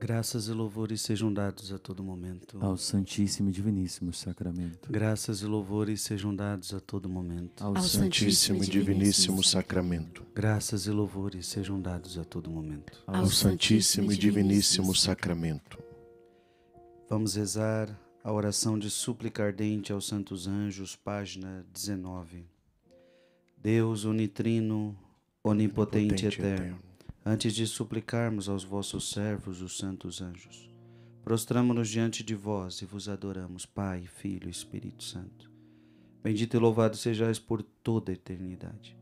Graças e louvores sejam dados a todo momento ao Santíssimo e Diviníssimo Sacramento. Graças e louvores sejam dados a todo momento ao, ao Santíssimo e Diviníssimo Sacramento. Graças e louvores sejam dados a todo momento ao, ao Santíssimo e Diviníssimo Sacramento. Vamos rezar a oração de súplica ardente aos santos anjos, página 19. Deus unitrino, onipotente, onipotente eterno antes de suplicarmos aos vossos servos, os santos anjos. Prostramo-nos diante de vós e vos adoramos, Pai, Filho e Espírito Santo. Bendito e louvado sejais por toda a eternidade.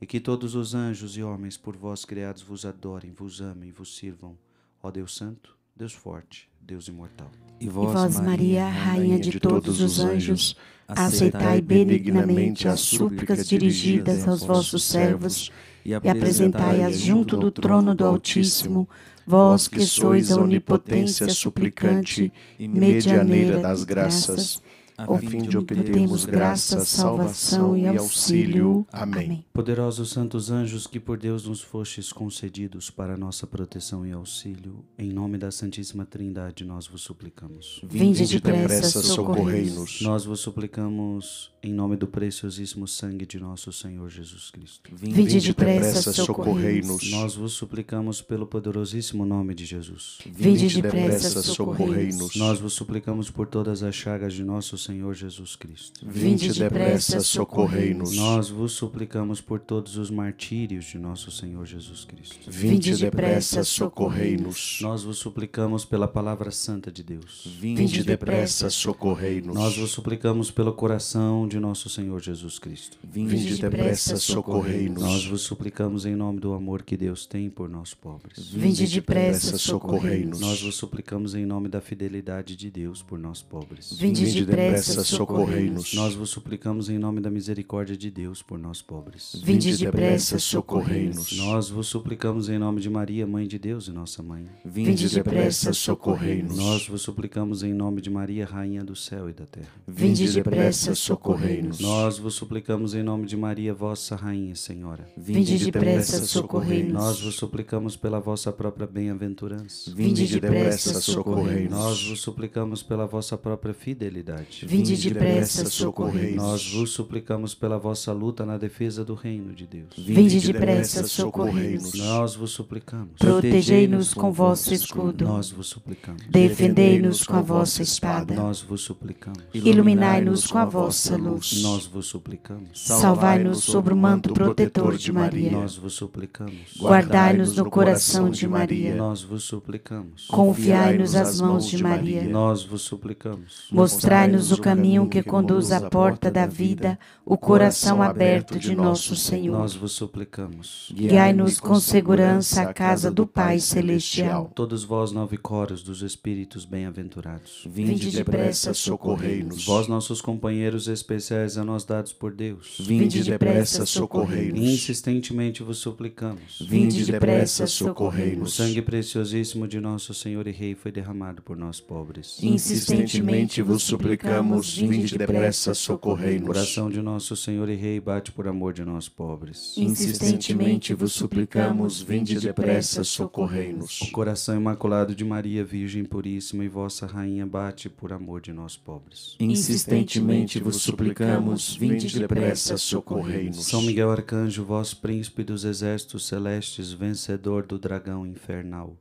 E que todos os anjos e homens por vós criados vos adorem, vos amem, vos sirvam, ó Deus Santo Deus forte, Deus imortal. E vós, e vós Maria, Rainha de, de todos os anjos, aceitai benignamente as súplicas dirigidas aos vossos servos e apresentai-as junto do trono do Altíssimo, vós que sois a onipotência suplicante e medianeira das graças a fim de obtermos graça, salvação e auxílio. Amém. Poderosos santos anjos que por Deus nos fostes concedidos para nossa proteção e auxílio, em nome da Santíssima Trindade nós vos suplicamos. Vinde depressa, socorrei-nos. Nós vos suplicamos em nome do preciosíssimo sangue de nosso Senhor Jesus Cristo. Vinde depressa, socorrei-nos. Nós vos suplicamos pelo poderosíssimo nome de Jesus. Vinde depressa, socorrei-nos. Nós vos suplicamos por todas as chagas de nosso Senhor Senhor Jesus Cristo. Vinde depressa, socorrei-nos. Nós vos suplicamos por todos os martírios de nosso Senhor Jesus Cristo. Vinde depressa, socorrei-nos. Nós vos suplicamos pela palavra santa de Deus. Vinde depressa, socorrei-nos. Nós vos suplicamos pelo coração de nosso Senhor Jesus Cristo. Vinde depressa, socorrei-nos. Nós vos suplicamos em nome do amor que Deus tem por nós pobres. Vinde depressa, socorrei-nos. Nós vos suplicamos em nome da fidelidade de Deus por nós pobres. Vinde depressa, depressa, socorrei-nos. Nós vos suplicamos em nome da misericórdia de Deus por nós pobres. Vinde depressa, socorrei-nos. Nós vos suplicamos em nome de Maria, mãe de Deus e nossa mãe. Vinde depressa, socorrei-nos. Nós vos suplicamos em nome de Maria, rainha do céu e da terra. Vinde depressa, socorrei-nos. Nós vos suplicamos em nome de Maria, vossa rainha, Senhora. Vinde depressa, socorrei-nos. Nós vos suplicamos pela vossa própria bem-aventurança. Vinde depressa, socorrei-nos. Nós vos suplicamos pela vossa própria fidelidade. Vinde depressa, socorrei. Nós vos suplicamos pela vossa luta na defesa do reino de Deus. Vinde depressa, socorrei-nos. Nós vos suplicamos. Protegei-nos com vosso escudo. Nós vos suplicamos. Defendei-nos com a vossa espada. Nós vos suplicamos. Iluminai-nos com a vossa luz. Nós vos suplicamos. Salvai-nos sobre o manto protetor de Maria. Nós vos suplicamos. Guardai-nos no coração de Maria. Nós vos suplicamos. Confiai-nos às mãos de Maria. Nós vos suplicamos. Mostrai-nos o o caminho que conduz à porta da vida, o coração aberto de nosso Senhor. Nós vos suplicamos. Guiai-nos com segurança à casa do Pai Celestial. Todos vós, nove coros dos Espíritos bem-aventurados. Vinde depressa, socorrei-nos. Vós, nossos companheiros especiais a nós dados por Deus. Vinde depressa, socorrei-nos. Insistentemente vos suplicamos. Vinde depressa, socorrei-nos. O sangue preciosíssimo de nosso Senhor e Rei foi derramado por nós pobres. Insistentemente vos suplicamos rogamos, vinde depressa, socorrei-nos. Coração de nosso Senhor e Rei, bate por amor de nós pobres. Insistentemente vos suplicamos, vinde depressa, socorrei-nos. O coração imaculado de Maria, Virgem Puríssima e vossa Rainha, bate por amor de nós pobres. Insistentemente vos suplicamos, vinde depressa, socorrei-nos. São Miguel Arcanjo, vós príncipe dos exércitos celestes, vencedor do dragão infernal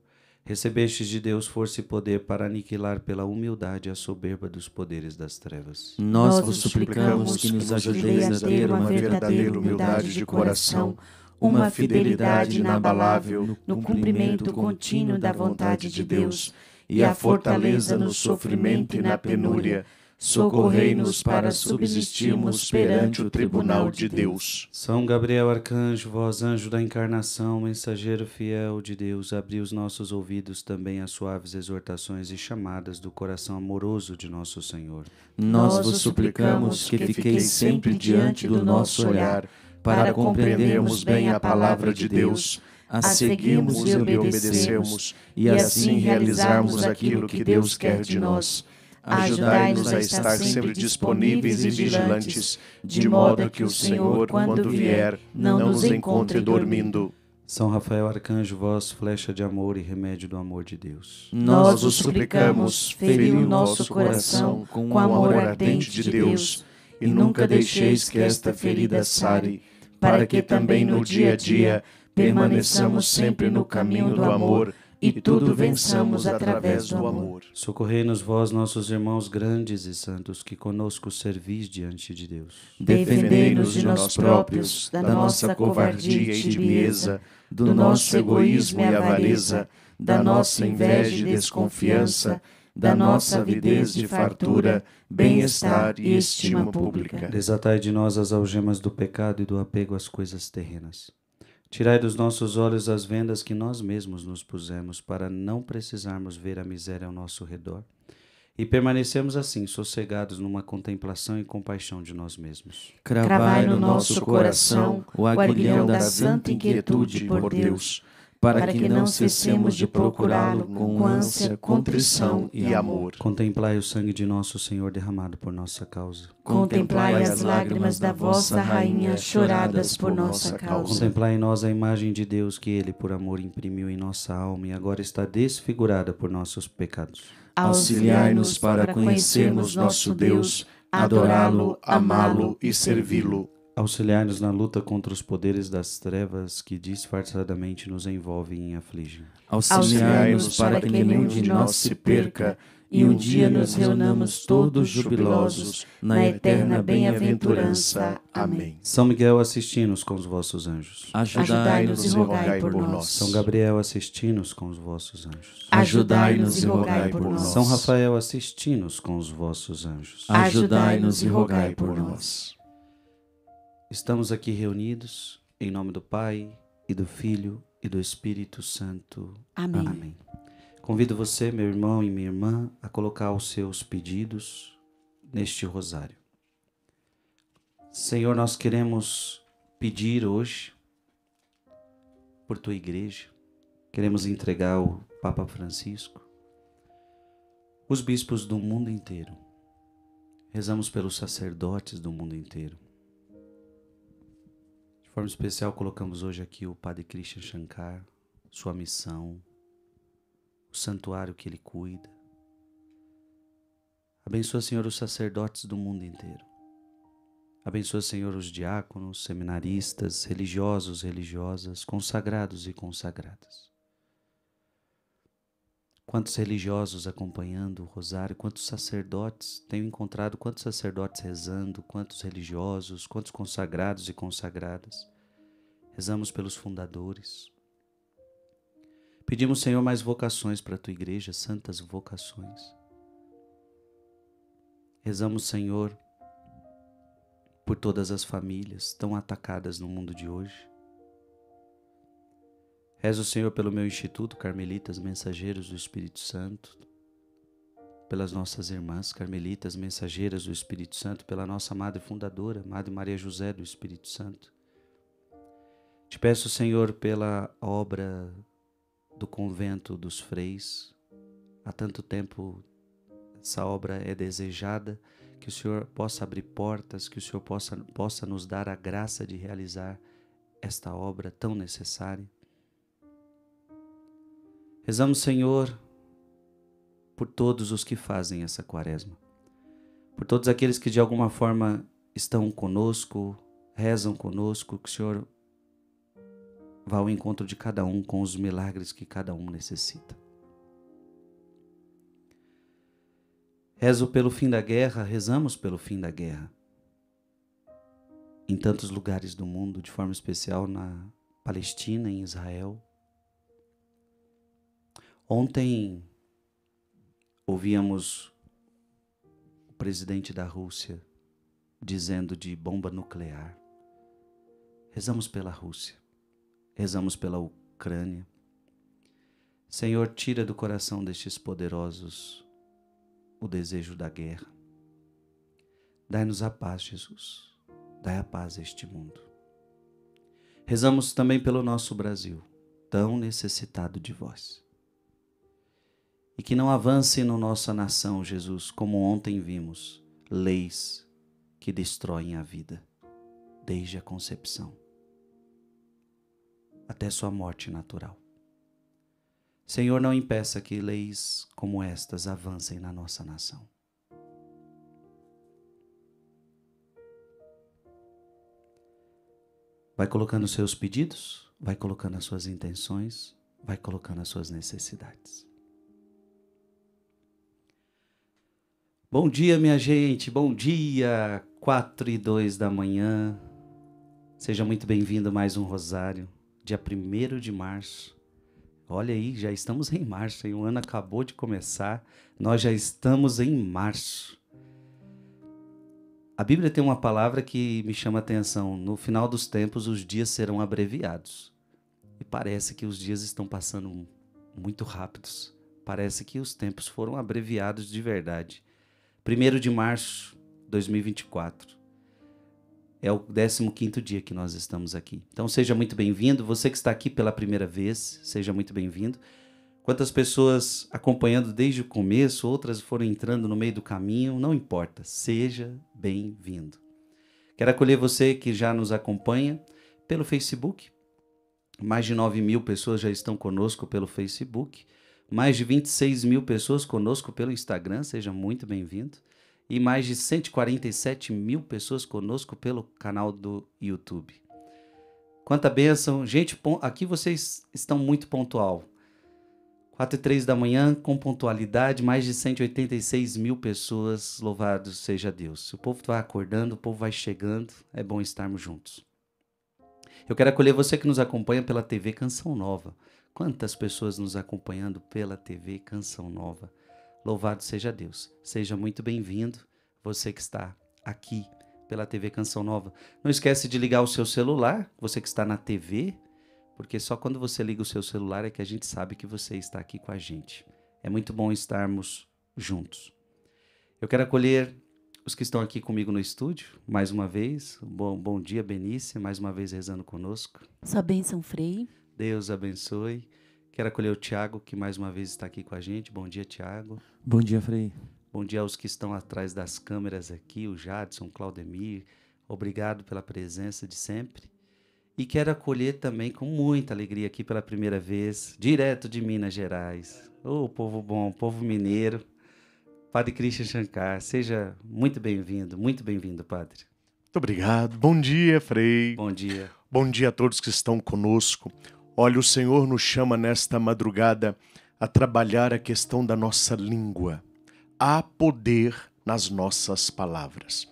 recebestes de Deus força e poder para aniquilar pela humildade a soberba dos poderes das trevas. Nós vos suplicamos que nos ajudeis a ter uma verdadeira humildade de coração, uma fidelidade inabalável no cumprimento contínuo da vontade de Deus e a fortaleza no sofrimento e na penúria socorrei-nos para subsistirmos perante o tribunal de Deus. São Gabriel Arcanjo, vós anjo da encarnação, mensageiro fiel de Deus, abri os nossos ouvidos também às suaves exortações e chamadas do coração amoroso de nosso Senhor. Nós vos suplicamos que fiqueis sempre diante do nosso olhar, para compreendermos bem a palavra de Deus a seguirmos e obedecermos, e assim, assim realizarmos aquilo que Deus quer de nós. Ajudai-nos a estar sempre disponíveis e vigilantes, de modo que o Senhor, quando vier, não nos encontre dormindo. São Rafael Arcanjo, vós, flecha de amor e remédio do amor de Deus. Nós os suplicamos, feri o nosso coração com o amor ardente de Deus, e nunca deixeis que esta ferida sare, para que também no dia a dia permaneçamos sempre no caminho do amor e tudo vençamos através do amor. Socorrei-nos vós, nossos irmãos grandes e santos, que conosco servis diante de Deus. Defendei-nos de nós próprios, da nossa covardia e tibieza, do nosso egoísmo e avareza, da nossa inveja e desconfiança, da nossa avidez de fartura, bem-estar e estima pública. Desatai de nós as algemas do pecado e do apego às coisas terrenas Tirai dos nossos olhos as vendas que nós mesmos nos pusemos para não precisarmos ver a miséria ao nosso redor e permanecemos assim, sossegados numa contemplação e compaixão de nós mesmos. Cravai no nosso coração o aguilhão da santa inquietude por Deus para, que, que, não cessemos de procurá-lo com ânsia, contrição e amor. Contemplai o sangue de nosso Senhor derramado por nossa causa. Contemplai as lágrimas da vossa rainha choradas por nossa causa. Contemplai em nós a imagem de Deus que ele por amor imprimiu em nossa alma e agora está desfigurada por nossos pecados. Auxiliai-nos para conhecermos nosso Deus, adorá-lo, amá-lo e servi-lo Auxiliar-nos na luta contra os poderes das trevas que disfarçadamente nos envolvem e afligem. auxiliar nos para que nenhum de nós se perca e um dia nos reunamos todos jubilosos na eterna bem-aventurança. Amém. São Miguel, assisti-nos com os vossos anjos. Ajudai-nos e rogai por nós. São Gabriel, assisti-nos com os vossos anjos. Ajudai-nos e rogai por nós. São Rafael, assisti-nos com os vossos anjos. Ajudai-nos e rogai por nós. Estamos aqui reunidos em nome do Pai e do Filho e do Espírito Santo. Amém. Amém. Convido você, meu irmão e minha irmã, a colocar os seus pedidos neste rosário. Senhor, nós queremos pedir hoje por tua igreja, queremos entregar o Papa Francisco, os bispos do mundo inteiro. Rezamos pelos sacerdotes do mundo inteiro forma especial, colocamos hoje aqui o Padre Christian Shankar, sua missão, o santuário que ele cuida. Abençoa, Senhor, os sacerdotes do mundo inteiro. Abençoa, Senhor, os diáconos, seminaristas, religiosos, religiosas, consagrados e consagradas quantos religiosos acompanhando o rosário, quantos sacerdotes, tenho encontrado quantos sacerdotes rezando, quantos religiosos, quantos consagrados e consagradas. Rezamos pelos fundadores. Pedimos, Senhor, mais vocações para a tua igreja, santas vocações. Rezamos, Senhor, por todas as famílias tão atacadas no mundo de hoje. Rezo, Senhor, pelo meu instituto, Carmelitas Mensageiros do Espírito Santo, pelas nossas irmãs carmelitas, mensageiras do Espírito Santo, pela nossa Madre fundadora, Madre Maria José do Espírito Santo. Te peço, Senhor, pela obra do convento dos freis. Há tanto tempo essa obra é desejada, que o Senhor possa abrir portas, que o Senhor possa, possa nos dar a graça de realizar esta obra tão necessária. Rezamos, Senhor, por todos os que fazem essa quaresma, por todos aqueles que de alguma forma estão conosco, rezam conosco, que o Senhor vá ao encontro de cada um com os milagres que cada um necessita. Rezo pelo fim da guerra, rezamos pelo fim da guerra. Em tantos lugares do mundo, de forma especial na Palestina, em Israel, Ontem ouvíamos o presidente da Rússia dizendo de bomba nuclear. Rezamos pela Rússia, rezamos pela Ucrânia. Senhor, tira do coração destes poderosos o desejo da guerra. Dai-nos a paz, Jesus. Dai a paz a este mundo. Rezamos também pelo nosso Brasil, tão necessitado de vós e que não avance na nossa nação, Jesus, como ontem vimos, leis que destroem a vida, desde a concepção até sua morte natural. Senhor, não impeça que leis como estas avancem na nossa nação. Vai colocando os seus pedidos, vai colocando as suas intenções, vai colocando as suas necessidades. Bom dia, minha gente. Bom dia. 4 e 2 da manhã. Seja muito bem-vindo a mais um Rosário, dia 1 de março. Olha aí, já estamos em março, hein? O ano acabou de começar, nós já estamos em março. A Bíblia tem uma palavra que me chama a atenção. No final dos tempos, os dias serão abreviados. E parece que os dias estão passando muito rápidos. Parece que os tempos foram abreviados de verdade. 1 de março de 2024. É o 15 dia que nós estamos aqui. Então seja muito bem-vindo. Você que está aqui pela primeira vez, seja muito bem-vindo. Quantas pessoas acompanhando desde o começo, outras foram entrando no meio do caminho, não importa. Seja bem-vindo. Quero acolher você que já nos acompanha pelo Facebook. Mais de 9 mil pessoas já estão conosco pelo Facebook mais de 26 mil pessoas conosco pelo Instagram, seja muito bem-vindo. E mais de 147 mil pessoas conosco pelo canal do YouTube. Quanta bênção. Gente, aqui vocês estão muito pontual. 4 e 3 da manhã, com pontualidade, mais de 186 mil pessoas, louvado seja Deus. O povo vai acordando, o povo vai chegando, é bom estarmos juntos. Eu quero acolher você que nos acompanha pela TV Canção Nova. Quantas pessoas nos acompanhando pela TV Canção Nova. Louvado seja Deus. Seja muito bem-vindo você que está aqui pela TV Canção Nova. Não esquece de ligar o seu celular, você que está na TV, porque só quando você liga o seu celular é que a gente sabe que você está aqui com a gente. É muito bom estarmos juntos. Eu quero acolher os que estão aqui comigo no estúdio, mais uma vez. Bom, bom dia, Benícia, mais uma vez rezando conosco. Sua bênção, Frei. Deus abençoe. Quero acolher o Tiago, que mais uma vez está aqui com a gente. Bom dia, Tiago. Bom dia, Frei. Bom dia aos que estão atrás das câmeras aqui, o Jadson, Claudemir. Obrigado pela presença de sempre. E quero acolher também com muita alegria aqui pela primeira vez, direto de Minas Gerais. Ô oh, povo bom, povo mineiro, Padre Christian Shankar, seja muito bem-vindo, muito bem-vindo, Padre. Muito obrigado. Bom dia, Frei. Bom dia. Bom dia a todos que estão conosco. Olha, o Senhor nos chama nesta madrugada a trabalhar a questão da nossa língua. Há poder nas nossas palavras.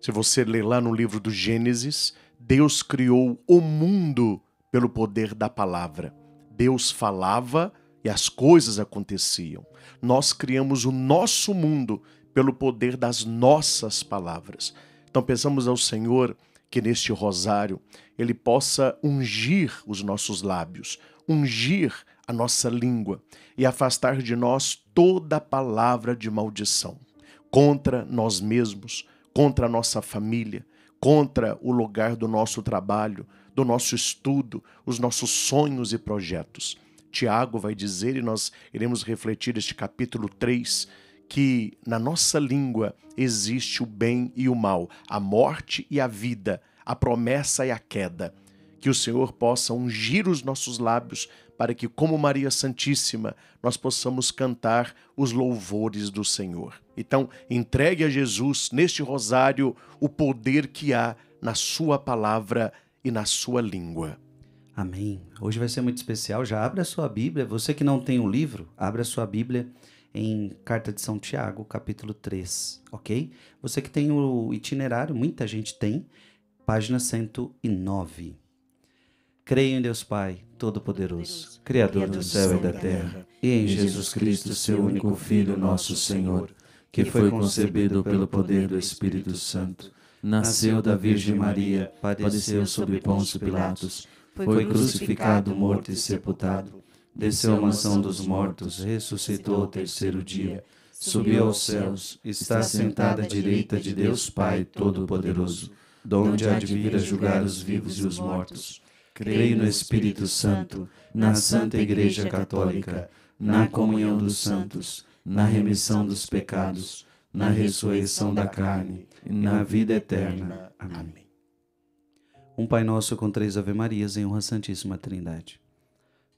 Se você ler lá no livro do Gênesis, Deus criou o mundo pelo poder da palavra. Deus falava e as coisas aconteciam. Nós criamos o nosso mundo pelo poder das nossas palavras. Então pensamos ao Senhor que neste rosário ele possa ungir os nossos lábios, ungir a nossa língua e afastar de nós toda palavra de maldição contra nós mesmos, contra a nossa família, contra o lugar do nosso trabalho, do nosso estudo, os nossos sonhos e projetos. Tiago vai dizer, e nós iremos refletir este capítulo 3, que na nossa língua existe o bem e o mal, a morte e a vida, a promessa e a queda. Que o Senhor possa ungir os nossos lábios para que, como Maria Santíssima, nós possamos cantar os louvores do Senhor. Então, entregue a Jesus, neste rosário, o poder que há na Sua palavra e na Sua língua. Amém. Hoje vai ser muito especial. Já abre a sua Bíblia. Você que não tem o um livro, abre a sua Bíblia em Carta de São Tiago, capítulo 3, ok? Você que tem o itinerário, muita gente tem, página 109. Creio em Deus Pai, Todo-Poderoso, Criador do céu e da terra, e em Jesus Cristo, seu único Filho, nosso Senhor, que foi concebido pelo poder do Espírito Santo, nasceu da Virgem Maria, padeceu sob Pôncio Pilatos, foi crucificado, morto e sepultado desceu à mansão dos mortos, ressuscitou ao terceiro dia, subiu aos céus, está sentada à direita de Deus Pai Todo-Poderoso, donde há de vir a julgar os vivos e os mortos. Creio no Espírito Santo, na Santa Igreja Católica, na comunhão dos santos, na remissão dos pecados, na ressurreição da carne e na vida eterna. Amém. Um Pai Nosso com três Ave-Marias em honra Santíssima Trindade.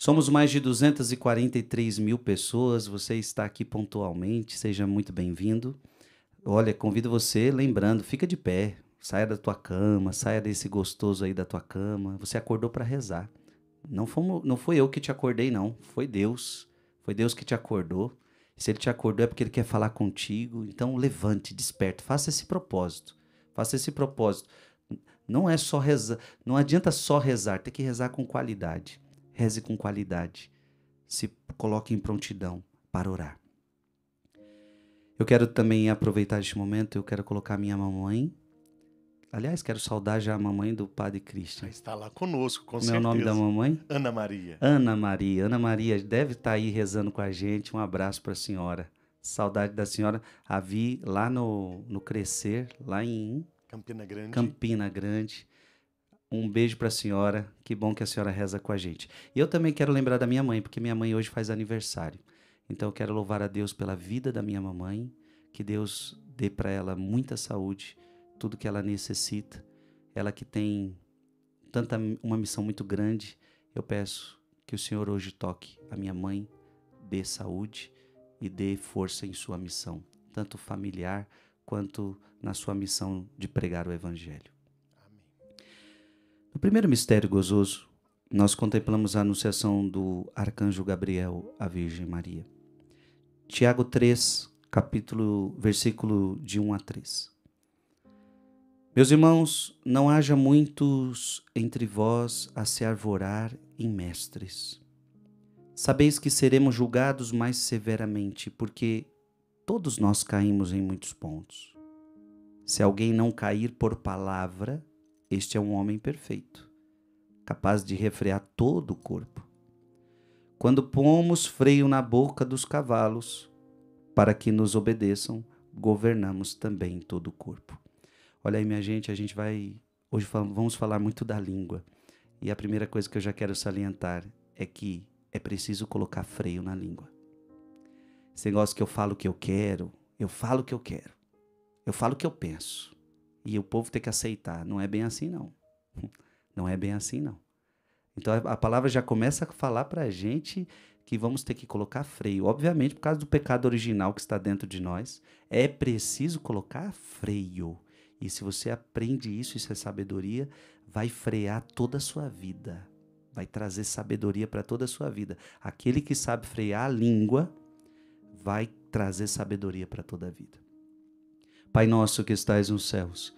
Somos mais de 243 mil pessoas. Você está aqui pontualmente, seja muito bem-vindo. Olha, convido você, lembrando, fica de pé, saia da tua cama, saia desse gostoso aí da tua cama. Você acordou para rezar. Não, fomos, não foi eu que te acordei, não. Foi Deus. Foi Deus que te acordou. Se ele te acordou é porque ele quer falar contigo. Então levante, desperta, faça esse propósito. Faça esse propósito. Não é só rezar, não adianta só rezar, tem que rezar com qualidade reze com qualidade, se coloque em prontidão para orar. Eu quero também aproveitar este momento, eu quero colocar minha mamãe. Aliás, quero saudar já a mamãe do Padre Cristian. Está lá conosco, com Meu certeza. Meu nome da mamãe? Ana Maria. Ana Maria. Ana Maria deve estar tá aí rezando com a gente. Um abraço para a senhora. Saudade da senhora. A vi lá no, no Crescer, lá em Campina Grande. Campina Grande. Um beijo para a senhora. Que bom que a senhora reza com a gente. E eu também quero lembrar da minha mãe, porque minha mãe hoje faz aniversário. Então eu quero louvar a Deus pela vida da minha mamãe, que Deus dê para ela muita saúde, tudo que ela necessita. Ela que tem tanta uma missão muito grande, eu peço que o Senhor hoje toque a minha mãe, dê saúde e dê força em sua missão, tanto familiar quanto na sua missão de pregar o evangelho. No primeiro mistério gozoso, nós contemplamos a anunciação do arcanjo Gabriel à Virgem Maria. Tiago 3, capítulo, versículo de 1 a 3. Meus irmãos, não haja muitos entre vós a se arvorar em mestres. Sabeis que seremos julgados mais severamente, porque todos nós caímos em muitos pontos. Se alguém não cair por palavra, este é um homem perfeito, capaz de refrear todo o corpo. Quando pomos freio na boca dos cavalos, para que nos obedeçam, governamos também todo o corpo. Olha aí, minha gente, a gente vai. Hoje vamos falar muito da língua. E a primeira coisa que eu já quero salientar é que é preciso colocar freio na língua. Esse negócio que eu falo o que eu quero, eu falo o que eu quero, eu falo o que eu penso, e o povo ter que aceitar. Não é bem assim, não. Não é bem assim, não. Então a palavra já começa a falar para a gente que vamos ter que colocar freio. Obviamente, por causa do pecado original que está dentro de nós, é preciso colocar freio. E se você aprende isso, isso é sabedoria, vai frear toda a sua vida. Vai trazer sabedoria para toda a sua vida. Aquele que sabe frear a língua vai trazer sabedoria para toda a vida. Pai nosso que estais nos céus,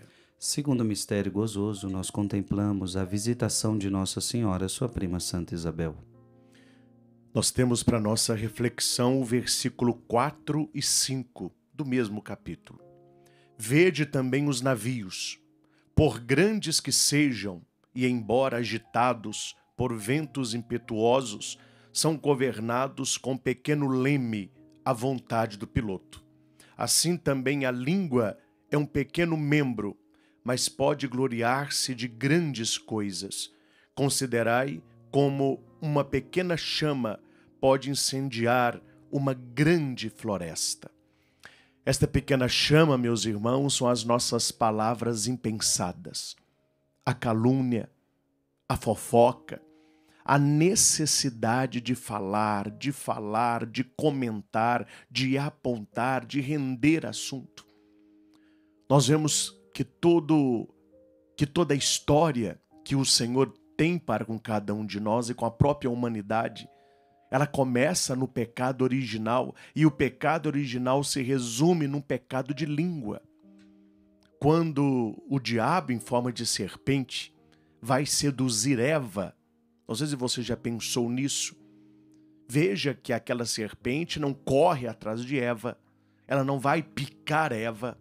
Segundo mistério gozoso, nós contemplamos a visitação de Nossa Senhora, sua prima Santa Isabel. Nós temos para nossa reflexão o versículo 4 e 5 do mesmo capítulo. Vede também os navios, por grandes que sejam, e embora agitados por ventos impetuosos, são governados com pequeno leme à vontade do piloto. Assim também a língua é um pequeno membro mas pode gloriar-se de grandes coisas. Considerai como uma pequena chama pode incendiar uma grande floresta. Esta pequena chama, meus irmãos, são as nossas palavras impensadas. A calúnia, a fofoca, a necessidade de falar, de falar, de comentar, de apontar, de render assunto. Nós vemos que todo que toda a história que o Senhor tem para com cada um de nós e com a própria humanidade, ela começa no pecado original e o pecado original se resume num pecado de língua. Quando o diabo, em forma de serpente, vai seduzir Eva, não sei se você já pensou nisso. Veja que aquela serpente não corre atrás de Eva, ela não vai picar Eva,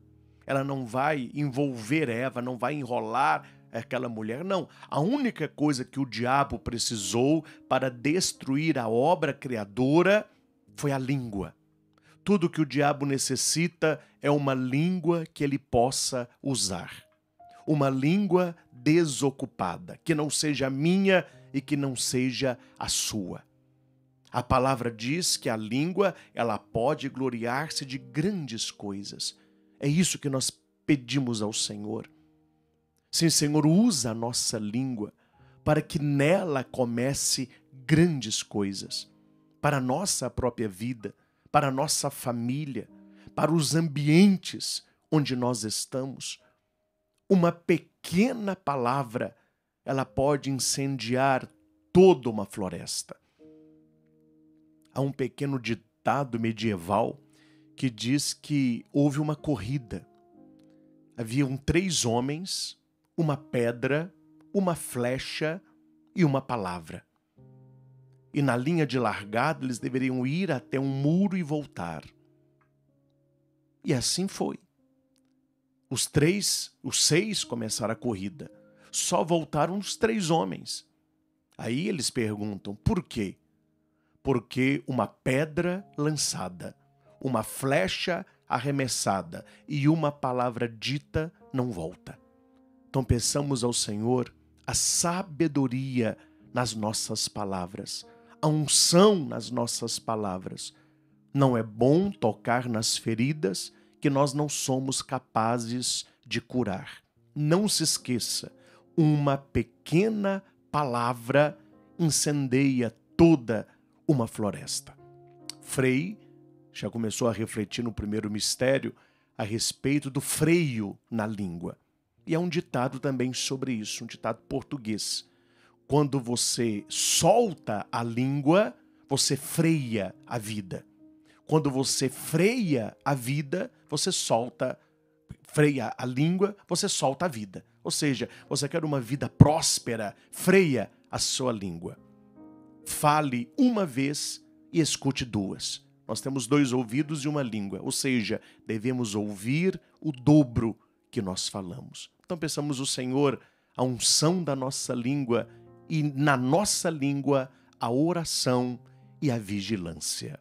ela não vai envolver Eva, não vai enrolar aquela mulher, não. A única coisa que o diabo precisou para destruir a obra criadora foi a língua. Tudo que o diabo necessita é uma língua que ele possa usar. Uma língua desocupada, que não seja a minha e que não seja a sua. A palavra diz que a língua, ela pode gloriar-se de grandes coisas. É isso que nós pedimos ao Senhor. Sim, Senhor, usa a nossa língua para que nela comece grandes coisas para a nossa própria vida, para a nossa família, para os ambientes onde nós estamos. Uma pequena palavra, ela pode incendiar toda uma floresta. Há um pequeno ditado medieval que diz que houve uma corrida. Haviam três homens, uma pedra, uma flecha e uma palavra. E na linha de largada eles deveriam ir até um muro e voltar. E assim foi. Os três, os seis começaram a corrida. Só voltaram os três homens. Aí eles perguntam: por quê? Porque uma pedra lançada uma flecha arremessada e uma palavra dita não volta. Então peçamos ao Senhor a sabedoria nas nossas palavras, a unção nas nossas palavras. Não é bom tocar nas feridas que nós não somos capazes de curar. Não se esqueça, uma pequena palavra incendeia toda uma floresta. Frei já começou a refletir no primeiro mistério a respeito do freio na língua. E há é um ditado também sobre isso, um ditado português. Quando você solta a língua, você freia a vida. Quando você freia a vida, você solta, freia a língua, você solta a vida. Ou seja, você quer uma vida próspera, freia a sua língua. Fale uma vez e escute duas. Nós temos dois ouvidos e uma língua, ou seja, devemos ouvir o dobro que nós falamos. Então pensamos o Senhor, a unção da nossa língua e na nossa língua a oração e a vigilância.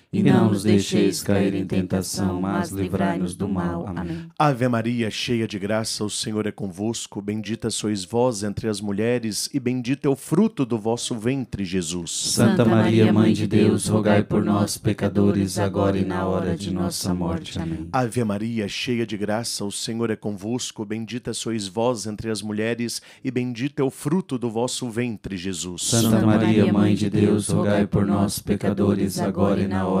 e não nos deixeis cair em tentação, mas livrai-nos do mal. Amém. Ave Maria, cheia de graça, o Senhor é convosco. Bendita sois vós entre as mulheres, e bendito é o fruto do vosso ventre, Jesus. Santa Maria, Mãe de Deus, rogai por nós, pecadores, agora e na hora de nossa morte. Amém. Ave Maria, cheia de graça, o Senhor é convosco. Bendita sois vós entre as mulheres, e bendito é o fruto do vosso ventre, Jesus. Santa Maria, Mãe de Deus, rogai por nós, pecadores, agora e na hora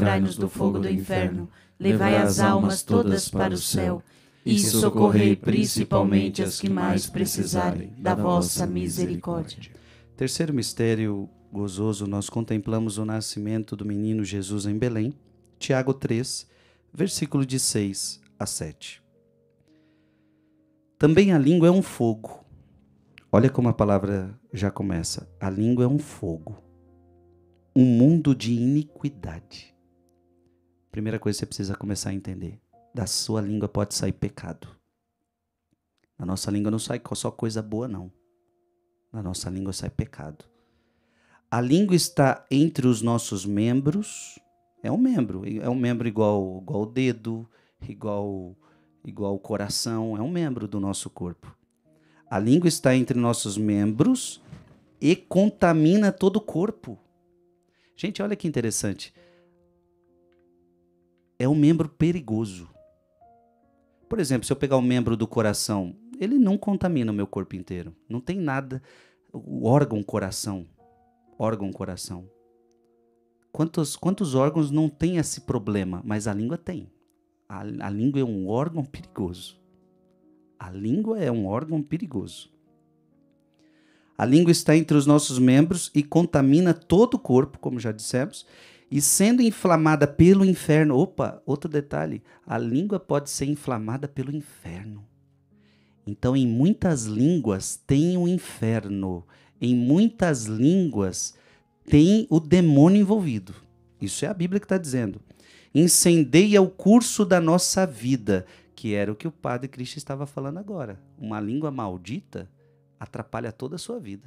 livrai-nos do fogo do inferno, levai as almas todas para o céu e socorrei principalmente as que mais precisarem da vossa misericórdia. Terceiro mistério gozoso, nós contemplamos o nascimento do menino Jesus em Belém, Tiago 3, versículo de 6 a 7. Também a língua é um fogo. Olha como a palavra já começa. A língua é um fogo, um mundo de iniquidade. Primeira coisa que você precisa começar a entender: da sua língua pode sair pecado. A nossa língua não sai só coisa boa, não. Da nossa língua sai pecado. A língua está entre os nossos membros. É um membro. É um membro igual, igual o dedo, igual, igual o coração. É um membro do nosso corpo. A língua está entre nossos membros e contamina todo o corpo. Gente, olha que interessante é um membro perigoso. Por exemplo, se eu pegar um membro do coração, ele não contamina o meu corpo inteiro. Não tem nada. O órgão coração. Órgão coração. Quantos, quantos órgãos não tem esse problema? Mas a língua tem. A, a língua é um órgão perigoso. A língua é um órgão perigoso. A língua está entre os nossos membros e contamina todo o corpo, como já dissemos, e sendo inflamada pelo inferno. Opa, outro detalhe: a língua pode ser inflamada pelo inferno. Então, em muitas línguas tem o um inferno, em muitas línguas tem o demônio envolvido. Isso é a Bíblia que está dizendo. Incendeia o curso da nossa vida, que era o que o Padre Cristo estava falando agora. Uma língua maldita atrapalha toda a sua vida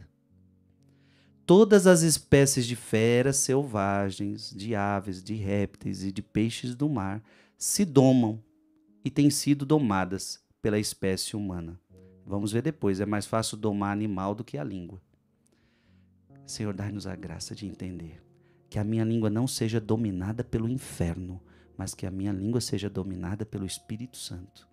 todas as espécies de feras selvagens, de aves, de répteis e de peixes do mar se domam e têm sido domadas pela espécie humana. Vamos ver depois, é mais fácil domar animal do que a língua. Senhor, dai-nos a graça de entender que a minha língua não seja dominada pelo inferno, mas que a minha língua seja dominada pelo Espírito Santo.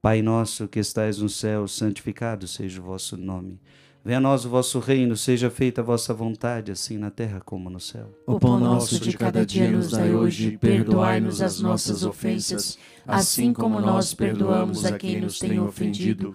Pai nosso que estais no céu, santificado seja o vosso nome. Venha a nós o vosso reino, seja feita a vossa vontade, assim na terra como no céu. O pão nosso de cada dia nos dai hoje, perdoai-nos as nossas ofensas, assim, assim como nós perdoamos a quem nos tem ofendido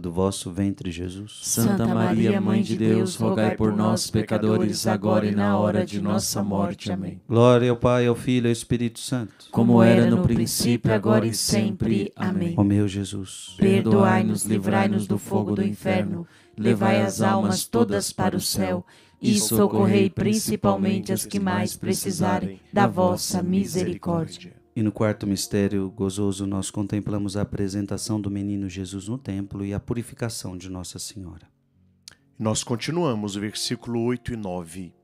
do vosso ventre, Jesus. Santa Maria, Mãe de Deus, rogai por nós, pecadores, agora e na hora de nossa morte. Amém. Glória ao Pai, ao Filho e ao Espírito Santo. Como era no princípio, agora e sempre. Amém. Ó meu Jesus, perdoai-nos, livrai-nos do fogo do inferno, levai as almas todas para o céu e socorrei principalmente as que mais precisarem da vossa misericórdia. E no quarto mistério gozoso, nós contemplamos a apresentação do menino Jesus no templo e a purificação de Nossa Senhora. Nós continuamos, versículo 8 e 9.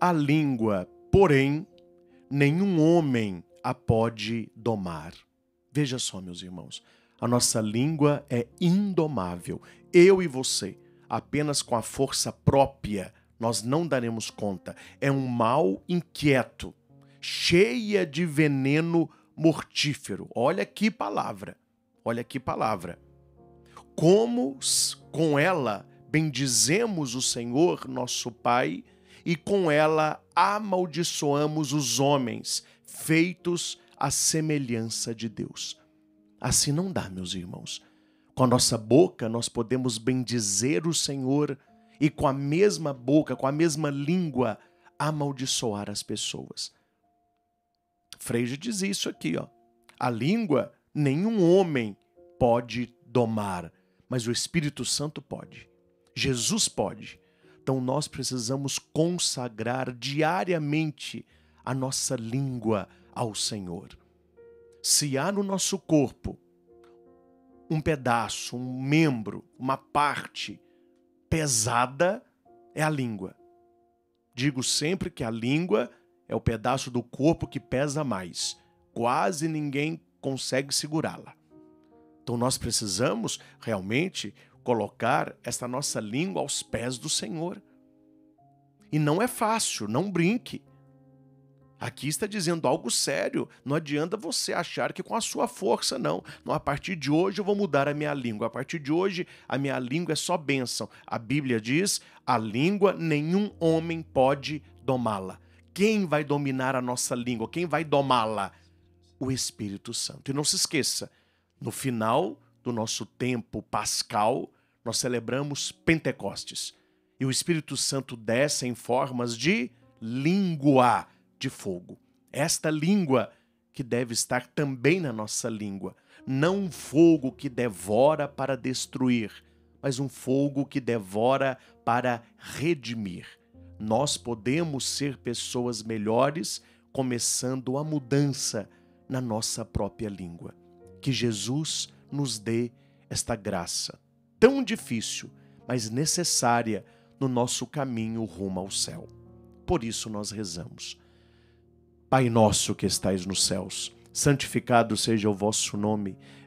A língua, porém, nenhum homem a pode domar. Veja só, meus irmãos, a nossa língua é indomável. Eu e você, apenas com a força própria, nós não daremos conta. É um mal inquieto cheia de veneno mortífero. Olha que palavra. Olha que palavra. Como com ela bendizemos o Senhor, nosso Pai, e com ela amaldiçoamos os homens, feitos à semelhança de Deus. Assim não dá, meus irmãos. Com a nossa boca nós podemos bendizer o Senhor e com a mesma boca, com a mesma língua, amaldiçoar as pessoas. Freire diz isso aqui, ó. A língua nenhum homem pode domar, mas o Espírito Santo pode. Jesus pode. Então nós precisamos consagrar diariamente a nossa língua ao Senhor. Se há no nosso corpo um pedaço, um membro, uma parte pesada, é a língua. Digo sempre que a língua é o pedaço do corpo que pesa mais. Quase ninguém consegue segurá-la. Então nós precisamos realmente colocar esta nossa língua aos pés do Senhor. E não é fácil, não brinque. Aqui está dizendo algo sério. Não adianta você achar que com a sua força, não. não. A partir de hoje eu vou mudar a minha língua. A partir de hoje a minha língua é só bênção. A Bíblia diz: a língua nenhum homem pode domá-la. Quem vai dominar a nossa língua? Quem vai domá-la? O Espírito Santo. E não se esqueça, no final do nosso tempo pascal, nós celebramos Pentecostes. E o Espírito Santo desce em formas de língua de fogo. Esta língua que deve estar também na nossa língua. Não um fogo que devora para destruir, mas um fogo que devora para redimir. Nós podemos ser pessoas melhores começando a mudança na nossa própria língua. Que Jesus nos dê esta graça, tão difícil, mas necessária no nosso caminho rumo ao céu. Por isso nós rezamos. Pai nosso que estais nos céus, santificado seja o vosso nome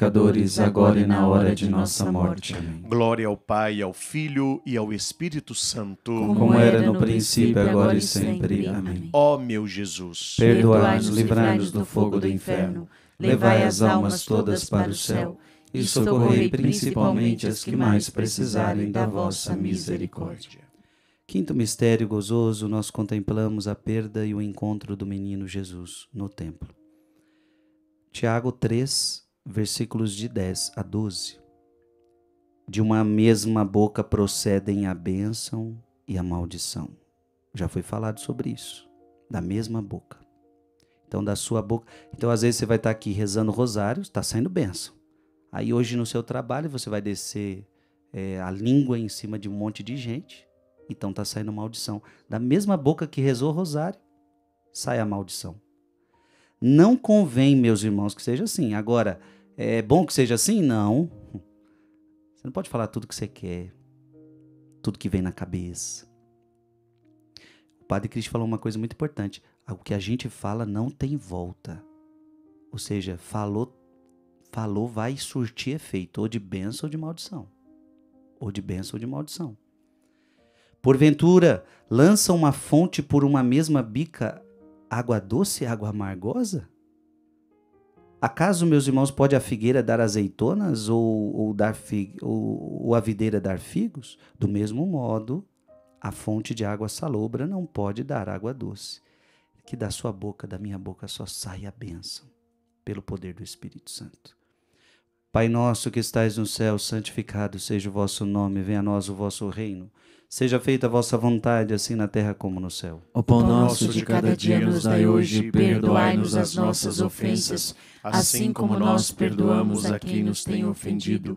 pecadores, agora e na hora de nossa morte. Amém. Glória ao Pai, ao Filho e ao Espírito Santo, como era no princípio, agora e sempre. Amém. Ó meu Jesus, perdoai-nos, livrai-nos do fogo do inferno, levai as almas todas para o céu e socorrei principalmente as que mais precisarem da vossa misericórdia. Quinto mistério gozoso, nós contemplamos a perda e o encontro do menino Jesus no templo. Tiago 3, versículos de 10 a 12. De uma mesma boca procedem a bênção e a maldição. Já foi falado sobre isso, da mesma boca. Então, da sua boca. Então, às vezes você vai estar aqui rezando rosário, está saindo bênção. Aí, hoje no seu trabalho, você vai descer é, a língua em cima de um monte de gente, então está saindo maldição. Da mesma boca que rezou rosário, sai a maldição. Não convém, meus irmãos, que seja assim. Agora, é bom que seja assim? Não. Você não pode falar tudo que você quer, tudo que vem na cabeça. O Padre Cristo falou uma coisa muito importante: o que a gente fala não tem volta. Ou seja, falou, falou vai surtir efeito, ou de bênção ou de maldição. Ou de bênção ou de maldição. Porventura, lança uma fonte por uma mesma bica água doce e água amargosa? Acaso, meus irmãos, pode a figueira dar azeitonas ou, ou, dar fig, ou, ou a videira dar figos? Do mesmo modo, a fonte de água salobra não pode dar água doce. Que da sua boca, da minha boca, só sai a bênção, pelo poder do Espírito Santo. Pai nosso que estais no céu, santificado seja o vosso nome, venha a nós o vosso reino. Seja feita a vossa vontade, assim na terra como no céu. O pão nosso de cada dia nos dai hoje, e perdoai-nos as nossas ofensas, assim, assim como nós perdoamos a quem nos tem ofendido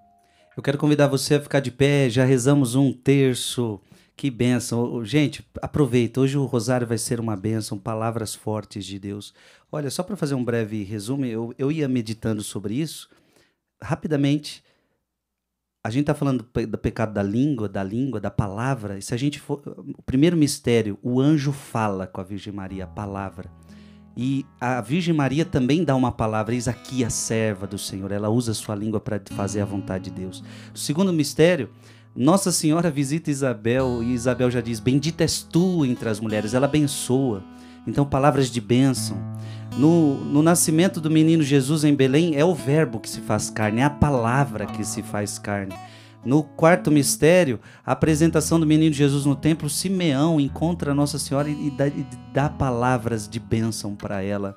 Eu quero convidar você a ficar de pé, já rezamos um terço. Que benção. Gente, aproveita. Hoje o Rosário vai ser uma benção, palavras fortes de Deus. Olha, só para fazer um breve resumo, eu, eu ia meditando sobre isso. Rapidamente, a gente está falando do pecado da língua, da língua, da palavra. E se a gente for. O primeiro mistério, o anjo fala com a Virgem Maria, a palavra. E a Virgem Maria também dá uma palavra, eis aqui a serva do Senhor. Ela usa sua língua para fazer a vontade de Deus. O segundo mistério, Nossa Senhora visita Isabel e Isabel já diz: Bendita és tu entre as mulheres, ela abençoa. Então, palavras de bênção. No, no nascimento do menino Jesus em Belém, é o Verbo que se faz carne, é a palavra que se faz carne. No quarto mistério, a apresentação do menino Jesus no templo, Simeão encontra Nossa Senhora e dá, e dá palavras de bênção para ela.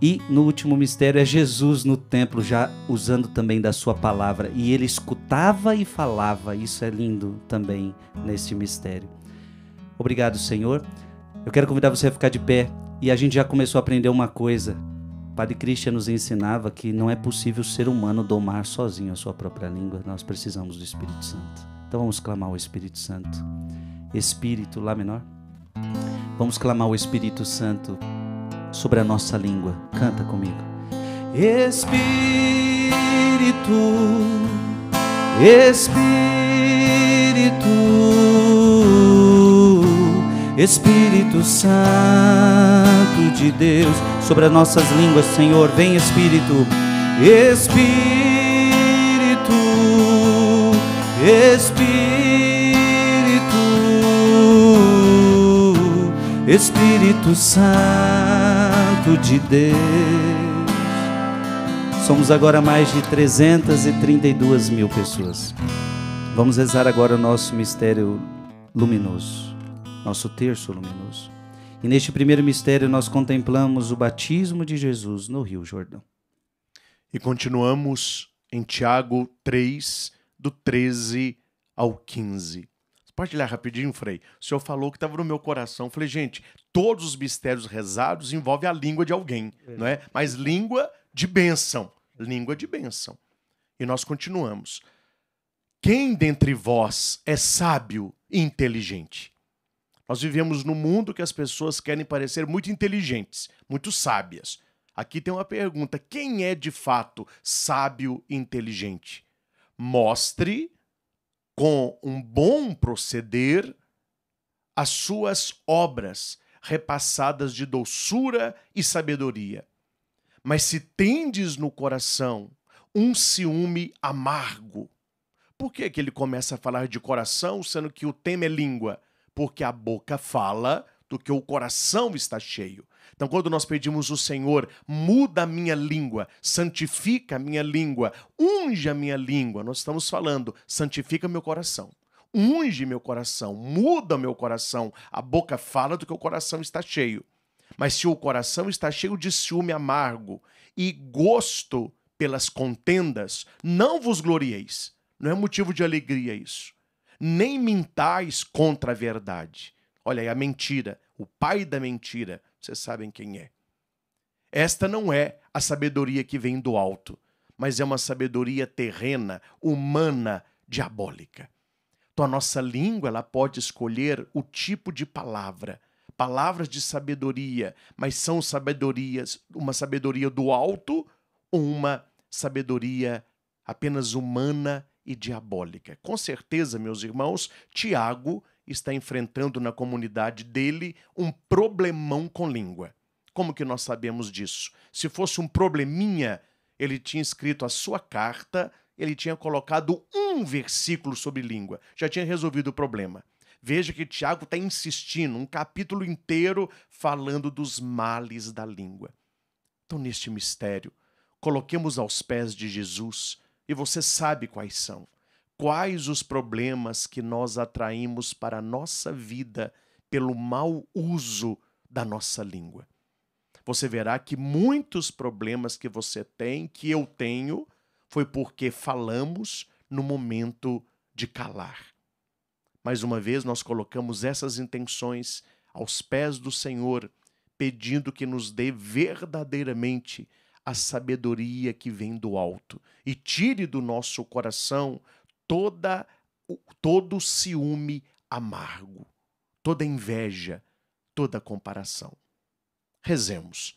E no último mistério é Jesus no templo, já usando também da sua palavra. E ele escutava e falava. Isso é lindo também neste mistério. Obrigado, Senhor. Eu quero convidar você a ficar de pé. E a gente já começou a aprender uma coisa Padre Cristian nos ensinava que não é possível o ser humano domar sozinho a sua própria língua, nós precisamos do Espírito Santo. Então vamos clamar o Espírito Santo. Espírito, Lá menor. Vamos clamar o Espírito Santo sobre a nossa língua. Canta comigo. Espírito, Espírito. Espírito Santo de Deus, sobre as nossas línguas, Senhor, vem Espírito, Espírito, Espírito, Espírito Santo de Deus. Somos agora mais de 332 mil pessoas. Vamos rezar agora o nosso mistério luminoso nosso terço luminoso. E neste primeiro mistério nós contemplamos o batismo de Jesus no Rio Jordão. E continuamos em Tiago 3, do 13 ao 15. Partilhar rapidinho, Frei. O senhor falou que estava no meu coração. Eu falei, gente, todos os mistérios rezados envolvem a língua de alguém, é. não é? Mas língua de bênção. Língua de bênção. E nós continuamos. Quem dentre vós é sábio e inteligente? Nós vivemos num mundo que as pessoas querem parecer muito inteligentes, muito sábias. Aqui tem uma pergunta: quem é de fato sábio e inteligente? Mostre com um bom proceder as suas obras repassadas de doçura e sabedoria. Mas se tendes no coração um ciúme amargo, por que, que ele começa a falar de coração, sendo que o tema é língua? porque a boca fala do que o coração está cheio. Então, quando nós pedimos o Senhor, muda a minha língua, santifica a minha língua, unge a minha língua, nós estamos falando, santifica meu coração. Unge meu coração, muda meu coração. A boca fala do que o coração está cheio. Mas se o coração está cheio de ciúme amargo e gosto pelas contendas, não vos glorieis. Não é motivo de alegria isso nem mintais contra a verdade. Olha aí a mentira, o pai da mentira, vocês sabem quem é. Esta não é a sabedoria que vem do alto, mas é uma sabedoria terrena, humana, diabólica. Então a nossa língua ela pode escolher o tipo de palavra, palavras de sabedoria, mas são sabedorias, uma sabedoria do alto ou uma sabedoria apenas humana e diabólica. Com certeza, meus irmãos, Tiago está enfrentando na comunidade dele um problemão com língua. Como que nós sabemos disso? Se fosse um probleminha, ele tinha escrito a sua carta, ele tinha colocado um versículo sobre língua, já tinha resolvido o problema. Veja que Tiago está insistindo, um capítulo inteiro falando dos males da língua. Então, neste mistério, coloquemos aos pés de Jesus e você sabe quais são. Quais os problemas que nós atraímos para a nossa vida pelo mau uso da nossa língua? Você verá que muitos problemas que você tem, que eu tenho, foi porque falamos no momento de calar. Mais uma vez, nós colocamos essas intenções aos pés do Senhor, pedindo que nos dê verdadeiramente a sabedoria que vem do alto e tire do nosso coração toda todo ciúme amargo, toda inveja, toda comparação. Rezemos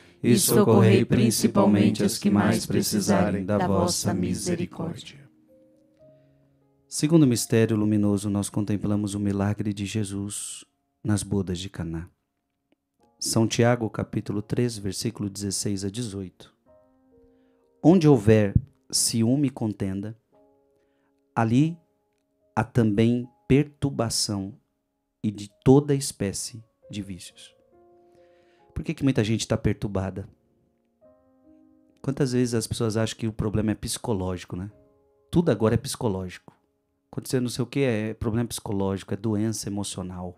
e socorrei principalmente as que mais precisarem da vossa misericórdia. Segundo mistério luminoso, nós contemplamos o milagre de Jesus nas bodas de Caná. São Tiago, capítulo 3, versículo 16 a 18. Onde houver ciúme e contenda, ali há também perturbação e de toda espécie de vícios. Por que, que muita gente está perturbada? Quantas vezes as pessoas acham que o problema é psicológico, né? Tudo agora é psicológico. Acontecendo não sei o que é problema psicológico, é doença emocional.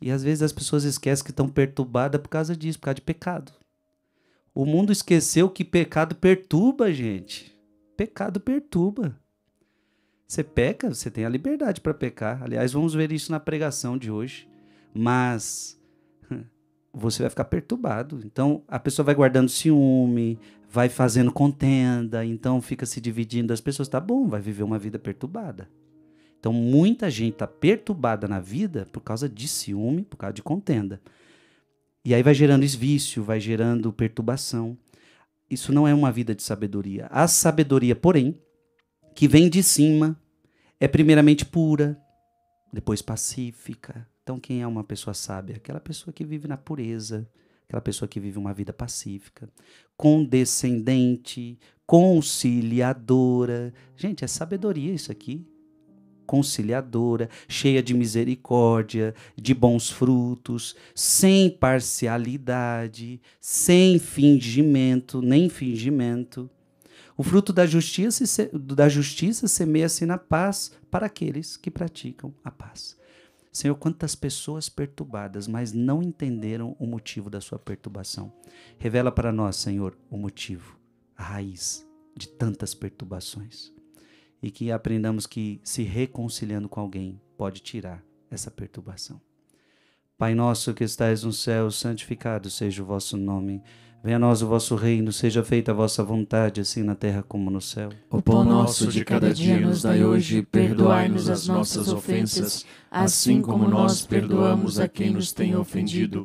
E às vezes as pessoas esquecem que estão perturbadas por causa disso, por causa de pecado. O mundo esqueceu que pecado perturba, gente. Pecado perturba. Você peca, você tem a liberdade para pecar. Aliás, vamos ver isso na pregação de hoje. Mas você vai ficar perturbado. Então, a pessoa vai guardando ciúme, vai fazendo contenda, então fica se dividindo das pessoas. Tá bom, vai viver uma vida perturbada. Então, muita gente tá perturbada na vida por causa de ciúme, por causa de contenda. E aí vai gerando esvício vai gerando perturbação. Isso não é uma vida de sabedoria. A sabedoria, porém, que vem de cima, é primeiramente pura, depois pacífica, então, quem é uma pessoa sábia? Aquela pessoa que vive na pureza, aquela pessoa que vive uma vida pacífica, condescendente, conciliadora. Gente, é sabedoria isso aqui. Conciliadora, cheia de misericórdia, de bons frutos, sem parcialidade, sem fingimento, nem fingimento. O fruto da justiça, da justiça semeia-se na paz para aqueles que praticam a paz. Senhor, quantas pessoas perturbadas, mas não entenderam o motivo da sua perturbação. Revela para nós, Senhor, o motivo, a raiz de tantas perturbações. E que aprendamos que se reconciliando com alguém pode tirar essa perturbação. Pai nosso que estais no céu, santificado seja o vosso nome. Venha a nós o vosso reino, seja feita a vossa vontade, assim na terra como no céu. O pão nosso de cada dia nos dai hoje, perdoai-nos as nossas ofensas, assim como nós perdoamos a quem nos tem ofendido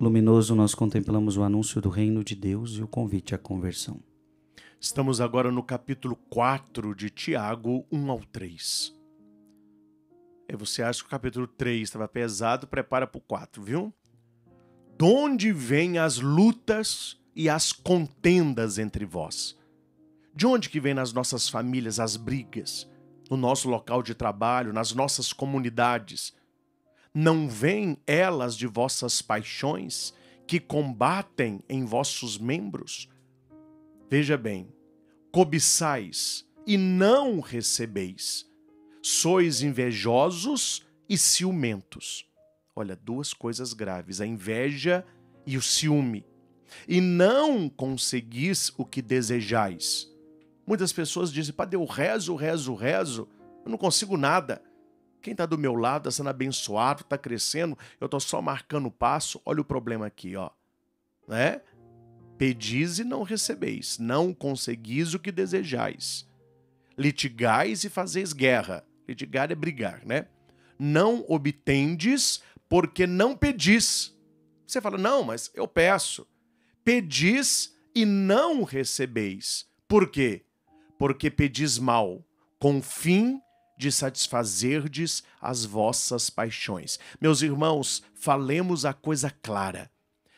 luminoso, nós contemplamos o anúncio do reino de Deus e o convite à conversão. Estamos agora no capítulo 4 de Tiago, 1 ao 3. E é, você acha que o capítulo 3 estava pesado, prepara para o 4, viu? De onde vêm as lutas e as contendas entre vós? De onde que vem nas nossas famílias as brigas? No nosso local de trabalho, nas nossas comunidades? Não vêm elas de vossas paixões que combatem em vossos membros? Veja bem, cobiçais e não recebeis, sois invejosos e ciumentos. Olha, duas coisas graves: a inveja e o ciúme. E não conseguis o que desejais. Muitas pessoas dizem, Padre, eu rezo, rezo, rezo, eu não consigo nada. Quem está do meu lado está sendo abençoado, está crescendo, eu estou só marcando o passo. Olha o problema aqui, ó. Né? Pedis e não recebeis, não conseguis o que desejais. Litigais e fazeis guerra. Litigar é brigar, né? Não obtendes porque não pedis. Você fala, não, mas eu peço. Pedis e não recebeis. Por quê? Porque pedis mal, com fim de satisfazerdes as vossas paixões. Meus irmãos, falemos a coisa clara.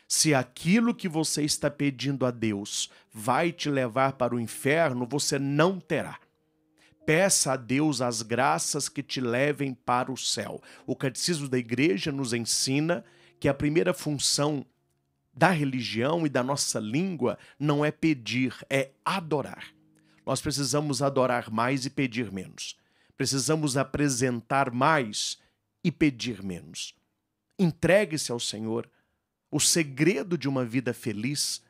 Se aquilo que você está pedindo a Deus vai te levar para o inferno, você não terá. Peça a Deus as graças que te levem para o céu. O Catecismo da Igreja nos ensina que a primeira função da religião e da nossa língua não é pedir, é adorar. Nós precisamos adorar mais e pedir menos. Precisamos apresentar mais e pedir menos. Entregue-se ao Senhor. O segredo de uma vida feliz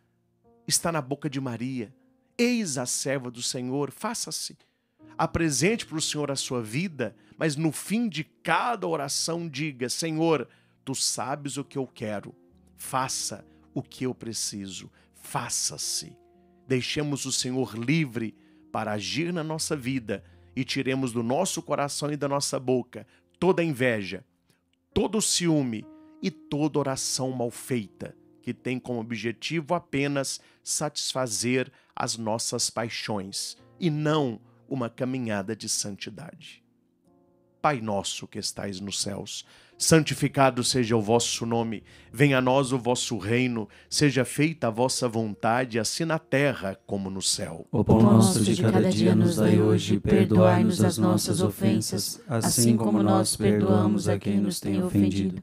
está na boca de Maria. Eis a serva do Senhor, faça-se. Apresente para o Senhor a sua vida, mas no fim de cada oração diga: Senhor, tu sabes o que eu quero, faça o que eu preciso, faça-se. Deixemos o Senhor livre para agir na nossa vida e tiremos do nosso coração e da nossa boca toda inveja, todo ciúme e toda oração mal feita, que tem como objetivo apenas satisfazer as nossas paixões e não uma caminhada de santidade. Pai nosso que estais nos céus, santificado seja o vosso nome, venha a nós o vosso reino, seja feita a vossa vontade, assim na terra como no céu. O pão nosso de cada dia nos dai hoje, perdoai-nos as nossas ofensas, assim, assim como nós perdoamos a quem nos tem ofendido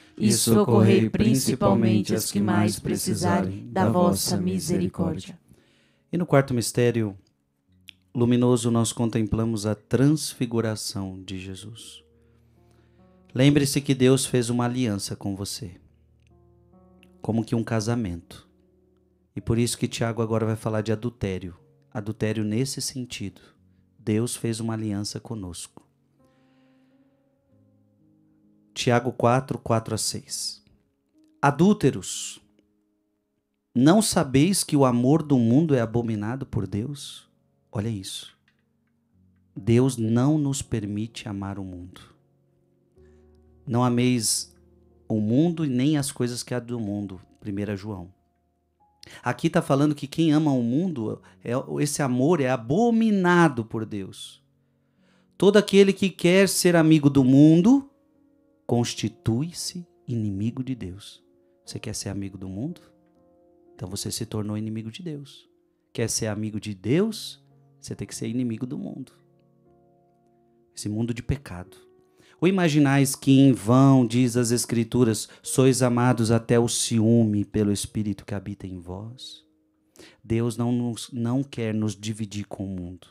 e socorrei principalmente as que mais precisarem da vossa misericórdia. E no quarto mistério luminoso, nós contemplamos a transfiguração de Jesus. Lembre-se que Deus fez uma aliança com você, como que um casamento. E por isso que Tiago agora vai falar de adultério. Adultério nesse sentido. Deus fez uma aliança conosco. Tiago 4, 4 a 6. Adúlteros, não sabeis que o amor do mundo é abominado por Deus? Olha isso. Deus não nos permite amar o mundo. Não ameis o mundo e nem as coisas que há do mundo. 1 João. Aqui está falando que quem ama o mundo, é, esse amor é abominado por Deus. Todo aquele que quer ser amigo do mundo constitui-se inimigo de Deus. Você quer ser amigo do mundo? Então você se tornou inimigo de Deus. Quer ser amigo de Deus? Você tem que ser inimigo do mundo. Esse mundo de pecado. Ou imaginais que em vão, diz as Escrituras, sois amados até o ciúme pelo Espírito que habita em vós? Deus não, nos, não quer nos dividir com o mundo.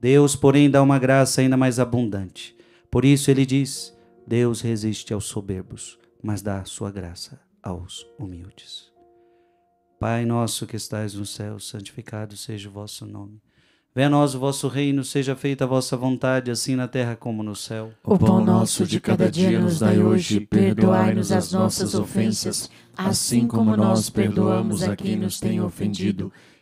Deus, porém, dá uma graça ainda mais abundante. Por isso ele diz: Deus resiste aos soberbos, mas dá sua graça aos humildes. Pai nosso que estais no céu, santificado seja o vosso nome. Venha a nós o vosso reino, seja feita a vossa vontade, assim na terra como no céu. O pão nosso de cada dia nos dai hoje, perdoai-nos as nossas ofensas, assim como nós perdoamos a quem nos tem ofendido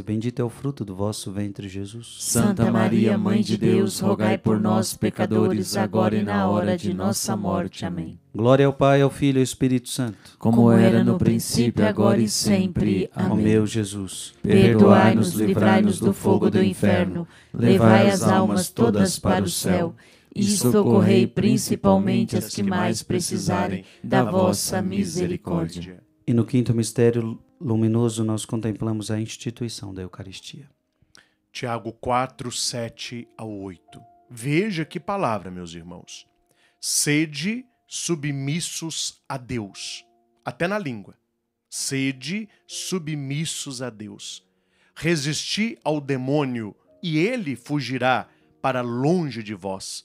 e bendito é o fruto do vosso ventre, Jesus. Santa Maria, Mãe de Deus, rogai por nós, pecadores, agora e na hora de nossa morte. Amém. Glória ao Pai, ao Filho e ao Espírito Santo, como, era no princípio, agora e sempre. Amém. Ó meu Jesus, perdoai-nos, livrai-nos do fogo do inferno, levai as almas todas para o céu e socorrei principalmente as que mais precisarem da vossa misericórdia. E no quinto mistério luminoso, nós contemplamos a instituição da Eucaristia. Tiago 4, 7 a 8. Veja que palavra, meus irmãos. Sede submissos a Deus. Até na língua. Sede submissos a Deus. Resisti ao demônio e ele fugirá para longe de vós.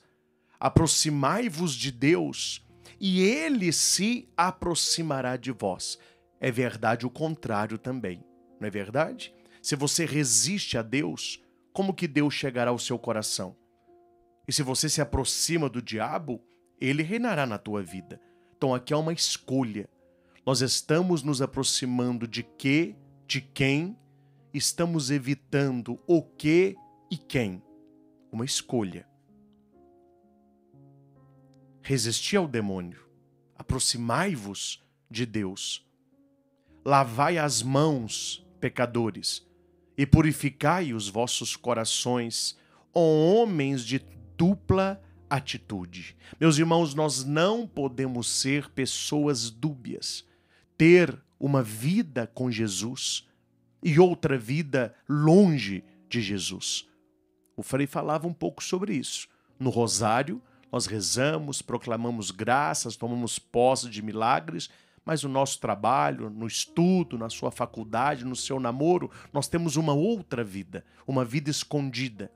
Aproximai-vos de Deus e ele se aproximará de vós. É verdade o contrário também, não é verdade? Se você resiste a Deus, como que Deus chegará ao seu coração? E se você se aproxima do diabo, ele reinará na tua vida. Então aqui é uma escolha. Nós estamos nos aproximando de que, de quem, estamos evitando o que e quem. Uma escolha. Resisti ao demônio, aproximai-vos de Deus. Lavai as mãos, pecadores, e purificai os vossos corações, homens de dupla atitude. Meus irmãos, nós não podemos ser pessoas dúbias. Ter uma vida com Jesus e outra vida longe de Jesus. O Frei falava um pouco sobre isso no Rosário nós rezamos, proclamamos graças, tomamos posse de milagres, mas o nosso trabalho, no estudo, na sua faculdade, no seu namoro, nós temos uma outra vida, uma vida escondida.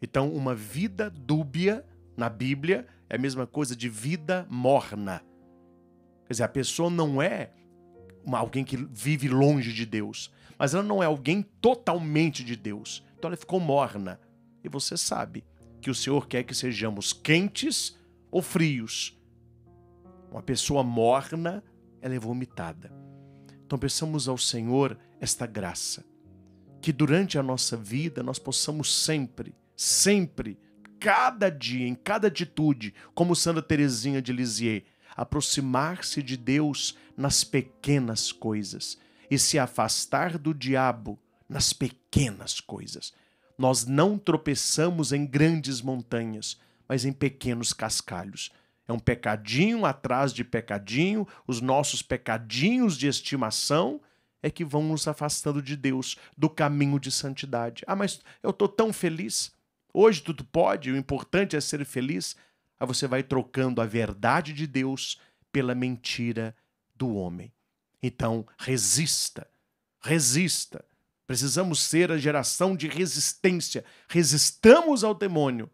Então, uma vida dúbia na Bíblia é a mesma coisa de vida morna. Quer dizer, a pessoa não é uma, alguém que vive longe de Deus, mas ela não é alguém totalmente de Deus. Então ela ficou morna. E você sabe, que o Senhor quer que sejamos quentes ou frios. Uma pessoa morna, ela é vomitada. Então peçamos ao Senhor esta graça, que durante a nossa vida nós possamos sempre, sempre, cada dia, em cada atitude, como Santa Teresinha de Lisieux, aproximar-se de Deus nas pequenas coisas e se afastar do diabo nas pequenas coisas nós não tropeçamos em grandes montanhas, mas em pequenos cascalhos. É um pecadinho atrás de pecadinho, os nossos pecadinhos de estimação é que vão nos afastando de Deus, do caminho de santidade. Ah, mas eu estou tão feliz. Hoje tudo pode, o importante é ser feliz. Aí você vai trocando a verdade de Deus pela mentira do homem. Então, resista, resista. Precisamos ser a geração de resistência. Resistamos ao demônio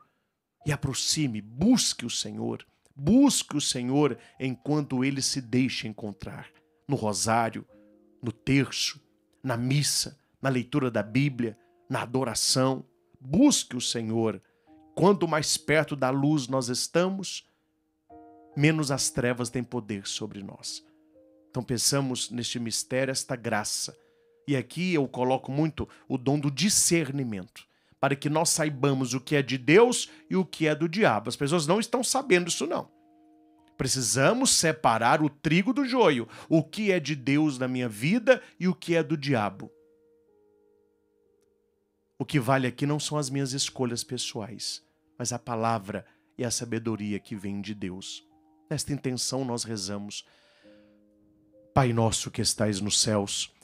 e aproxime, busque o Senhor. Busque o Senhor enquanto ele se deixa encontrar. No rosário, no terço, na missa, na leitura da Bíblia, na adoração. Busque o Senhor. Quanto mais perto da luz nós estamos, menos as trevas têm poder sobre nós. Então pensamos neste mistério, esta graça e aqui eu coloco muito o dom do discernimento, para que nós saibamos o que é de Deus e o que é do diabo. As pessoas não estão sabendo isso, não. Precisamos separar o trigo do joio, o que é de Deus na minha vida e o que é do diabo. O que vale aqui não são as minhas escolhas pessoais, mas a palavra e a sabedoria que vem de Deus. Nesta intenção nós rezamos. Pai nosso que estais nos céus,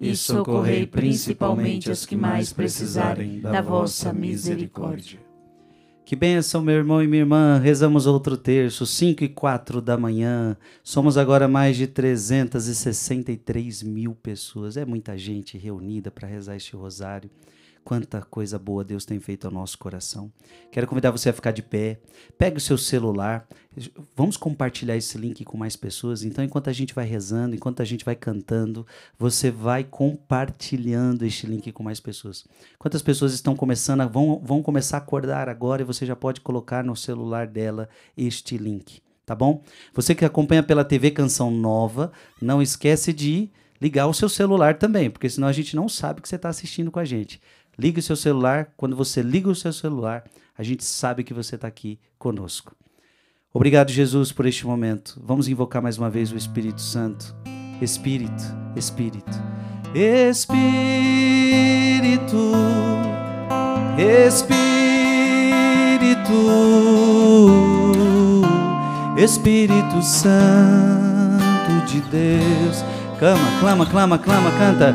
e socorrei principalmente os que mais precisarem da vossa misericórdia. Que bênção, meu irmão e minha irmã. Rezamos outro terço, 5 e 4 da manhã. Somos agora mais de 363 mil pessoas. É muita gente reunida para rezar este rosário quanta coisa boa Deus tem feito ao nosso coração. Quero convidar você a ficar de pé. Pega o seu celular. Vamos compartilhar esse link com mais pessoas. Então, enquanto a gente vai rezando, enquanto a gente vai cantando, você vai compartilhando este link com mais pessoas. Quantas pessoas estão começando, a, vão, vão começar a acordar agora e você já pode colocar no celular dela este link, tá bom? Você que acompanha pela TV Canção Nova, não esquece de ligar o seu celular também, porque senão a gente não sabe que você está assistindo com a gente. Ligue o seu celular. Quando você liga o seu celular, a gente sabe que você está aqui conosco. Obrigado, Jesus, por este momento. Vamos invocar mais uma vez o Espírito Santo. Espírito, Espírito. Espírito, Espírito, Espírito Santo de Deus. Clama, clama, clama, clama, canta.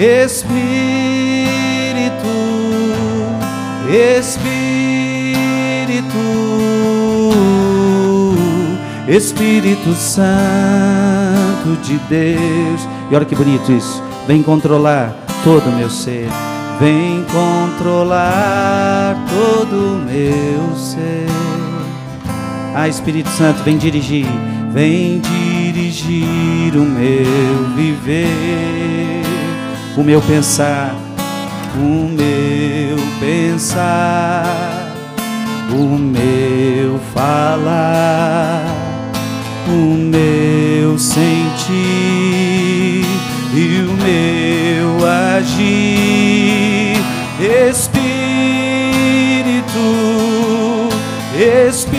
Espírito. Espírito, Espírito Santo de Deus. E olha que bonito isso. Vem controlar todo o meu ser. Vem controlar todo o meu ser. Ah, Espírito Santo, vem dirigir. Vem dirigir o meu viver, o meu pensar, o meu pensar, o meu falar, o meu sentir e o meu agir. Espírito, Espírito,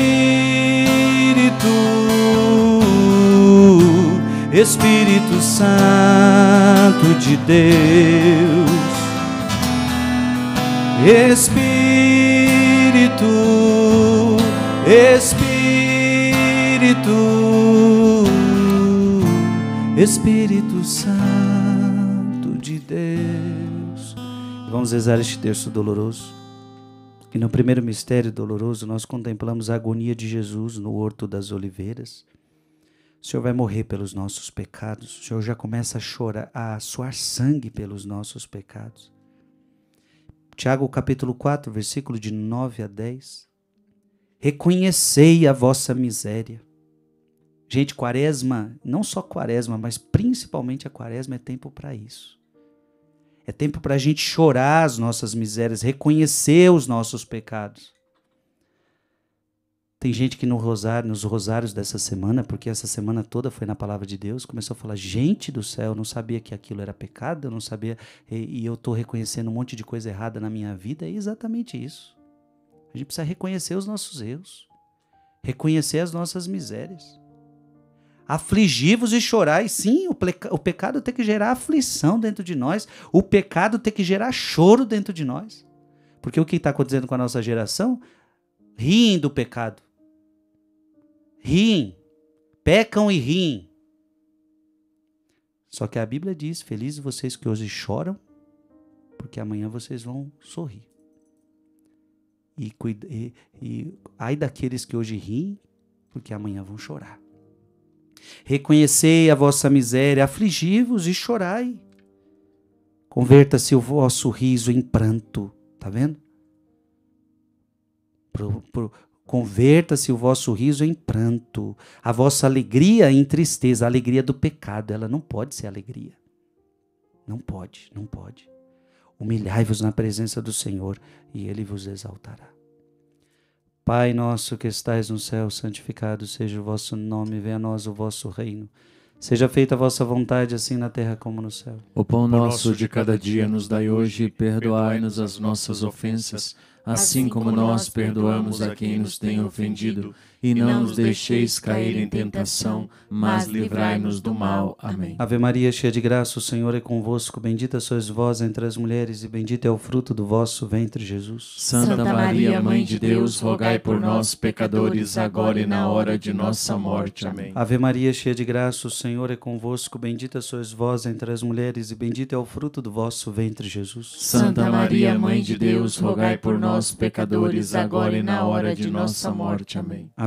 Espírito Santo de Deus Espírito, Espírito, Espírito Santo de Deus. Vamos rezar este texto doloroso. E no primeiro mistério doloroso, nós contemplamos a agonia de Jesus no Horto das Oliveiras. O Senhor vai morrer pelos nossos pecados. O Senhor já começa a chorar, a suar sangue pelos nossos pecados. Tiago capítulo 4, versículo de 9 a 10. Reconhecei a vossa miséria. Gente, quaresma, não só quaresma, mas principalmente a quaresma é tempo para isso. É tempo para a gente chorar as nossas misérias, reconhecer os nossos pecados. Tem gente que no rosário, nos rosários dessa semana, porque essa semana toda foi na palavra de Deus, começou a falar: gente do céu, eu não sabia que aquilo era pecado, eu não sabia, e, e eu estou reconhecendo um monte de coisa errada na minha vida. É exatamente isso. A gente precisa reconhecer os nossos erros, reconhecer as nossas misérias. Afligivos e chorais, sim, o, pleca, o pecado tem que gerar aflição dentro de nós, o pecado tem que gerar choro dentro de nós. Porque o que está acontecendo com a nossa geração? Riem do pecado riem, pecam e riem. Só que a Bíblia diz: Felizes vocês que hoje choram, porque amanhã vocês vão sorrir. E, e, e ai daqueles que hoje riem, porque amanhã vão chorar. Reconhecei a vossa miséria, afligi-vos e chorai. Converta-se o vosso riso em pranto. Tá vendo? Pro, pro, Converta-se o vosso riso em pranto, a vossa alegria em tristeza, a alegria do pecado. Ela não pode ser alegria. Não pode, não pode. Humilhai-vos na presença do Senhor e ele vos exaltará. Pai nosso que estais no céu, santificado seja o vosso nome, venha a nós o vosso reino. Seja feita a vossa vontade, assim na terra como no céu. O pão nosso de cada dia nos dai hoje, e perdoai-nos as nossas ofensas Assim, assim como nós perdoamos a quem nos tem ofendido e não nos deixeis cair em tentação, mas livrai-nos do mal. É é Amém. Ave Maria, cheia de graça, o Senhor é convosco, bendita sois vós entre as mulheres e bendito é o fruto do vosso ventre, Jesus. Santa Maria, mãe de Deus, rogai por nós pecadores, agora e na hora de nossa morte. Amém. Ave Maria, cheia de graça, o Senhor é convosco, bendita sois vós entre as mulheres e bendito é o fruto do vosso ventre, Jesus. Santa Maria, mãe de Deus, rogai por nós pecadores, agora e na hora de nossa morte. Amém.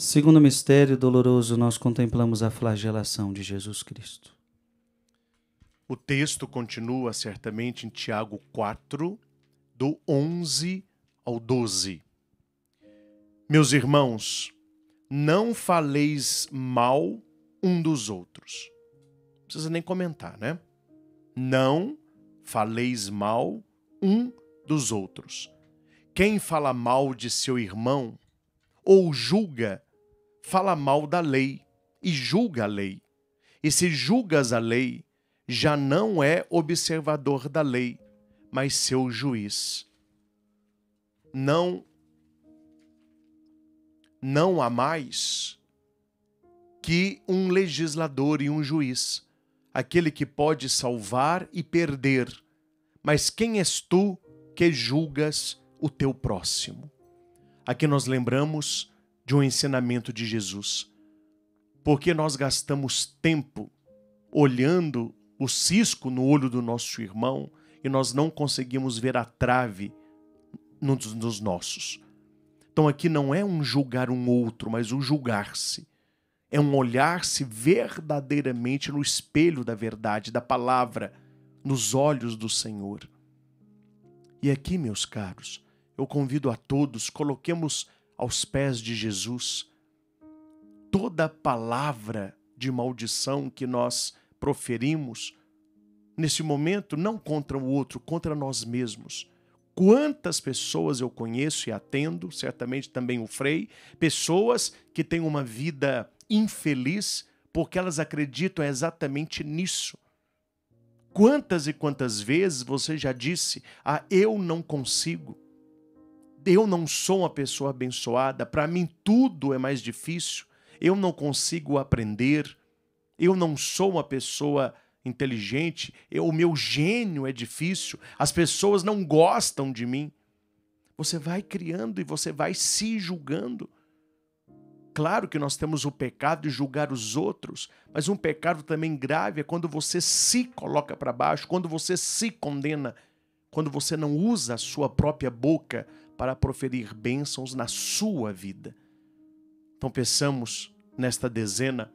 Segundo mistério doloroso, nós contemplamos a flagelação de Jesus Cristo. O texto continua certamente em Tiago 4, do 11 ao 12. Meus irmãos, não faleis mal um dos outros. Não precisa nem comentar, né? Não faleis mal um dos outros. Quem fala mal de seu irmão ou julga fala mal da lei e julga a lei. E se julgas a lei, já não é observador da lei, mas seu juiz. Não não há mais que um legislador e um juiz, aquele que pode salvar e perder. Mas quem és tu que julgas o teu próximo? Aqui nós lembramos de um ensinamento de Jesus. Porque nós gastamos tempo olhando o cisco no olho do nosso irmão e nós não conseguimos ver a trave nos, nossos. Então aqui não é um julgar um outro, mas um julgar-se. É um olhar-se verdadeiramente no espelho da verdade, da palavra, nos olhos do Senhor. E aqui, meus caros, eu convido a todos, coloquemos aos pés de Jesus toda palavra de maldição que nós proferimos nesse momento, não contra o outro, contra nós mesmos. Quantas pessoas eu conheço e atendo, certamente também o Frei, pessoas que têm uma vida infeliz porque elas acreditam exatamente nisso. Quantas e quantas vezes você já disse: "Ah, eu não consigo" eu não sou uma pessoa abençoada, para mim tudo é mais difícil, eu não consigo aprender, eu não sou uma pessoa inteligente, eu, o meu gênio é difícil, as pessoas não gostam de mim. Você vai criando e você vai se julgando. Claro que nós temos o pecado de julgar os outros, mas um pecado também grave é quando você se coloca para baixo, quando você se condena, quando você não usa a sua própria boca para proferir bênçãos na sua vida. Então peçamos nesta dezena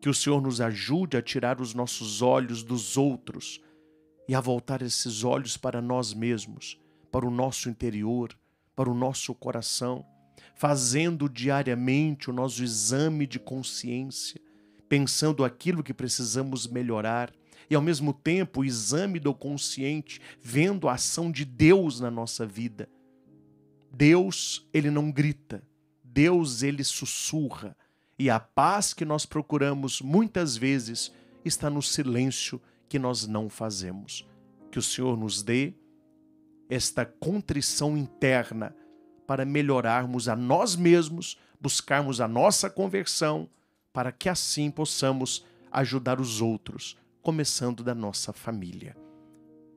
que o Senhor nos ajude a tirar os nossos olhos dos outros e a voltar esses olhos para nós mesmos, para o nosso interior, para o nosso coração, fazendo diariamente o nosso exame de consciência, pensando aquilo que precisamos melhorar e ao mesmo tempo o exame do consciente, vendo a ação de Deus na nossa vida. Deus, ele não grita. Deus, ele sussurra. E a paz que nós procuramos muitas vezes está no silêncio que nós não fazemos. Que o Senhor nos dê esta contrição interna para melhorarmos a nós mesmos, buscarmos a nossa conversão, para que assim possamos ajudar os outros, começando da nossa família.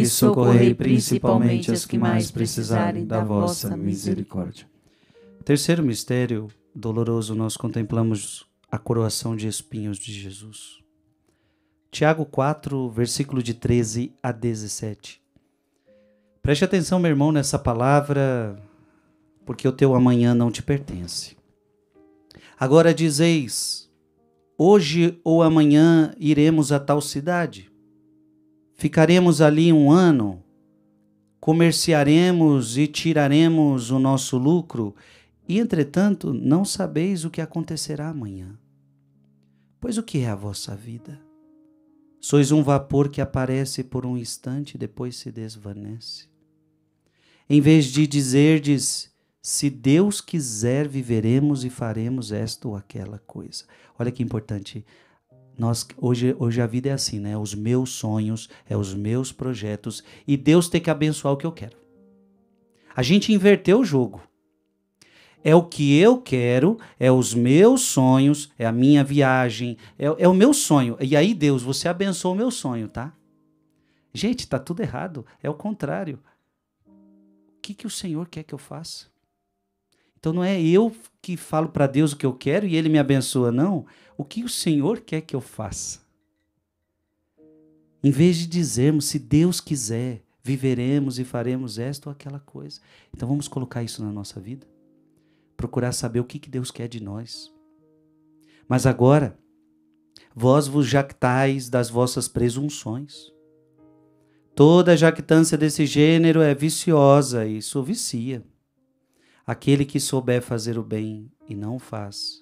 e socorrei principalmente as que mais precisarem da vossa misericórdia. Terceiro mistério doloroso, nós contemplamos a coroação de espinhos de Jesus. Tiago 4, versículo de 13 a 17. Preste atenção, meu irmão, nessa palavra, porque o teu amanhã não te pertence. Agora dizeis: hoje ou amanhã iremos a tal cidade Ficaremos ali um ano, comerciaremos e tiraremos o nosso lucro, e entretanto não sabeis o que acontecerá amanhã. Pois o que é a vossa vida? Sois um vapor que aparece por um instante e depois se desvanece. Em vez de dizerdes, se Deus quiser, viveremos e faremos esta ou aquela coisa. Olha que importante nós hoje, hoje a vida é assim, né? Os meus sonhos, é os meus projetos e Deus tem que abençoar o que eu quero. A gente inverteu o jogo. É o que eu quero, é os meus sonhos, é a minha viagem, é, é o meu sonho. E aí, Deus, você abençoa o meu sonho, tá? Gente, tá tudo errado. É o contrário. O que, que o Senhor quer que eu faça? Então não é eu que falo para Deus o que eu quero e ele me abençoa, não. O que o Senhor quer que eu faça? Em vez de dizermos, se Deus quiser, viveremos e faremos esta ou aquela coisa. Então vamos colocar isso na nossa vida. Procurar saber o que, Deus quer de nós. Mas agora, vós vos jactais das vossas presunções. Toda jactância desse gênero é viciosa e sovicia. Aquele que souber fazer o bem e não faz,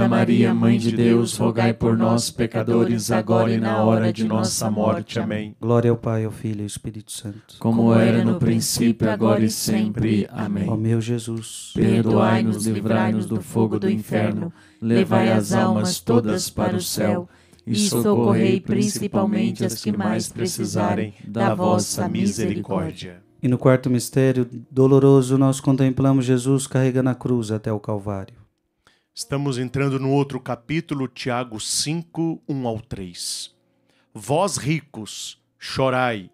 Santa Maria, Mãe de Deus, rogai por nós, pecadores, agora e na hora de nossa morte. Amém. Glória ao Pai, ao Filho e ao Espírito Santo. Como era no princípio, agora e sempre. Amém. Ó meu Jesus, perdoai-nos, livrai-nos do fogo do inferno, levai as almas todas para o céu e socorrei principalmente as que mais precisarem da vossa misericórdia. E no quarto mistério doloroso, nós contemplamos Jesus carregando a cruz até o Calvário. Estamos entrando no outro capítulo, Tiago 5, 1 ao 3. Vós ricos, chorai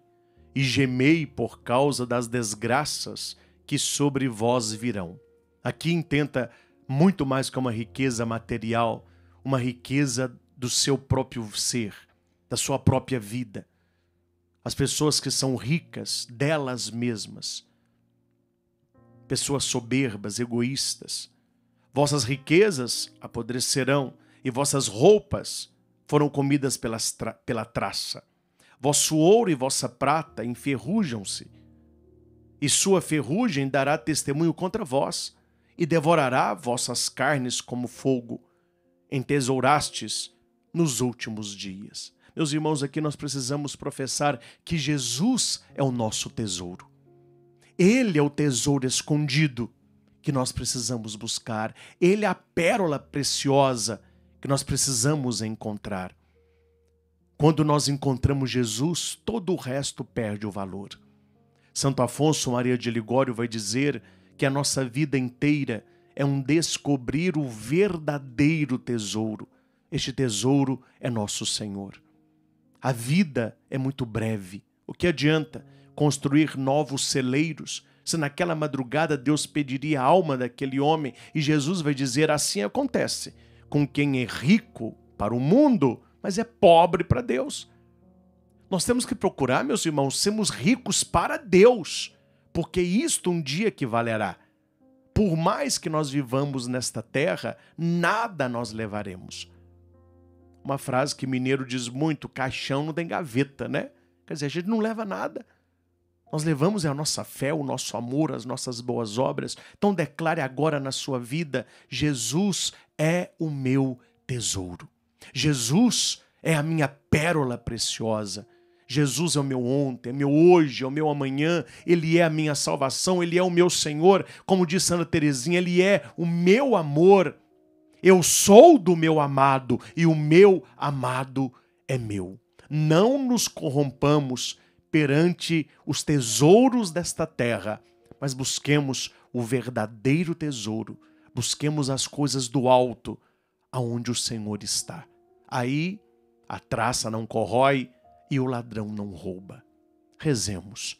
e gemei por causa das desgraças que sobre vós virão. Aqui intenta muito mais que uma riqueza material, uma riqueza do seu próprio ser, da sua própria vida. As pessoas que são ricas delas mesmas, pessoas soberbas, egoístas, Vossas riquezas apodrecerão, e vossas roupas foram comidas pela tra pela traça. Vosso ouro e vossa prata enferrujam-se, e sua ferrugem dará testemunho contra vós, e devorará vossas carnes como fogo. Entesourastes nos últimos dias. Meus irmãos, aqui nós precisamos professar que Jesus é o nosso tesouro. Ele é o tesouro escondido que nós precisamos buscar, Ele é a pérola preciosa que nós precisamos encontrar. Quando nós encontramos Jesus, todo o resto perde o valor. Santo Afonso Maria de Ligório vai dizer que a nossa vida inteira é um descobrir o verdadeiro tesouro. Este tesouro é nosso Senhor. A vida é muito breve. O que adianta construir novos celeiros se naquela madrugada Deus pediria a alma daquele homem, e Jesus vai dizer: assim acontece com quem é rico para o mundo, mas é pobre para Deus. Nós temos que procurar, meus irmãos, sermos ricos para Deus, porque isto um dia que valerá. Por mais que nós vivamos nesta terra, nada nós levaremos. Uma frase que mineiro diz muito: caixão não tem gaveta, né? Quer dizer, a gente não leva nada. Nós levamos a nossa fé, o nosso amor, as nossas boas obras. Então declare agora na sua vida: Jesus é o meu tesouro. Jesus é a minha pérola preciosa. Jesus é o meu ontem, é meu hoje, é o meu amanhã, ele é a minha salvação, ele é o meu Senhor, como diz Santa Teresinha, ele é o meu amor. Eu sou do meu amado e o meu amado é meu. Não nos corrompamos perante os tesouros desta terra, mas busquemos o verdadeiro tesouro, busquemos as coisas do alto, aonde o Senhor está. Aí a traça não corrói e o ladrão não rouba. Rezemos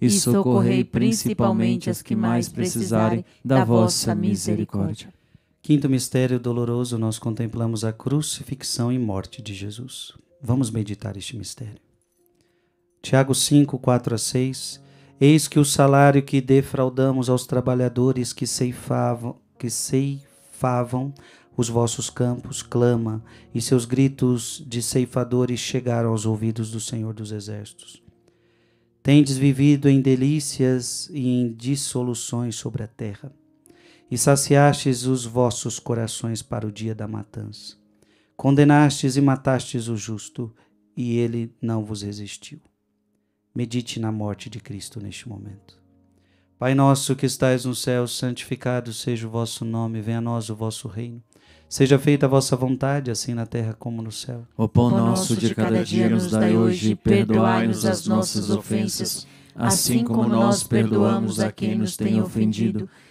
e socorrei principalmente as que mais precisarem da vossa misericórdia. Quinto mistério doloroso, nós contemplamos a crucifixão e morte de Jesus. Vamos meditar este mistério. Tiago 5, 4 a 6. Eis que o salário que defraudamos aos trabalhadores que ceifavam, que ceifavam os vossos campos clama, e seus gritos de ceifadores chegaram aos ouvidos do Senhor dos Exércitos tendes vivido em delícias e em dissoluções sobre a terra, e saciastes os vossos corações para o dia da matança. Condenastes e matastes o justo, e ele não vos resistiu. Medite na morte de Cristo neste momento. Pai nosso que estais no céu, santificado seja o vosso nome, venha a nós o vosso reino. Seja feita a vossa vontade, assim na terra como no céu. O pão nosso de cada dia nos dai hoje, perdoai-nos as nossas ofensas, assim, assim como nós perdoamos a quem nos tem ofendido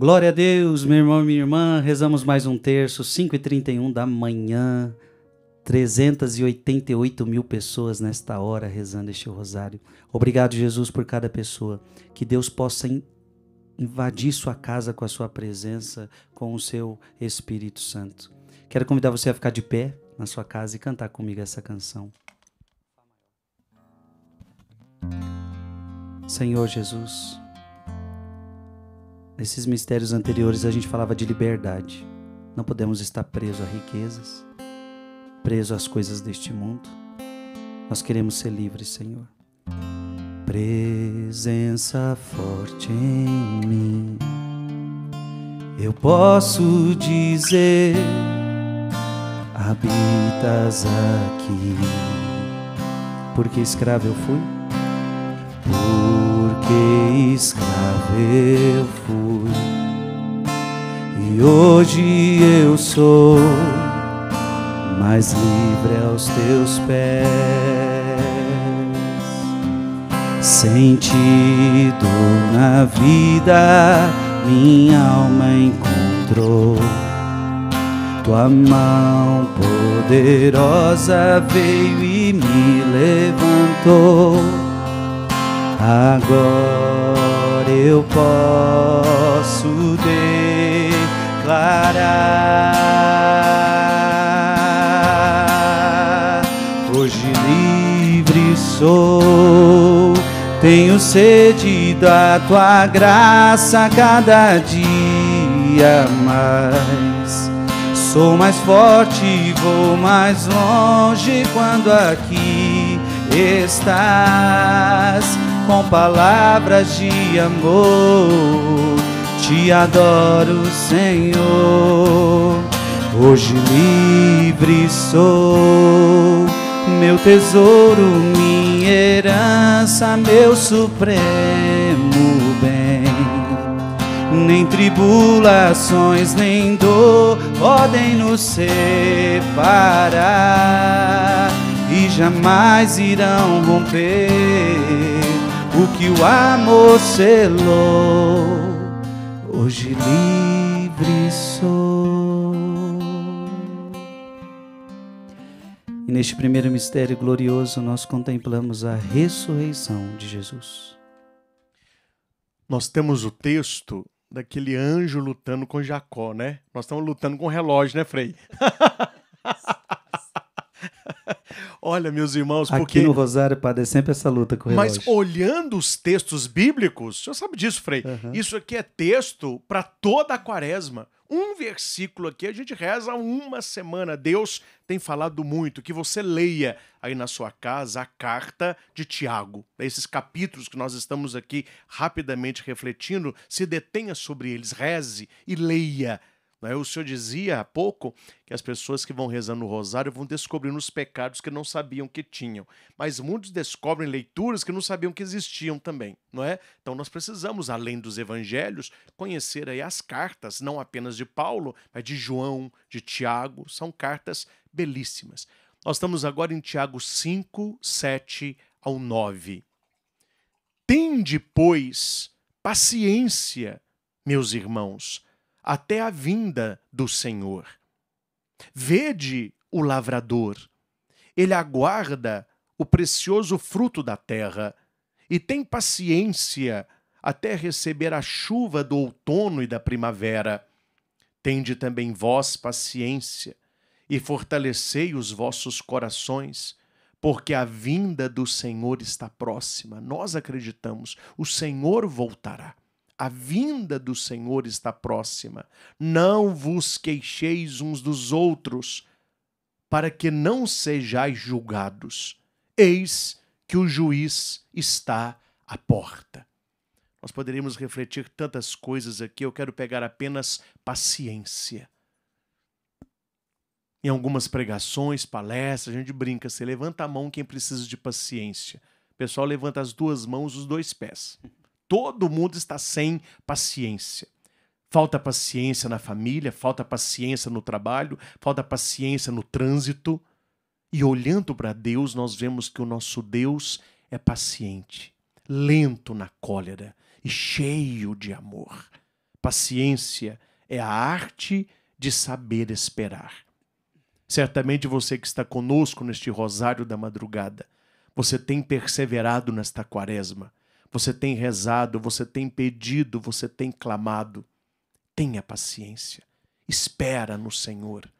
Glória a Deus, meu irmão e minha irmã. Rezamos mais um terço, 5h31 da manhã. 388 mil pessoas nesta hora rezando este rosário. Obrigado, Jesus, por cada pessoa. Que Deus possa invadir sua casa com a sua presença, com o seu Espírito Santo. Quero convidar você a ficar de pé na sua casa e cantar comigo essa canção. Senhor Jesus. Nesses mistérios anteriores a gente falava de liberdade. Não podemos estar presos a riquezas, presos às coisas deste mundo. Nós queremos ser livres, Senhor. Presença forte em mim, eu posso dizer: habitas aqui, porque escravo eu fui. Por que escravo eu fui e hoje eu sou mais livre aos teus pés. Sentido na vida, minha alma encontrou. Tua mão poderosa veio e me levantou Agora eu posso declarar: Hoje livre sou, tenho sede da tua graça cada dia mais. Sou mais forte, vou mais longe quando aqui estás com palavras de amor. Te adoro, Senhor. Hoje livre sou, meu tesouro, minha herança, meu supremo bem. Nem tribulações, nem dor podem nos separar e jamais irão romper o que o amor selou. Hoje livre sou. E neste primeiro mistério glorioso, nós contemplamos a ressurreição de Jesus. Nós temos o texto daquele anjo lutando com Jacó, né? Nós estamos lutando com o relógio, né, Frei? Olha, meus irmãos, Aqui porque. Aqui no Rosário, Padre, é sempre essa luta com o Mas olhando os textos bíblicos, o senhor sabe disso, Frei? Uhum. Isso aqui é texto para toda a quaresma. Um versículo aqui, a gente reza uma semana. Deus tem falado muito. Que você leia aí na sua casa a carta de Tiago. Esses capítulos que nós estamos aqui rapidamente refletindo, se detenha sobre eles, reze e leia né? O senhor dizia há pouco que as pessoas que vão rezando o rosário vão descobrindo os pecados que não sabiam que tinham, mas muitos descobrem leituras que não sabiam que existiam também, não é? Então nós precisamos, além dos evangelhos, conhecer aí as cartas, não apenas de Paulo, mas de João, de Tiago, são cartas belíssimas. Nós estamos agora em Tiago 5, 7 ao 9. Tende, pois, paciência, meus irmãos, até a vinda do Senhor. Vede o lavrador. Ele aguarda o precioso fruto da terra e tem paciência até receber a chuva do outono e da primavera. Tende também vós paciência e fortalecei os vossos corações, porque a vinda do Senhor está próxima. Nós acreditamos, o Senhor voltará a vinda do Senhor está próxima. Não vos queixeis uns dos outros, para que não sejais julgados. Eis que o juiz está à porta. Nós poderíamos refletir tantas coisas aqui, eu quero pegar apenas paciência. Em algumas pregações, palestras, a gente brinca, você levanta a mão quem precisa de paciência. O pessoal levanta as duas mãos, os dois pés todo mundo está sem paciência. Falta paciência na família, falta paciência no trabalho, falta paciência no trânsito. E olhando para Deus, nós vemos que o nosso Deus é paciente, lento na cólera e cheio de amor. Paciência é a arte de saber esperar. Certamente você que está conosco neste rosário da madrugada, você tem perseverado nesta quaresma você tem rezado, você tem pedido, você tem clamado. Tenha paciência. Espera no Senhor.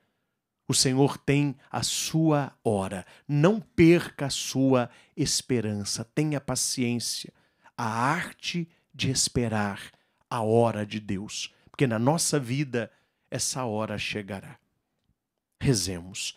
O Senhor tem a sua hora. Não perca a sua esperança. Tenha paciência. A arte de esperar a hora de Deus. Porque na nossa vida, essa hora chegará. Rezemos.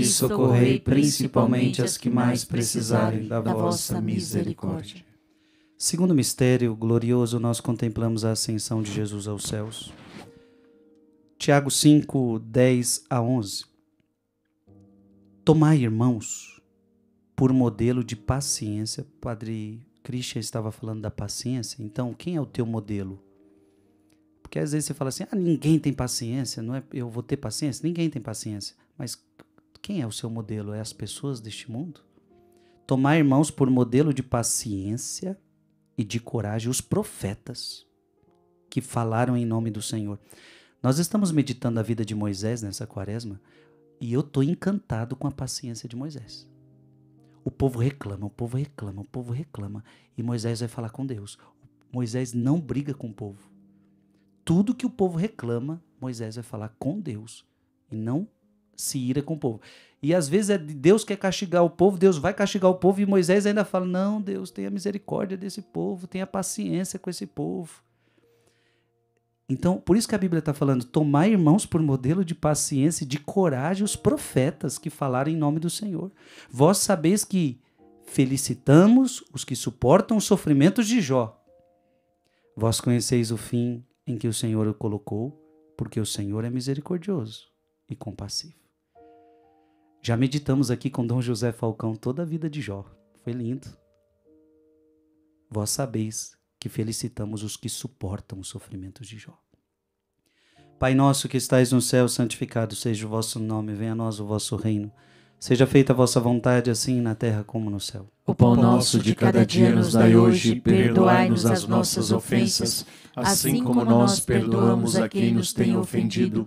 e socorrei principalmente as que mais precisarem da vossa misericórdia. Segundo mistério glorioso, nós contemplamos a ascensão de Jesus aos céus. Tiago 5, 10 a 11. Tomai, irmãos, por modelo de paciência. Padre Christian estava falando da paciência. Então, quem é o teu modelo? Porque às vezes você fala assim: ah, ninguém tem paciência, não é? Eu vou ter paciência? Ninguém tem paciência. Mas quem é o seu modelo? É as pessoas deste mundo? Tomar, irmãos, por modelo de paciência e de coragem os profetas que falaram em nome do Senhor. Nós estamos meditando a vida de Moisés nessa quaresma e eu estou encantado com a paciência de Moisés. O povo reclama, o povo reclama, o povo reclama. E Moisés vai falar com Deus. Moisés não briga com o povo. Tudo que o povo reclama, Moisés vai falar com Deus e não se ira com o povo. E às vezes é Deus quer castigar o povo, Deus vai castigar o povo, e Moisés ainda fala: Não, Deus, tenha misericórdia desse povo, tenha paciência com esse povo. Então, por isso que a Bíblia está falando: tomai, irmãos, por modelo de paciência e de coragem os profetas que falaram em nome do Senhor. Vós sabeis que felicitamos os que suportam os sofrimentos de Jó. Vós conheceis o fim em que o Senhor o colocou, porque o Senhor é misericordioso e compassivo. Já meditamos aqui com Dom José Falcão toda a vida de Jó. Foi lindo. Vós sabeis que felicitamos os que suportam os sofrimentos de Jó. Pai nosso que estais no céu, santificado seja o vosso nome, venha a nós o vosso reino. Seja feita a vossa vontade, assim na terra como no céu. O pão nosso de cada dia nos dai hoje, perdoai-nos as nossas ofensas, assim como nós perdoamos a quem nos tem ofendido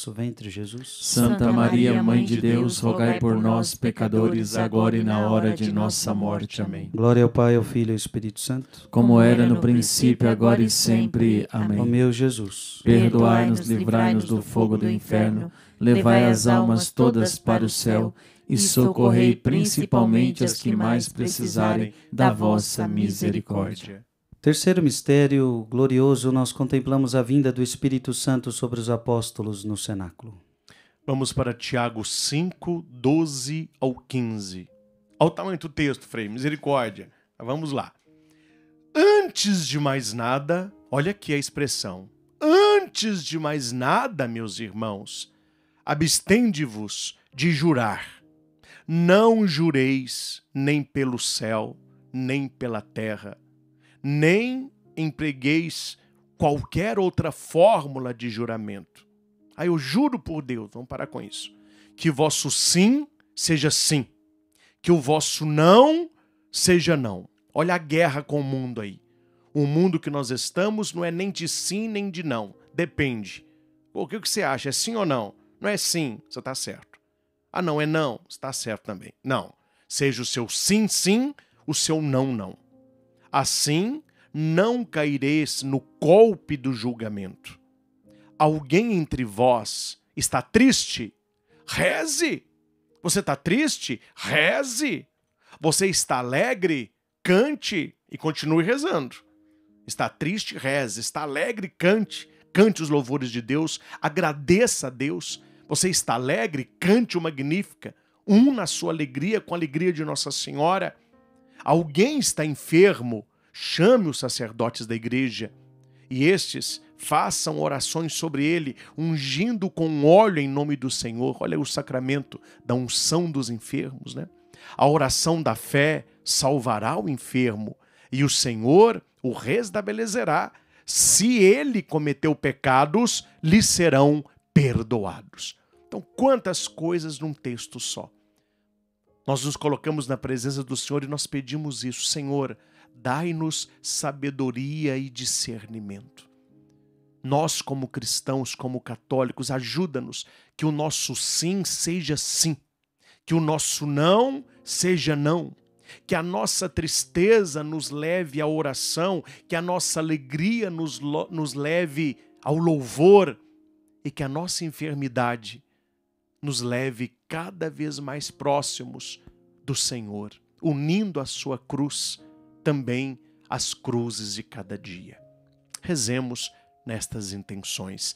vosso ventre, Jesus. Santa Maria, Mãe de Deus, rogai por nós, pecadores, agora e na hora de nossa morte. Amém. Glória ao Pai, ao Filho e ao Espírito Santo. Como era no princípio, agora e sempre. Amém. Ó meu Jesus, perdoai-nos, livrai-nos do fogo do inferno, levai as almas todas para o céu e socorrei principalmente as que mais precisarem da vossa misericórdia. Terceiro mistério glorioso, nós contemplamos a vinda do Espírito Santo sobre os apóstolos no cenáculo. Vamos para Tiago 5, 12 ao 15. Olha o tamanho do texto, Frei, misericórdia. Vamos lá. Antes de mais nada, olha aqui a expressão. Antes de mais nada, meus irmãos, abstende-vos de jurar. Não jureis nem pelo céu, nem pela terra nem empregueis qualquer outra fórmula de juramento. Aí eu juro por Deus, vamos parar com isso. Que vosso sim seja sim, que o vosso não seja não. Olha a guerra com o mundo aí. O mundo que nós estamos não é nem de sim nem de não. Depende. Pô, o que você acha? É sim ou não? Não é sim, você está certo. Ah, não, é não, você está certo também. Não. Seja o seu sim, sim, o seu não, não. Assim, não caireis no golpe do julgamento. Alguém entre vós está triste? Reze! Você está triste? Reze! Você está alegre? Cante e continue rezando. Está triste? Reze. Está alegre? Cante. Cante os louvores de Deus. Agradeça a Deus. Você está alegre? Cante o Magnífica. Um na sua alegria com a alegria de Nossa Senhora alguém está enfermo, chame os sacerdotes da igreja e estes façam orações sobre ele, ungindo com óleo em nome do Senhor. Olha o sacramento da unção dos enfermos, né? A oração da fé salvará o enfermo e o Senhor o restabelecerá. Se ele cometeu pecados, lhe serão perdoados. Então, quantas coisas num texto só. Nós nos colocamos na presença do Senhor e nós pedimos isso. Senhor, dai-nos sabedoria e discernimento. Nós, como cristãos, como católicos, ajuda-nos que o nosso sim seja sim, que o nosso não seja não, que a nossa tristeza nos leve à oração, que a nossa alegria nos, nos leve ao louvor e que a nossa enfermidade nos leve cada vez mais próximos do Senhor, unindo a sua cruz também as cruzes de cada dia. Rezemos nestas intenções.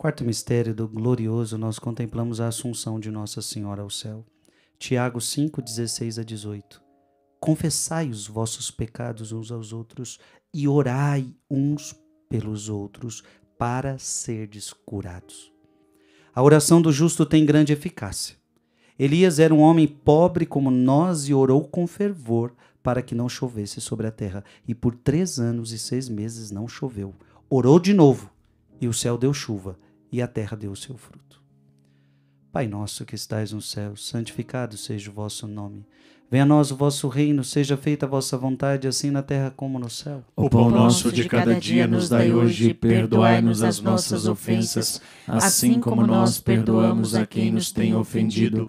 Quarto mistério do glorioso, nós contemplamos a assunção de Nossa Senhora ao céu. Tiago 5, 16 a 18. Confessai os vossos pecados uns aos outros e orai uns pelos outros para serdes curados. A oração do justo tem grande eficácia. Elias era um homem pobre como nós e orou com fervor para que não chovesse sobre a terra. E por três anos e seis meses não choveu. Orou de novo e o céu deu chuva e a terra deu o seu fruto. Pai nosso que estais no céu, santificado seja o vosso nome. Venha a nós o vosso reino, seja feita a vossa vontade, assim na terra como no céu. O pão nosso de cada dia nos dai hoje, perdoai-nos as nossas ofensas, assim como nós perdoamos a quem nos tem ofendido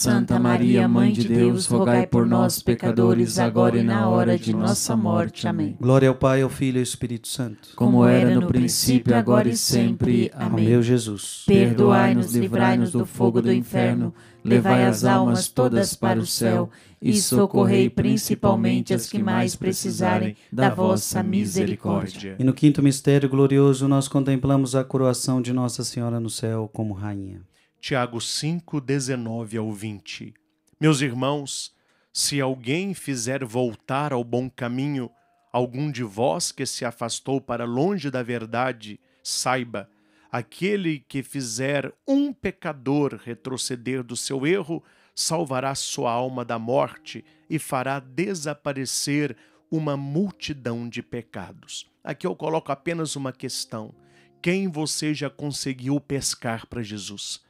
Santa Maria, Mãe de Deus, rogai por nós, pecadores, agora e na hora de nossa morte. Amém. Glória ao Pai, ao Filho e ao Espírito Santo. Como era no princípio, agora e sempre. Amém. Meu Jesus, perdoai-nos, livrai-nos do fogo do inferno, levai as almas todas para o céu e socorrei principalmente as que mais precisarem da vossa misericórdia. E no quinto mistério glorioso, nós contemplamos a coroação de Nossa Senhora no céu como rainha. Tiago 5, 19 ao 20. Meus irmãos, se alguém fizer voltar ao bom caminho algum de vós que se afastou para longe da verdade, saiba, aquele que fizer um pecador retroceder do seu erro, salvará sua alma da morte e fará desaparecer uma multidão de pecados. Aqui eu coloco apenas uma questão: quem você já conseguiu pescar para Jesus?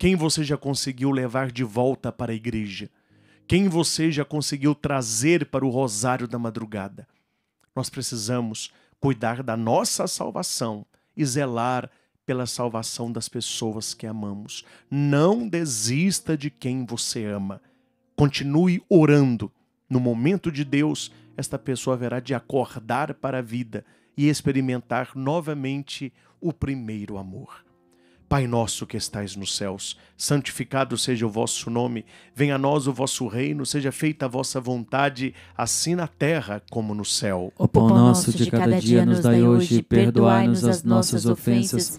Quem você já conseguiu levar de volta para a igreja? Quem você já conseguiu trazer para o rosário da madrugada? Nós precisamos cuidar da nossa salvação e zelar pela salvação das pessoas que amamos. Não desista de quem você ama. Continue orando. No momento de Deus, esta pessoa haverá de acordar para a vida e experimentar novamente o primeiro amor. Pai nosso que estais nos céus, santificado seja o vosso nome, venha a nós o vosso reino, seja feita a vossa vontade, assim na terra como no céu. O pão nosso de cada dia nos dai hoje, perdoai-nos as nossas ofensas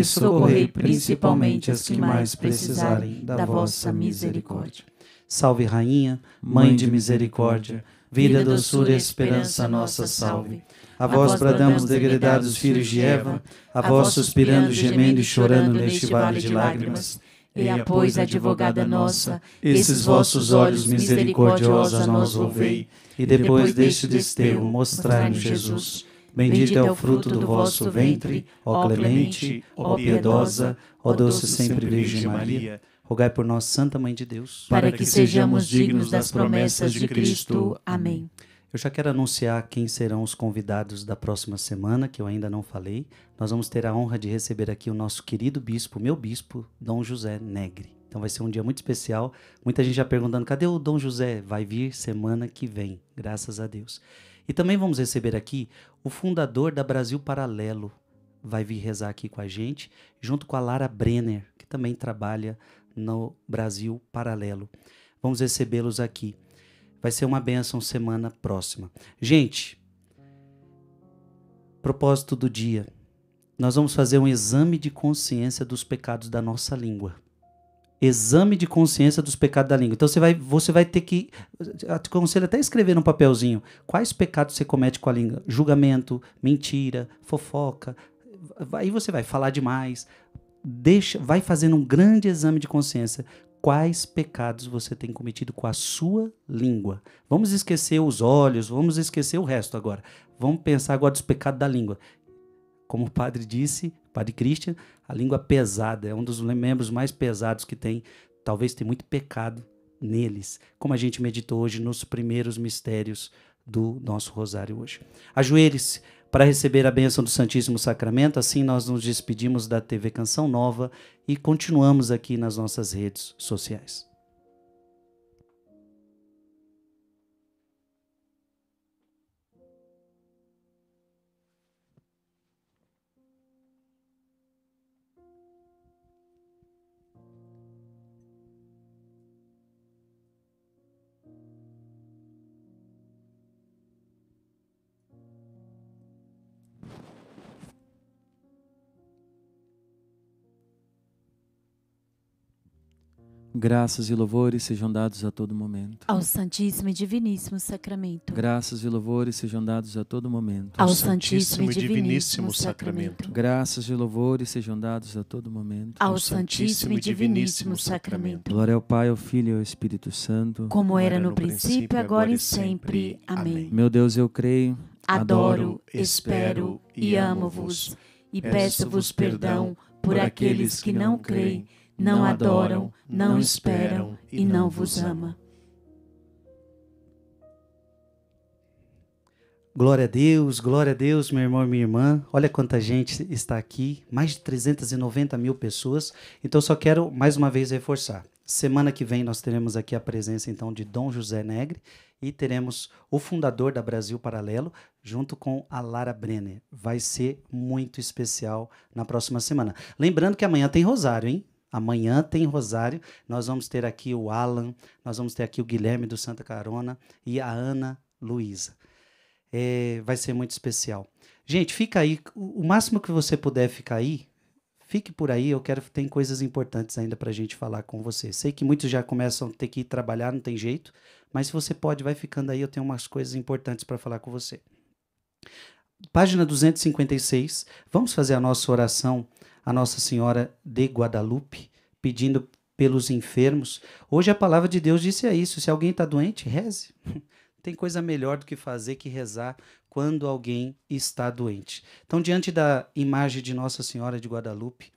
e socorrei principalmente as que mais precisarem da vossa misericórdia. Salve, Rainha, Mãe de Misericórdia, vida, doçura e esperança nossa, salve. A vós bradamos degredados filhos de Eva, a vós suspirando, gemendo e chorando neste vale de lágrimas. Eia, pois, advogada nossa, esses vossos olhos misericordiosos a nós volvei, e depois deste desterro mostrai-nos Jesus Bendito é, é o fruto do vosso ventre, ó clemente, ó piedosa, ó doce sempre Virgem Maria. Rogai por nós, Santa Mãe de Deus, para que sejamos dignos das promessas de Cristo. Amém. Eu já quero anunciar quem serão os convidados da próxima semana, que eu ainda não falei. Nós vamos ter a honra de receber aqui o nosso querido bispo, meu bispo, Dom José Negre. Então vai ser um dia muito especial. Muita gente já perguntando: cadê o Dom José? Vai vir semana que vem, graças a Deus. E também vamos receber aqui o fundador da Brasil Paralelo. Vai vir rezar aqui com a gente, junto com a Lara Brenner, que também trabalha no Brasil Paralelo. Vamos recebê-los aqui. Vai ser uma bênção semana próxima. Gente, propósito do dia. Nós vamos fazer um exame de consciência dos pecados da nossa língua exame de consciência dos pecados da língua. Então você vai, você vai ter que. Te aconselho até escrever num papelzinho quais pecados você comete com a língua: julgamento, mentira, fofoca. Aí você vai falar demais. Deixa, vai fazendo um grande exame de consciência. Quais pecados você tem cometido com a sua língua? Vamos esquecer os olhos, vamos esquecer o resto agora. Vamos pensar agora dos pecados da língua. Como o padre disse, padre Christian, a língua pesada, é um dos membros mais pesados que tem. Talvez tem muito pecado neles, como a gente meditou hoje nos primeiros mistérios do nosso rosário hoje. Ajoelhe-se para receber a bênção do Santíssimo Sacramento, assim nós nos despedimos da TV Canção Nova e continuamos aqui nas nossas redes sociais. Graças e louvores sejam dados a todo momento. Ao Santíssimo e Diviníssimo Sacramento. Graças e louvores sejam dados a todo momento. Ao Santíssimo e Diviníssimo Sacramento. Graças e louvores sejam dados a todo momento. Ao Santíssimo e Diviníssimo Sacramento. Glória ao Pai, ao Filho e ao Espírito Santo. Como era no princípio, agora e sempre. Amém. Meu Deus, eu creio, adoro, espero e amo-vos. E peço-vos perdão por aqueles que não creem não adoram, não esperam e não vos ama. Glória a Deus, glória a Deus, meu irmão e minha irmã. Olha quanta gente está aqui, mais de 390 mil pessoas. Então, só quero mais uma vez reforçar. Semana que vem nós teremos aqui a presença então de Dom José Negre e teremos o fundador da Brasil Paralelo junto com a Lara Brenner. Vai ser muito especial na próxima semana. Lembrando que amanhã tem Rosário, hein? Amanhã tem Rosário. Nós vamos ter aqui o Alan, nós vamos ter aqui o Guilherme do Santa Carona e a Ana Luísa. É, vai ser muito especial. Gente, fica aí. O máximo que você puder ficar aí, fique por aí. Eu quero. Tem coisas importantes ainda para a gente falar com você. Sei que muitos já começam a ter que ir trabalhar, não tem jeito. Mas se você pode, vai ficando aí. Eu tenho umas coisas importantes para falar com você. Página 256. Vamos fazer a nossa oração a Nossa Senhora de Guadalupe, pedindo pelos enfermos. Hoje a palavra de Deus disse é isso: se alguém está doente, reze. Tem coisa melhor do que fazer que rezar quando alguém está doente. Então, diante da imagem de Nossa Senhora de Guadalupe,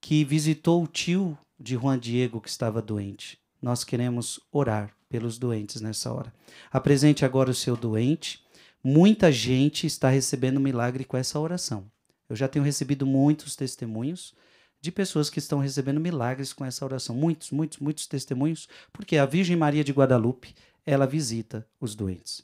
que visitou o tio de Juan Diego que estava doente, nós queremos orar pelos doentes nessa hora. Apresente agora o seu doente. Muita gente está recebendo milagre com essa oração. Eu já tenho recebido muitos testemunhos de pessoas que estão recebendo milagres com essa oração. Muitos, muitos, muitos testemunhos, porque a Virgem Maria de Guadalupe, ela visita os doentes.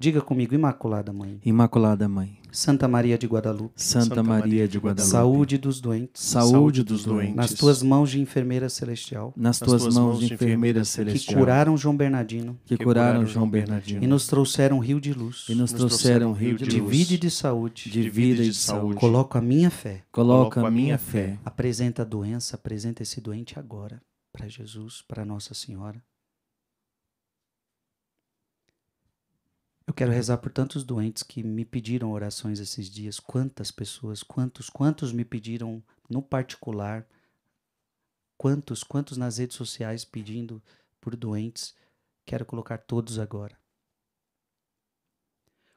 Diga comigo, Imaculada Mãe. Imaculada Mãe. Santa Maria de Guadalupe. Santa, Santa Maria de Guadalupe. Saúde dos doentes. Saúde dos doentes. Nas tuas mãos de enfermeira celestial. Nas tuas, tuas mãos de enfermeira celestial. Que curaram João Bernardino. Que curaram João Bernardino. E nos trouxeram rio de luz. E nos trouxeram rio de, de luz. De vida e de saúde. De vida e de saúde. Coloco a minha fé. Coloco a minha fé. Apresenta a doença, apresenta esse doente agora para Jesus, para Nossa Senhora. Eu quero rezar por tantos doentes que me pediram orações esses dias. Quantas pessoas, quantos, quantos me pediram no particular, quantos, quantos nas redes sociais pedindo por doentes. Quero colocar todos agora.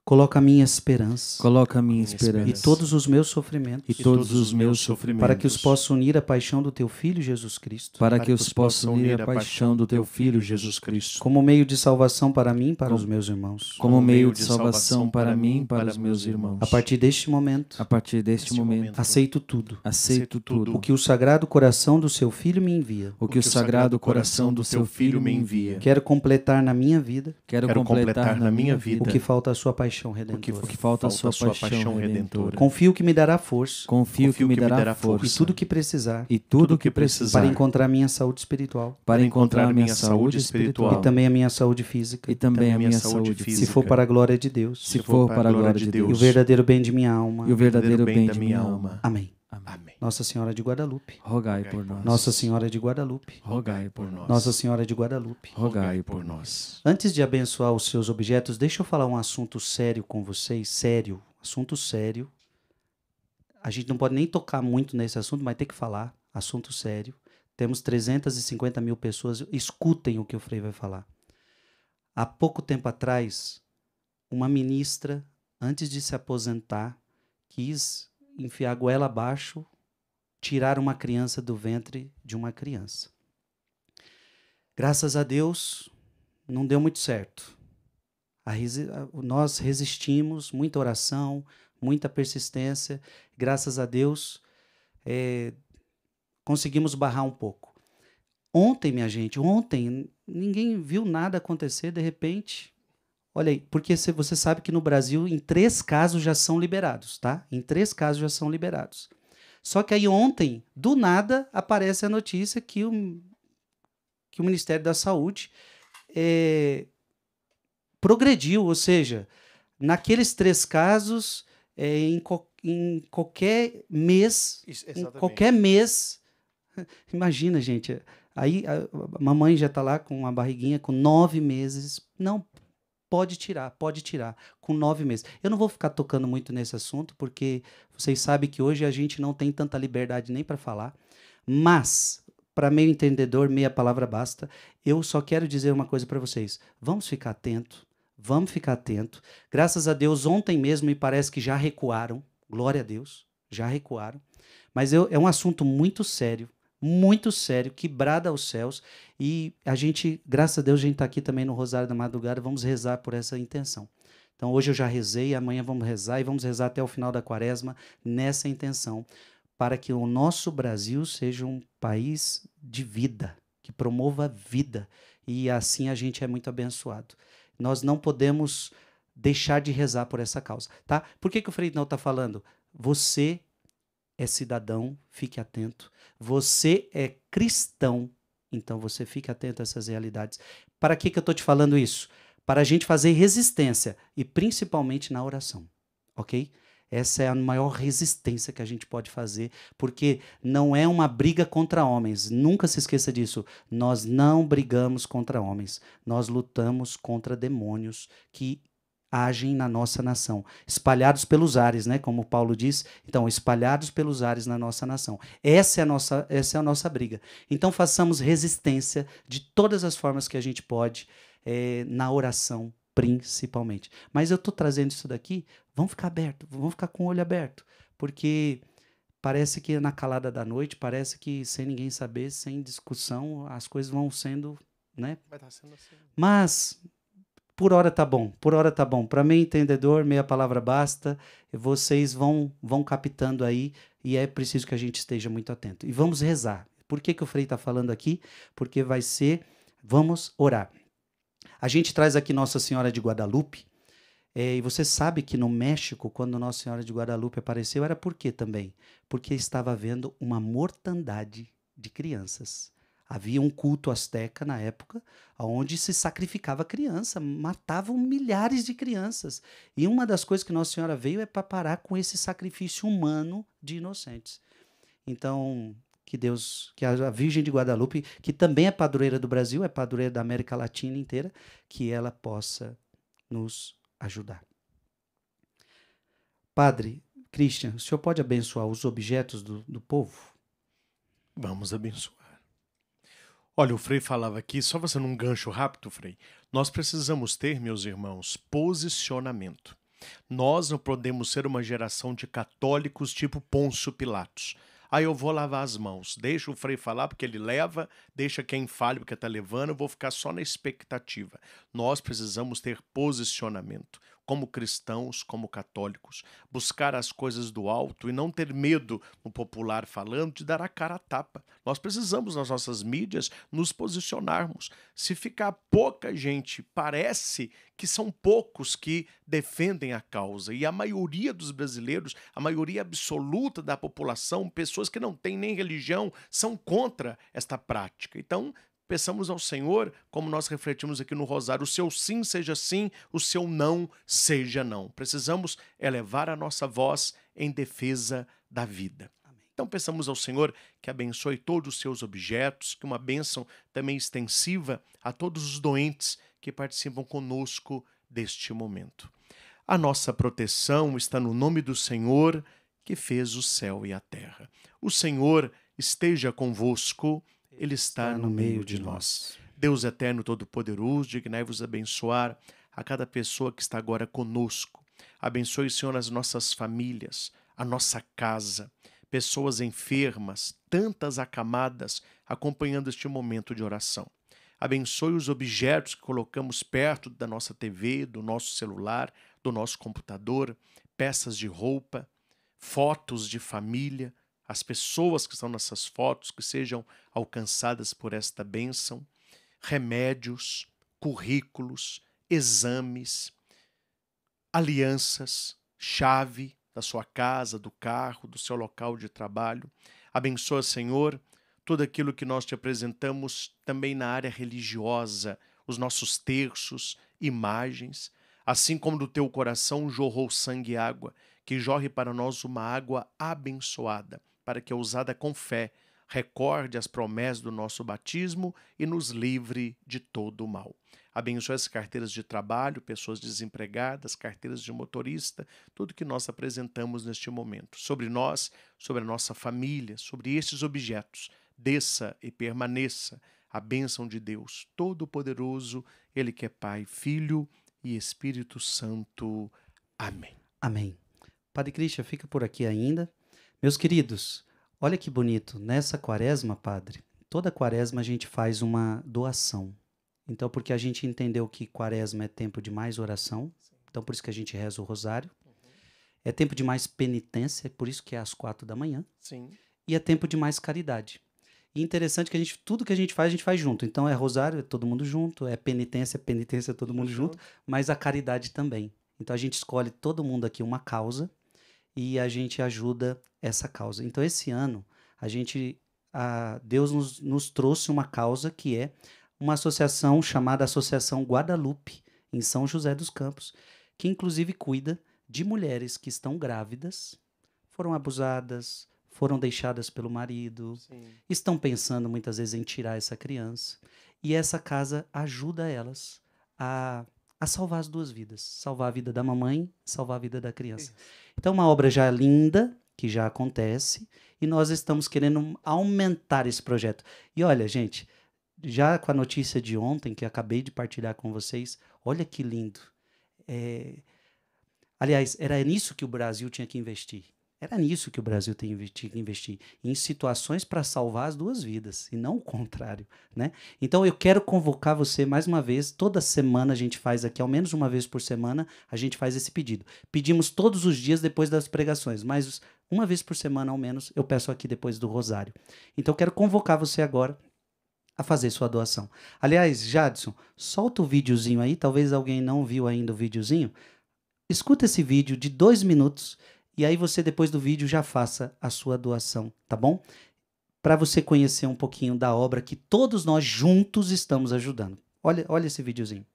Coloca a minha esperança. Coloca a minha esperança. E todos os meus sofrimentos. E todos os meus sofrimentos. Para que os possa unir à paixão do teu filho Jesus Cristo. Para que os possa unir à paixão do teu filho Jesus Cristo. Como meio de salvação para mim e para os meus irmãos. Como meio de salvação para mim para os meus irmãos. A partir deste momento. A partir deste momento. Aceito tudo. Aceito tudo. O que o sagrado coração do seu filho me envia. O que o sagrado coração do seu filho me envia. Quero completar na minha vida. Quero completar na minha vida. O que falta à sua paixão paixão redentora. Porque, falta, é falta a sua, sua paixão, paixão redentora. redentora. Confio que me dará força. Confio, Confio que, me, dará me dará, força. força. E tudo que precisar. E tudo, tudo que, precisar. Para encontrar minha saúde espiritual. Para encontrar a minha saúde espiritual. E também a minha saúde física. E também a minha saúde física. Se for para a glória de Deus. Se for para a glória de Deus. E o verdadeiro bem de minha alma. E o verdadeiro bem de minha alma. Amém. Amém. Nossa Senhora de Guadalupe, rogai por nós. Nossa Senhora de Guadalupe, rogai por nós. Nossa Senhora de Guadalupe, rogai por nós. Antes de abençoar os seus objetos, deixa eu falar um assunto sério com vocês, sério, assunto sério. A gente não pode nem tocar muito nesse assunto, mas tem que falar, assunto sério. Temos 350 mil pessoas, escutem o que o Frei vai falar. Há pouco tempo atrás, uma ministra, antes de se aposentar, quis enfiar a goela abaixo tirar uma criança do ventre de uma criança. Graças a Deus, não deu muito certo. Resi nós resistimos, muita oração, muita persistência. Graças a Deus, é, conseguimos barrar um pouco. Ontem, minha gente, ontem ninguém viu nada acontecer, de repente. Olha aí, porque você sabe que no Brasil, em três casos já são liberados, tá? Em três casos já são liberados. Só que aí ontem, do nada, aparece a notícia que o, que o Ministério da Saúde é, progrediu, ou seja, naqueles três casos, é, em, co, em, qualquer mês, em qualquer mês, imagina, gente, aí a, a mamãe já está lá com uma barriguinha com nove meses, não Pode tirar, pode tirar, com nove meses. Eu não vou ficar tocando muito nesse assunto, porque vocês sabem que hoje a gente não tem tanta liberdade nem para falar. Mas, para meio entendedor, meia palavra basta. Eu só quero dizer uma coisa para vocês. Vamos ficar atento, vamos ficar atento. Graças a Deus, ontem mesmo me parece que já recuaram. Glória a Deus, já recuaram. Mas eu, é um assunto muito sério, muito sério que brada aos céus. E a gente, graças a Deus, a gente está aqui também no Rosário da Madrugada, vamos rezar por essa intenção. Então hoje eu já rezei, amanhã vamos rezar e vamos rezar até o final da quaresma nessa intenção, para que o nosso Brasil seja um país de vida, que promova vida. E assim a gente é muito abençoado. Nós não podemos deixar de rezar por essa causa, tá? Por que, que o Frei não está falando? Você é cidadão, fique atento. Você é cristão, então você fique atento a essas realidades. Para que, que eu estou te falando isso? Para a gente fazer resistência e principalmente na oração, ok? Essa é a maior resistência que a gente pode fazer, porque não é uma briga contra homens. Nunca se esqueça disso. Nós não brigamos contra homens. Nós lutamos contra demônios que agem na nossa nação, espalhados pelos ares, né? Como Paulo diz, então espalhados pelos ares na nossa nação. Essa é a nossa, essa é a nossa briga. Então façamos resistência de todas as formas que a gente pode é, na oração, principalmente. Mas eu estou trazendo isso daqui. Vamos ficar aberto, vamos ficar com o olho aberto, porque parece que na calada da noite, parece que sem ninguém saber, sem discussão, as coisas vão sendo, né? Tá assim. Mas por hora tá bom, por hora tá bom. Para mim, entendedor, meia palavra basta. Vocês vão vão captando aí e é preciso que a gente esteja muito atento. E vamos rezar. Por que, que o Frei está falando aqui? Porque vai ser, vamos orar. A gente traz aqui Nossa Senhora de Guadalupe, é, e você sabe que no México, quando Nossa Senhora de Guadalupe apareceu, era por quê também? Porque estava havendo uma mortandade de crianças. Havia um culto asteca na época, onde se sacrificava criança, matavam milhares de crianças. E uma das coisas que Nossa Senhora veio é para parar com esse sacrifício humano de inocentes. Então, que Deus, que a Virgem de Guadalupe, que também é padroeira do Brasil, é padroeira da América Latina inteira, que ela possa nos ajudar. Padre Christian, o senhor pode abençoar os objetos do, do povo? Vamos abençoar. Olha, o Frei falava aqui, só você num gancho rápido, Frei. Nós precisamos ter, meus irmãos, posicionamento. Nós não podemos ser uma geração de católicos tipo Ponço Pilatos. Aí eu vou lavar as mãos, deixa o Frei falar porque ele leva, deixa quem fale porque está levando, eu vou ficar só na expectativa. Nós precisamos ter posicionamento como cristãos, como católicos, buscar as coisas do alto e não ter medo, no popular falando, de dar a cara a tapa. Nós precisamos, nas nossas mídias, nos posicionarmos. Se ficar pouca gente, parece que são poucos que defendem a causa. E a maioria dos brasileiros, a maioria absoluta da população, pessoas que não têm nem religião, são contra esta prática. Então, Peçamos ao Senhor, como nós refletimos aqui no Rosário, o seu sim seja sim, o seu não seja não. Precisamos elevar a nossa voz em defesa da vida. Então peçamos ao Senhor que abençoe todos os seus objetos, que uma bênção também extensiva a todos os doentes que participam conosco deste momento. A nossa proteção está no nome do Senhor, que fez o céu e a terra. O Senhor esteja convosco, ele está no meio de nós. Deus eterno, todo-poderoso, dignai-vos é abençoar a cada pessoa que está agora conosco. Abençoe, Senhor, as nossas famílias, a nossa casa, pessoas enfermas, tantas acamadas, acompanhando este momento de oração. Abençoe os objetos que colocamos perto da nossa TV, do nosso celular, do nosso computador, peças de roupa, fotos de família, as pessoas que estão nessas fotos que sejam alcançadas por esta bênção, remédios, currículos, exames, alianças, chave da sua casa, do carro, do seu local de trabalho. Abençoa, Senhor, tudo aquilo que nós te apresentamos também na área religiosa, os nossos terços, imagens, assim como do teu coração jorrou sangue e água, que jorre para nós uma água abençoada para que, usada com fé, recorde as promessas do nosso batismo e nos livre de todo o mal. Abençoe as carteiras de trabalho, pessoas desempregadas, carteiras de motorista, tudo que nós apresentamos neste momento. Sobre nós, sobre a nossa família, sobre estes objetos, desça e permaneça a bênção de Deus Todo-Poderoso, Ele que é Pai, Filho e Espírito Santo. Amém. Amém. Padre Cristian, fica por aqui ainda. Meus queridos, olha que bonito. Nessa quaresma, padre, toda quaresma a gente faz uma doação. Então, porque a gente entendeu que quaresma é tempo de mais oração, então por isso que a gente reza o rosário. Uhum. É tempo de mais penitência, por isso que é às quatro da manhã. Sim. E é tempo de mais caridade. E interessante que a gente, tudo que a gente faz, a gente faz junto. Então é rosário, é todo mundo junto, é penitência, é penitência, é todo mundo junto, mas a caridade também. Então a gente escolhe todo mundo aqui uma causa e a gente ajuda essa causa. Então, esse ano, a gente, a Deus nos, nos trouxe uma causa que é uma associação chamada Associação Guadalupe, em São José dos Campos, que inclusive cuida de mulheres que estão grávidas, foram abusadas, foram deixadas pelo marido, Sim. estão pensando muitas vezes em tirar essa criança. E essa casa ajuda elas a, a salvar as duas vidas: salvar a vida da mamãe, salvar a vida da criança. Isso. Então, uma obra já linda, que já acontece e nós estamos querendo aumentar esse projeto. E olha, gente, já com a notícia de ontem que acabei de partilhar com vocês, olha que lindo. É... Aliás, era nisso que o Brasil tinha que investir. Era nisso que o Brasil tem que investir, em situações para salvar as duas vidas, e não o contrário, né? Então eu quero convocar você mais uma vez, toda semana a gente faz aqui, ao menos uma vez por semana, a gente faz esse pedido. Pedimos todos os dias depois das pregações, mas uma vez por semana ao menos eu peço aqui depois do rosário. Então eu quero convocar você agora a fazer sua doação. Aliás, Jadson, solta o videozinho aí, talvez alguém não viu ainda o videozinho. Escuta esse vídeo de dois minutos e aí você depois do vídeo já faça a sua doação, tá bom? Para você conhecer um pouquinho da obra que todos nós juntos estamos ajudando. Olha, olha esse videozinho.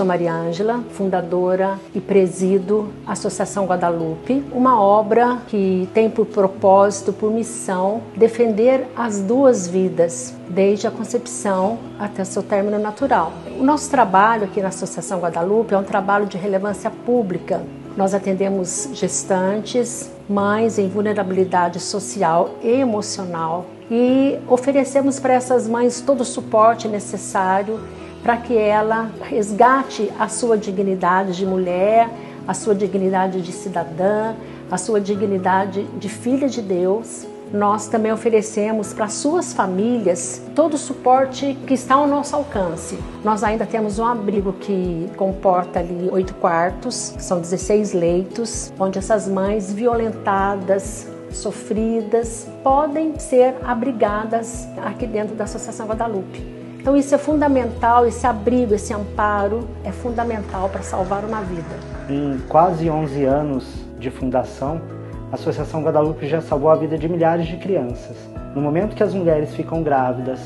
sou Maria Ângela, fundadora e presido a Associação Guadalupe, uma obra que tem por propósito, por missão, defender as duas vidas, desde a concepção até seu término natural. O nosso trabalho aqui na Associação Guadalupe é um trabalho de relevância pública. Nós atendemos gestantes, mães em vulnerabilidade social e emocional e oferecemos para essas mães todo o suporte necessário para que ela resgate a sua dignidade de mulher, a sua dignidade de cidadã, a sua dignidade de filha de Deus. Nós também oferecemos para suas famílias todo o suporte que está ao nosso alcance. Nós ainda temos um abrigo que comporta ali oito quartos, são 16 leitos, onde essas mães violentadas, sofridas, podem ser abrigadas aqui dentro da Associação Guadalupe. Então isso é fundamental, esse abrigo, esse amparo é fundamental para salvar uma vida. Em quase 11 anos de fundação, a Associação Guadalupe já salvou a vida de milhares de crianças. No momento que as mulheres ficam grávidas,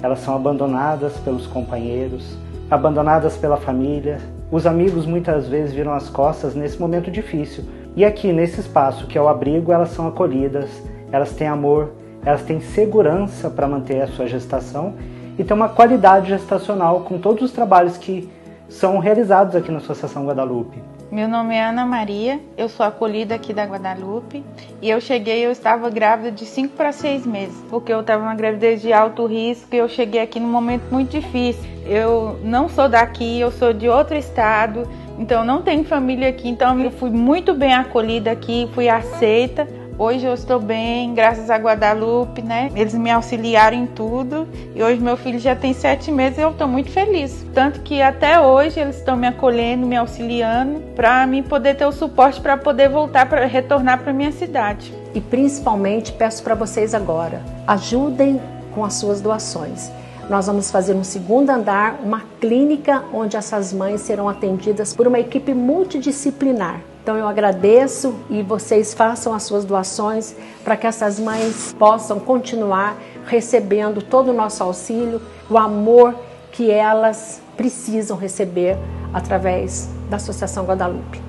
elas são abandonadas pelos companheiros, abandonadas pela família. Os amigos muitas vezes viram as costas nesse momento difícil. E aqui, nesse espaço que é o abrigo, elas são acolhidas, elas têm amor, elas têm segurança para manter a sua gestação e ter uma qualidade gestacional com todos os trabalhos que são realizados aqui na Associação Guadalupe. Meu nome é Ana Maria, eu sou acolhida aqui da Guadalupe e eu cheguei, eu estava grávida de 5 para 6 meses, porque eu estava uma gravidez de alto risco e eu cheguei aqui num momento muito difícil. Eu não sou daqui, eu sou de outro estado, então não tenho família aqui, então eu fui muito bem acolhida aqui, fui aceita Hoje eu estou bem, graças a Guadalupe, né? Eles me auxiliaram em tudo e hoje meu filho já tem sete meses e eu estou muito feliz. Tanto que até hoje eles estão me acolhendo, me auxiliando para mim poder ter o suporte para poder voltar para retornar para minha cidade. E principalmente peço para vocês agora, ajudem com as suas doações nós vamos fazer um segundo andar, uma clínica onde essas mães serão atendidas por uma equipe multidisciplinar. Então eu agradeço e vocês façam as suas doações para que essas mães possam continuar recebendo todo o nosso auxílio, o amor que elas precisam receber através da Associação Guadalupe.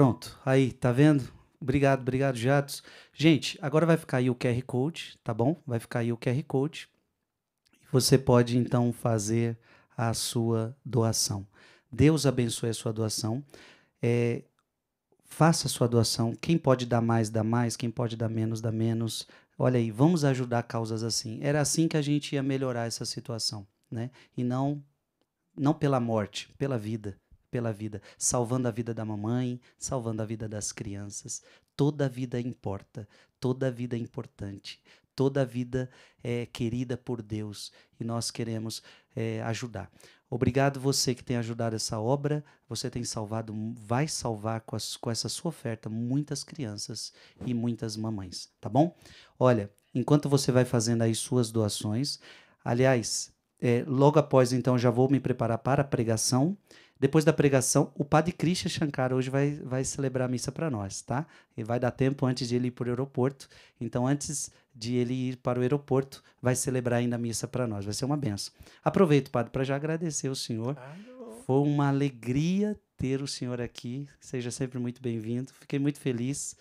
Pronto, aí, tá vendo? Obrigado, obrigado, Jatos. Gente, agora vai ficar aí o QR Code, tá bom? Vai ficar aí o QR Code. Você pode então fazer a sua doação. Deus abençoe a sua doação. É, faça a sua doação. Quem pode dar mais, dá mais. Quem pode dar menos, dá menos. Olha aí, vamos ajudar causas assim. Era assim que a gente ia melhorar essa situação, né? E não, não pela morte, pela vida pela vida, salvando a vida da mamãe, salvando a vida das crianças. Toda vida importa, toda vida é importante, toda vida é querida por Deus e nós queremos é, ajudar. Obrigado você que tem ajudado essa obra, você tem salvado, vai salvar com, as, com essa sua oferta muitas crianças e muitas mamães, tá bom? Olha, enquanto você vai fazendo aí suas doações, aliás, é, logo após então já vou me preparar para a pregação. Depois da pregação, o padre Christian Shankar hoje vai, vai celebrar a missa para nós, tá? E vai dar tempo antes de ele ir para o aeroporto. Então, antes de ele ir para o aeroporto, vai celebrar ainda a missa para nós. Vai ser uma benção. Aproveito, padre, para já agradecer o senhor. Foi uma alegria ter o senhor aqui. Seja sempre muito bem-vindo. Fiquei muito feliz.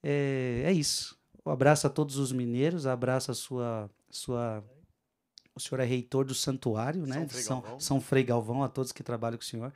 É, é isso. Um abraço a todos os mineiros, um abraço a sua, sua o senhor é reitor do santuário, né? São Frei Galvão. São, Frei Galvão, a todos que trabalham com o senhor.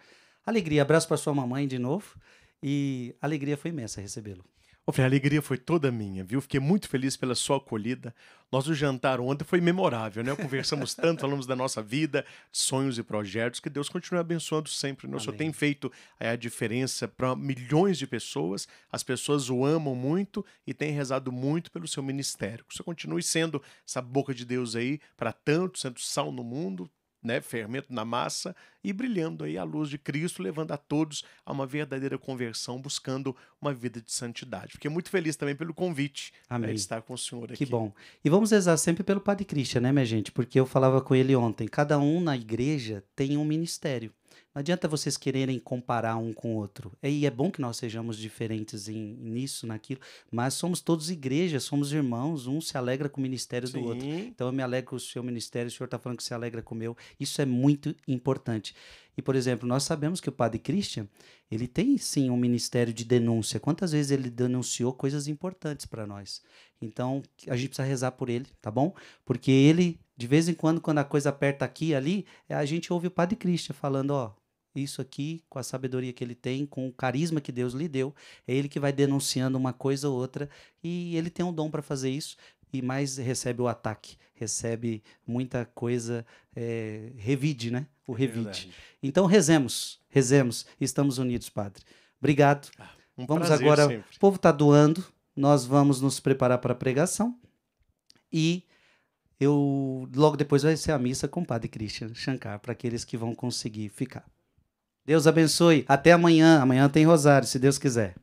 Alegria, abraço para sua mamãe de novo. E alegria foi imensa recebê-lo. Eu a alegria foi toda minha, viu? Fiquei muito feliz pela sua acolhida. Nosso jantar ontem foi memorável, né? Conversamos tanto, falamos da nossa vida, sonhos e projetos. Que Deus continue abençoando sempre. Né? O Senhor tem feito é, a diferença para milhões de pessoas. As pessoas o amam muito e têm rezado muito pelo seu ministério. Que o Senhor continue sendo essa boca de Deus aí para tantos, sendo sal no mundo, né, fermento na massa e brilhando aí a luz de Cristo, levando a todos a uma verdadeira conversão, buscando uma vida de santidade. Fiquei muito feliz também pelo convite Né, de estar com o Senhor aqui. Que bom. E vamos rezar sempre pelo Padre Cristian, né, minha gente? Porque eu falava com ele ontem. Cada um na igreja tem um ministério. Não adianta vocês quererem comparar um com o outro. É, e é bom que nós sejamos diferentes em, nisso, naquilo, mas somos todos igreja, somos irmãos, um se alegra com o ministério Sim. do outro. Então eu me alegro com o seu ministério, o senhor está falando que se alegra com o meu. Isso é muito importante. E, por exemplo, nós sabemos que o padre Christian, ele tem sim um ministério de denúncia. Quantas vezes ele denunciou coisas importantes para nós? Então, a gente precisa rezar por ele, tá bom? Porque ele, de vez em quando, quando a coisa aperta aqui e ali, é, a gente ouve o Padre Cristian falando, ó, isso aqui, com a sabedoria que ele tem, com o carisma que Deus lhe deu, é ele que vai denunciando uma coisa ou outra, e ele tem um dom para fazer isso, e mais recebe o ataque, recebe muita coisa, é, revide, né? O é revide. Então rezemos, rezemos, estamos unidos, Padre. Obrigado. Ah, um Vamos agora. Sempre. O povo está doando, nós vamos nos preparar para a pregação e eu logo depois vai ser a missa com o Padre Christian Shankar para aqueles que vão conseguir ficar. Deus abençoe. Até amanhã. Amanhã tem rosário, se Deus quiser.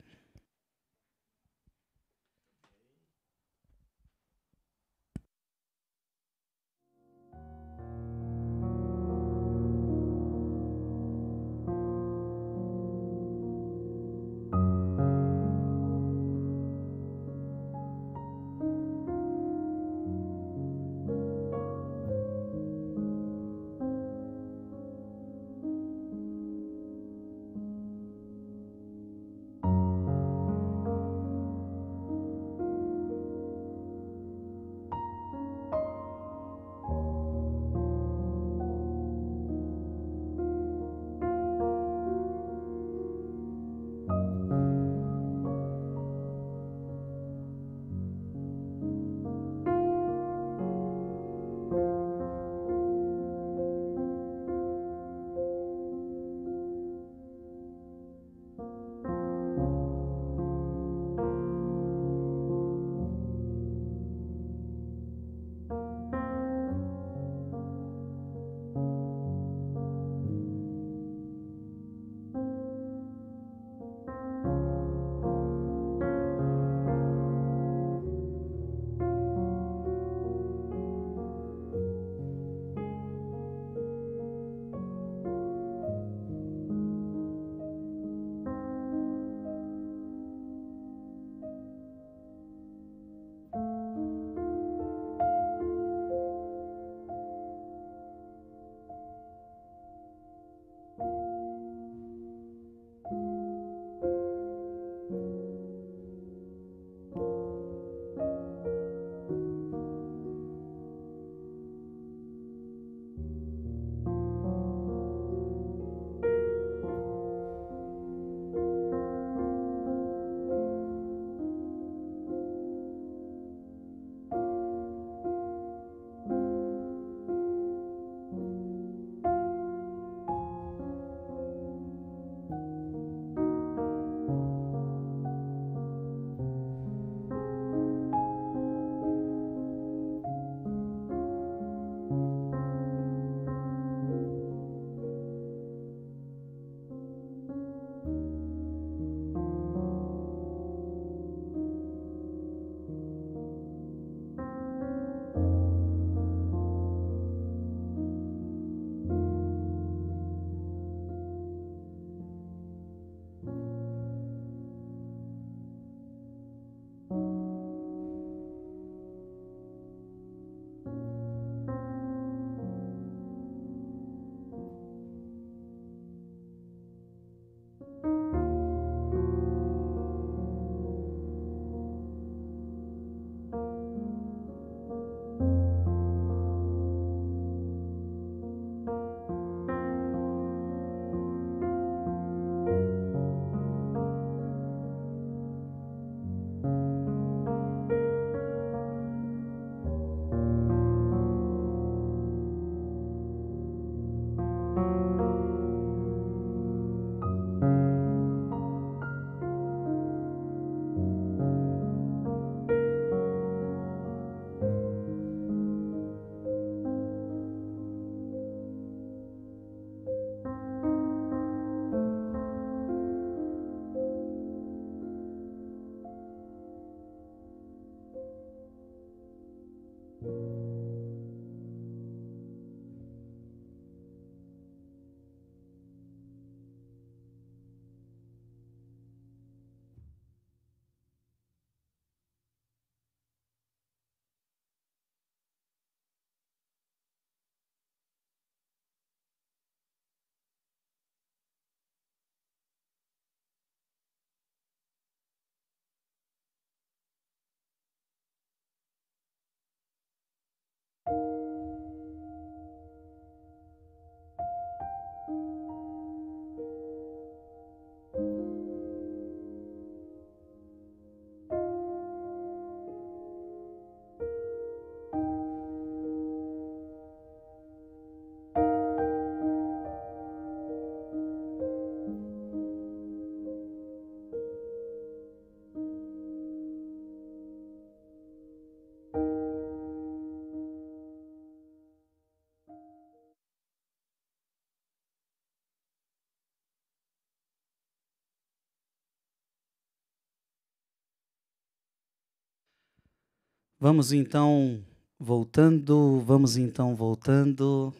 Vamos então voltando, vamos então voltando.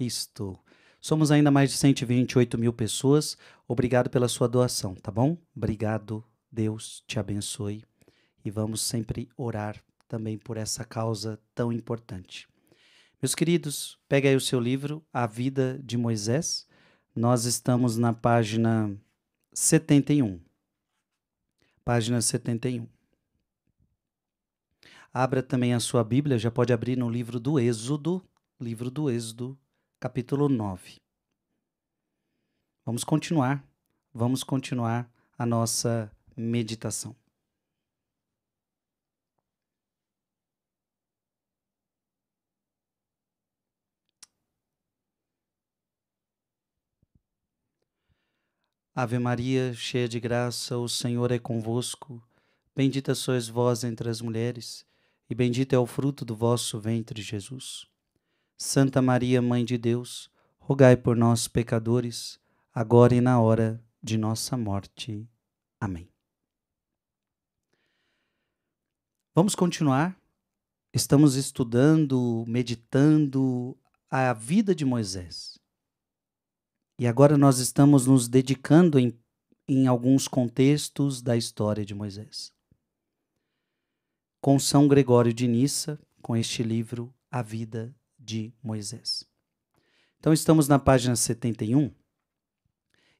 Isto. Somos ainda mais de 128 mil pessoas. Obrigado pela sua doação, tá bom? Obrigado, Deus te abençoe. E vamos sempre orar também por essa causa tão importante. Meus queridos, pegue aí o seu livro, A Vida de Moisés. Nós estamos na página 71 página 71. Abra também a sua Bíblia, já pode abrir no livro do Êxodo, livro do Êxodo, capítulo 9. Vamos continuar, vamos continuar a nossa meditação. Ave Maria, cheia de graça, o Senhor é convosco. Bendita sois vós entre as mulheres, e bendito é o fruto do vosso ventre, Jesus. Santa Maria, Mãe de Deus, rogai por nós, pecadores, agora e na hora de nossa morte. Amém. Vamos continuar. Estamos estudando, meditando a vida de Moisés. E agora nós estamos nos dedicando em, em alguns contextos da história de Moisés. Com São Gregório de Nissa, com este livro A Vida de Moisés. Então estamos na página 71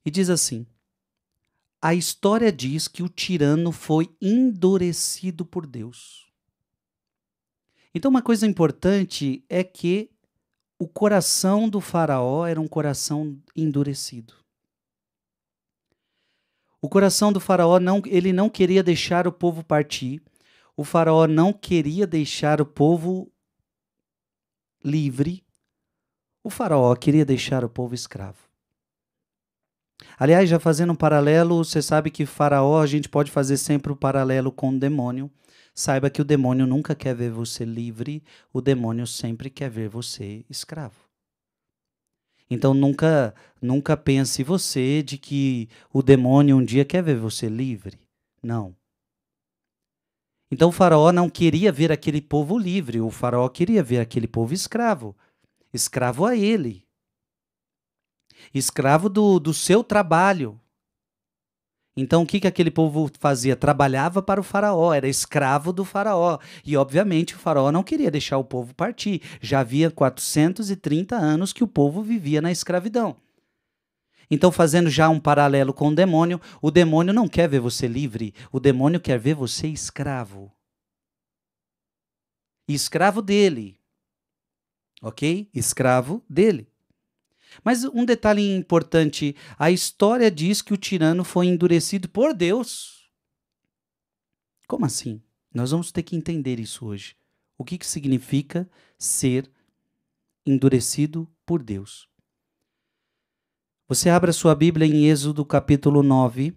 e diz assim: A história diz que o tirano foi endurecido por Deus. Então uma coisa importante é que o coração do Faraó era um coração endurecido. O coração do Faraó não, ele não queria deixar o povo partir. O Faraó não queria deixar o povo livre. O Faraó queria deixar o povo escravo. Aliás, já fazendo um paralelo, você sabe que Faraó, a gente pode fazer sempre o um paralelo com o demônio. Saiba que o demônio nunca quer ver você livre, o demônio sempre quer ver você escravo. Então nunca, nunca pense você de que o demônio um dia quer ver você livre. Não. Então o faraó não queria ver aquele povo livre, o faraó queria ver aquele povo escravo, escravo a ele, escravo do, do seu trabalho, então, o que, que aquele povo fazia? Trabalhava para o faraó, era escravo do faraó. E, obviamente, o faraó não queria deixar o povo partir. Já havia 430 anos que o povo vivia na escravidão. Então, fazendo já um paralelo com o demônio, o demônio não quer ver você livre, o demônio quer ver você escravo. Escravo dele. Ok? Escravo dele. Mas um detalhe importante: a história diz que o tirano foi endurecido por Deus. Como assim? Nós vamos ter que entender isso hoje. O que, que significa ser endurecido por Deus? Você abre a sua Bíblia em Êxodo capítulo 9,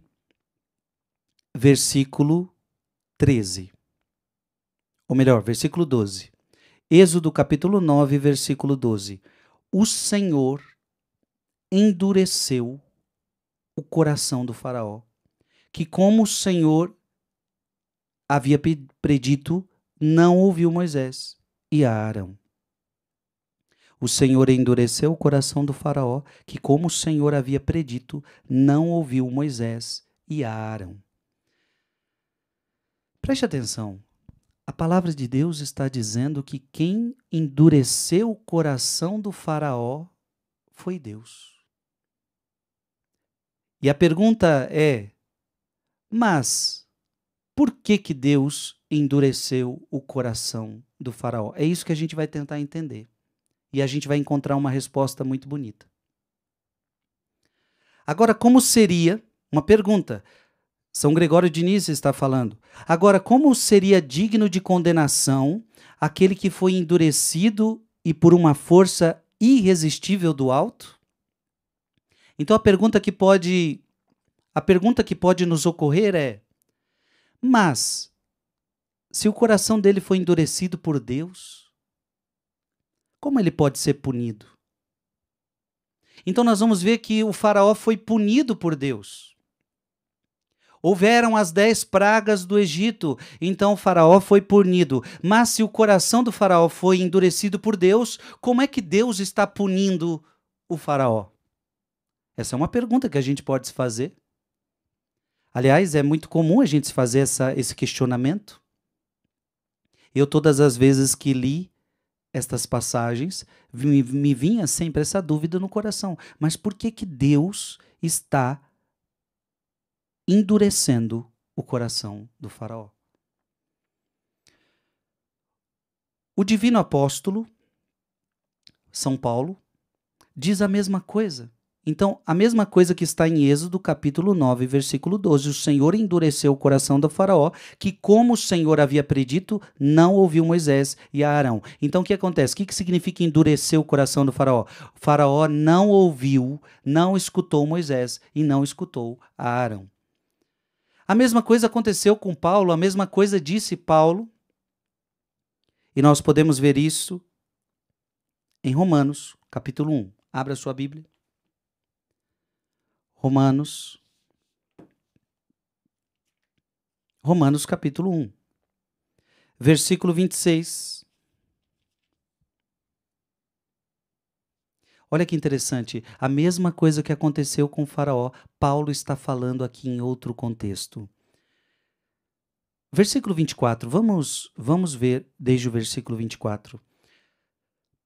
versículo 13. Ou melhor, versículo 12. Êxodo capítulo 9, versículo 12. O Senhor endureceu o coração do Faraó, que, como o Senhor havia predito, não ouviu Moisés e Arão. O Senhor endureceu o coração do Faraó, que, como o Senhor havia predito, não ouviu Moisés e Arão. Preste atenção. A palavra de Deus está dizendo que quem endureceu o coração do Faraó foi Deus. E a pergunta é: mas por que que Deus endureceu o coração do faraó? É isso que a gente vai tentar entender. E a gente vai encontrar uma resposta muito bonita. Agora, como seria uma pergunta? São Gregório de está falando. Agora, como seria digno de condenação aquele que foi endurecido e por uma força irresistível do alto? Então a pergunta que pode a pergunta que pode nos ocorrer é: mas se o coração dele foi endurecido por Deus, como ele pode ser punido? Então nós vamos ver que o faraó foi punido por Deus. Houveram as dez pragas do Egito, então o faraó foi punido. Mas se o coração do faraó foi endurecido por Deus, como é que Deus está punindo o faraó? Essa é uma pergunta que a gente pode se fazer. Aliás, é muito comum a gente se fazer essa, esse questionamento. Eu, todas as vezes que li estas passagens, me, me vinha sempre essa dúvida no coração. Mas por que, que Deus está endurecendo o coração do Faraó? O divino apóstolo, São Paulo, diz a mesma coisa. Então, a mesma coisa que está em Êxodo, capítulo 9, versículo 12. O Senhor endureceu o coração do faraó, que, como o Senhor havia predito, não ouviu Moisés e Arão. Então, o que acontece? O que, que significa endurecer o coração do faraó? O faraó não ouviu, não escutou Moisés e não escutou Arão. A mesma coisa aconteceu com Paulo, a mesma coisa disse Paulo, e nós podemos ver isso em Romanos, capítulo 1. Abra sua Bíblia. Romanos. Romanos capítulo 1, versículo 26. Olha que interessante, a mesma coisa que aconteceu com Faraó, Paulo está falando aqui em outro contexto. Versículo 24, vamos, vamos ver desde o versículo 24.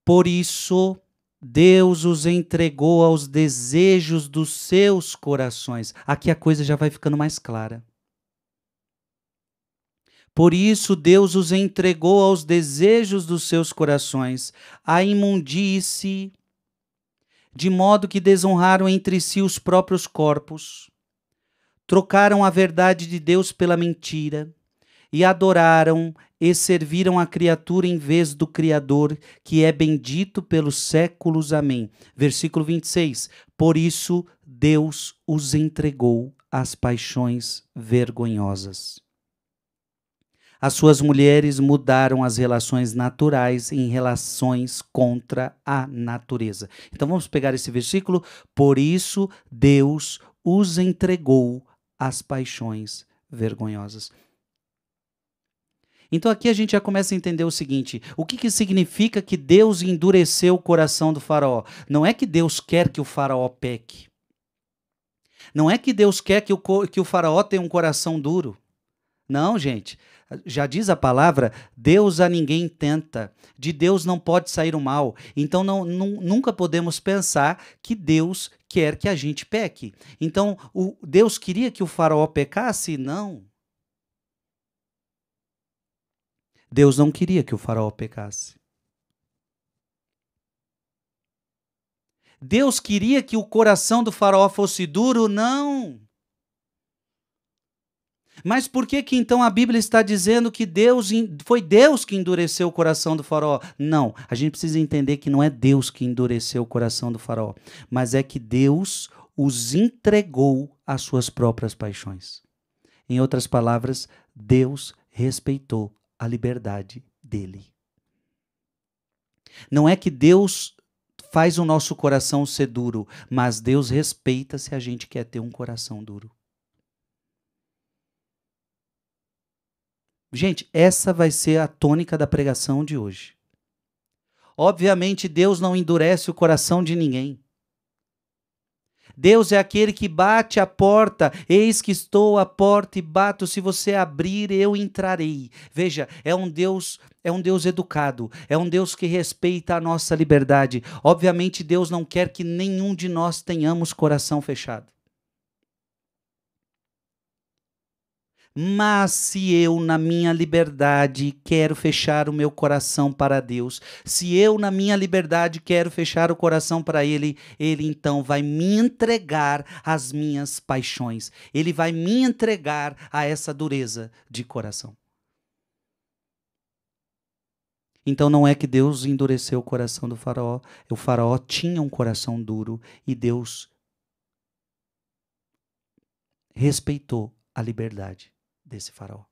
Por isso, Deus os entregou aos desejos dos seus corações. Aqui a coisa já vai ficando mais clara. Por isso Deus os entregou aos desejos dos seus corações, à imundície, de modo que desonraram entre si os próprios corpos, trocaram a verdade de Deus pela mentira e adoraram e serviram a criatura em vez do Criador, que é bendito pelos séculos. Amém. Versículo 26. Por isso Deus os entregou às paixões vergonhosas. As suas mulheres mudaram as relações naturais em relações contra a natureza. Então vamos pegar esse versículo. Por isso Deus os entregou às paixões vergonhosas. Então aqui a gente já começa a entender o seguinte: o que, que significa que Deus endureceu o coração do faraó? Não é que Deus quer que o faraó peque. Não é que Deus quer que o, que o faraó tenha um coração duro. Não, gente. Já diz a palavra: Deus a ninguém tenta, de Deus não pode sair o mal. Então não, nunca podemos pensar que Deus quer que a gente peque. Então o, Deus queria que o faraó pecasse? Não. Deus não queria que o faraó pecasse. Deus queria que o coração do faraó fosse duro? Não. Mas por que que então a Bíblia está dizendo que Deus foi Deus que endureceu o coração do faraó? Não, a gente precisa entender que não é Deus que endureceu o coração do faraó, mas é que Deus os entregou às suas próprias paixões. Em outras palavras, Deus respeitou a liberdade dele. Não é que Deus faz o nosso coração ser duro, mas Deus respeita se a gente quer ter um coração duro. Gente, essa vai ser a tônica da pregação de hoje. Obviamente, Deus não endurece o coração de ninguém. Deus é aquele que bate a porta, eis que estou à porta e bato, se você abrir, eu entrarei. Veja, é um Deus é um Deus educado, é um Deus que respeita a nossa liberdade. Obviamente, Deus não quer que nenhum de nós tenhamos coração fechado. Mas se eu, na minha liberdade, quero fechar o meu coração para Deus, se eu, na minha liberdade, quero fechar o coração para Ele, Ele então vai me entregar às minhas paixões, Ele vai me entregar a essa dureza de coração. Então não é que Deus endureceu o coração do faraó, o faraó tinha um coração duro e Deus respeitou a liberdade desse faraó.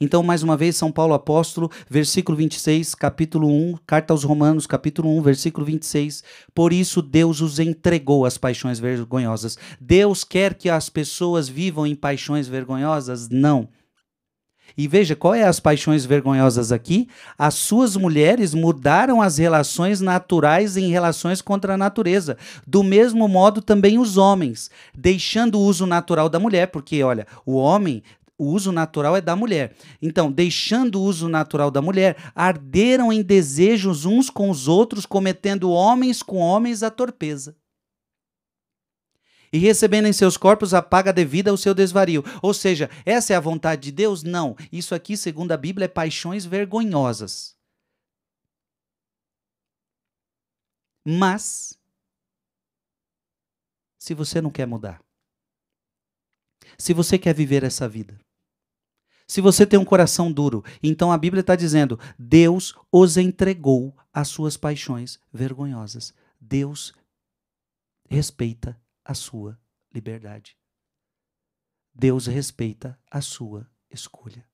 Então, mais uma vez, São Paulo apóstolo, versículo 26, capítulo 1, carta aos Romanos, capítulo 1, versículo 26. Por isso Deus os entregou às paixões vergonhosas. Deus quer que as pessoas vivam em paixões vergonhosas? Não. E veja qual é as paixões vergonhosas aqui. As suas mulheres mudaram as relações naturais em relações contra a natureza. Do mesmo modo também os homens, deixando o uso natural da mulher, porque olha, o homem o uso natural é da mulher. Então, deixando o uso natural da mulher, arderam em desejos uns com os outros, cometendo homens com homens a torpeza e recebendo em seus corpos a paga devida ao seu desvario. Ou seja, essa é a vontade de Deus? Não. Isso aqui, segundo a Bíblia, é paixões vergonhosas. Mas, se você não quer mudar, se você quer viver essa vida, se você tem um coração duro, então a Bíblia está dizendo: Deus os entregou às suas paixões vergonhosas. Deus respeita a sua liberdade. Deus respeita a sua escolha.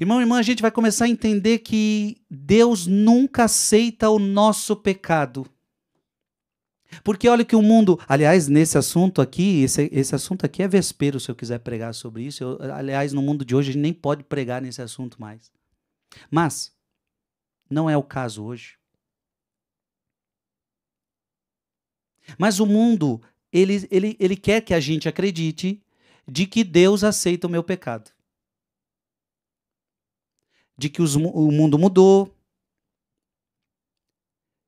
Irmão, e irmã, a gente vai começar a entender que Deus nunca aceita o nosso pecado. Porque olha que o mundo, aliás, nesse assunto aqui, esse, esse assunto aqui é vespeiro se eu quiser pregar sobre isso. Eu, aliás, no mundo de hoje a gente nem pode pregar nesse assunto mais. Mas não é o caso hoje. Mas o mundo, ele, ele, ele quer que a gente acredite de que Deus aceita o meu pecado. De que os, o mundo mudou.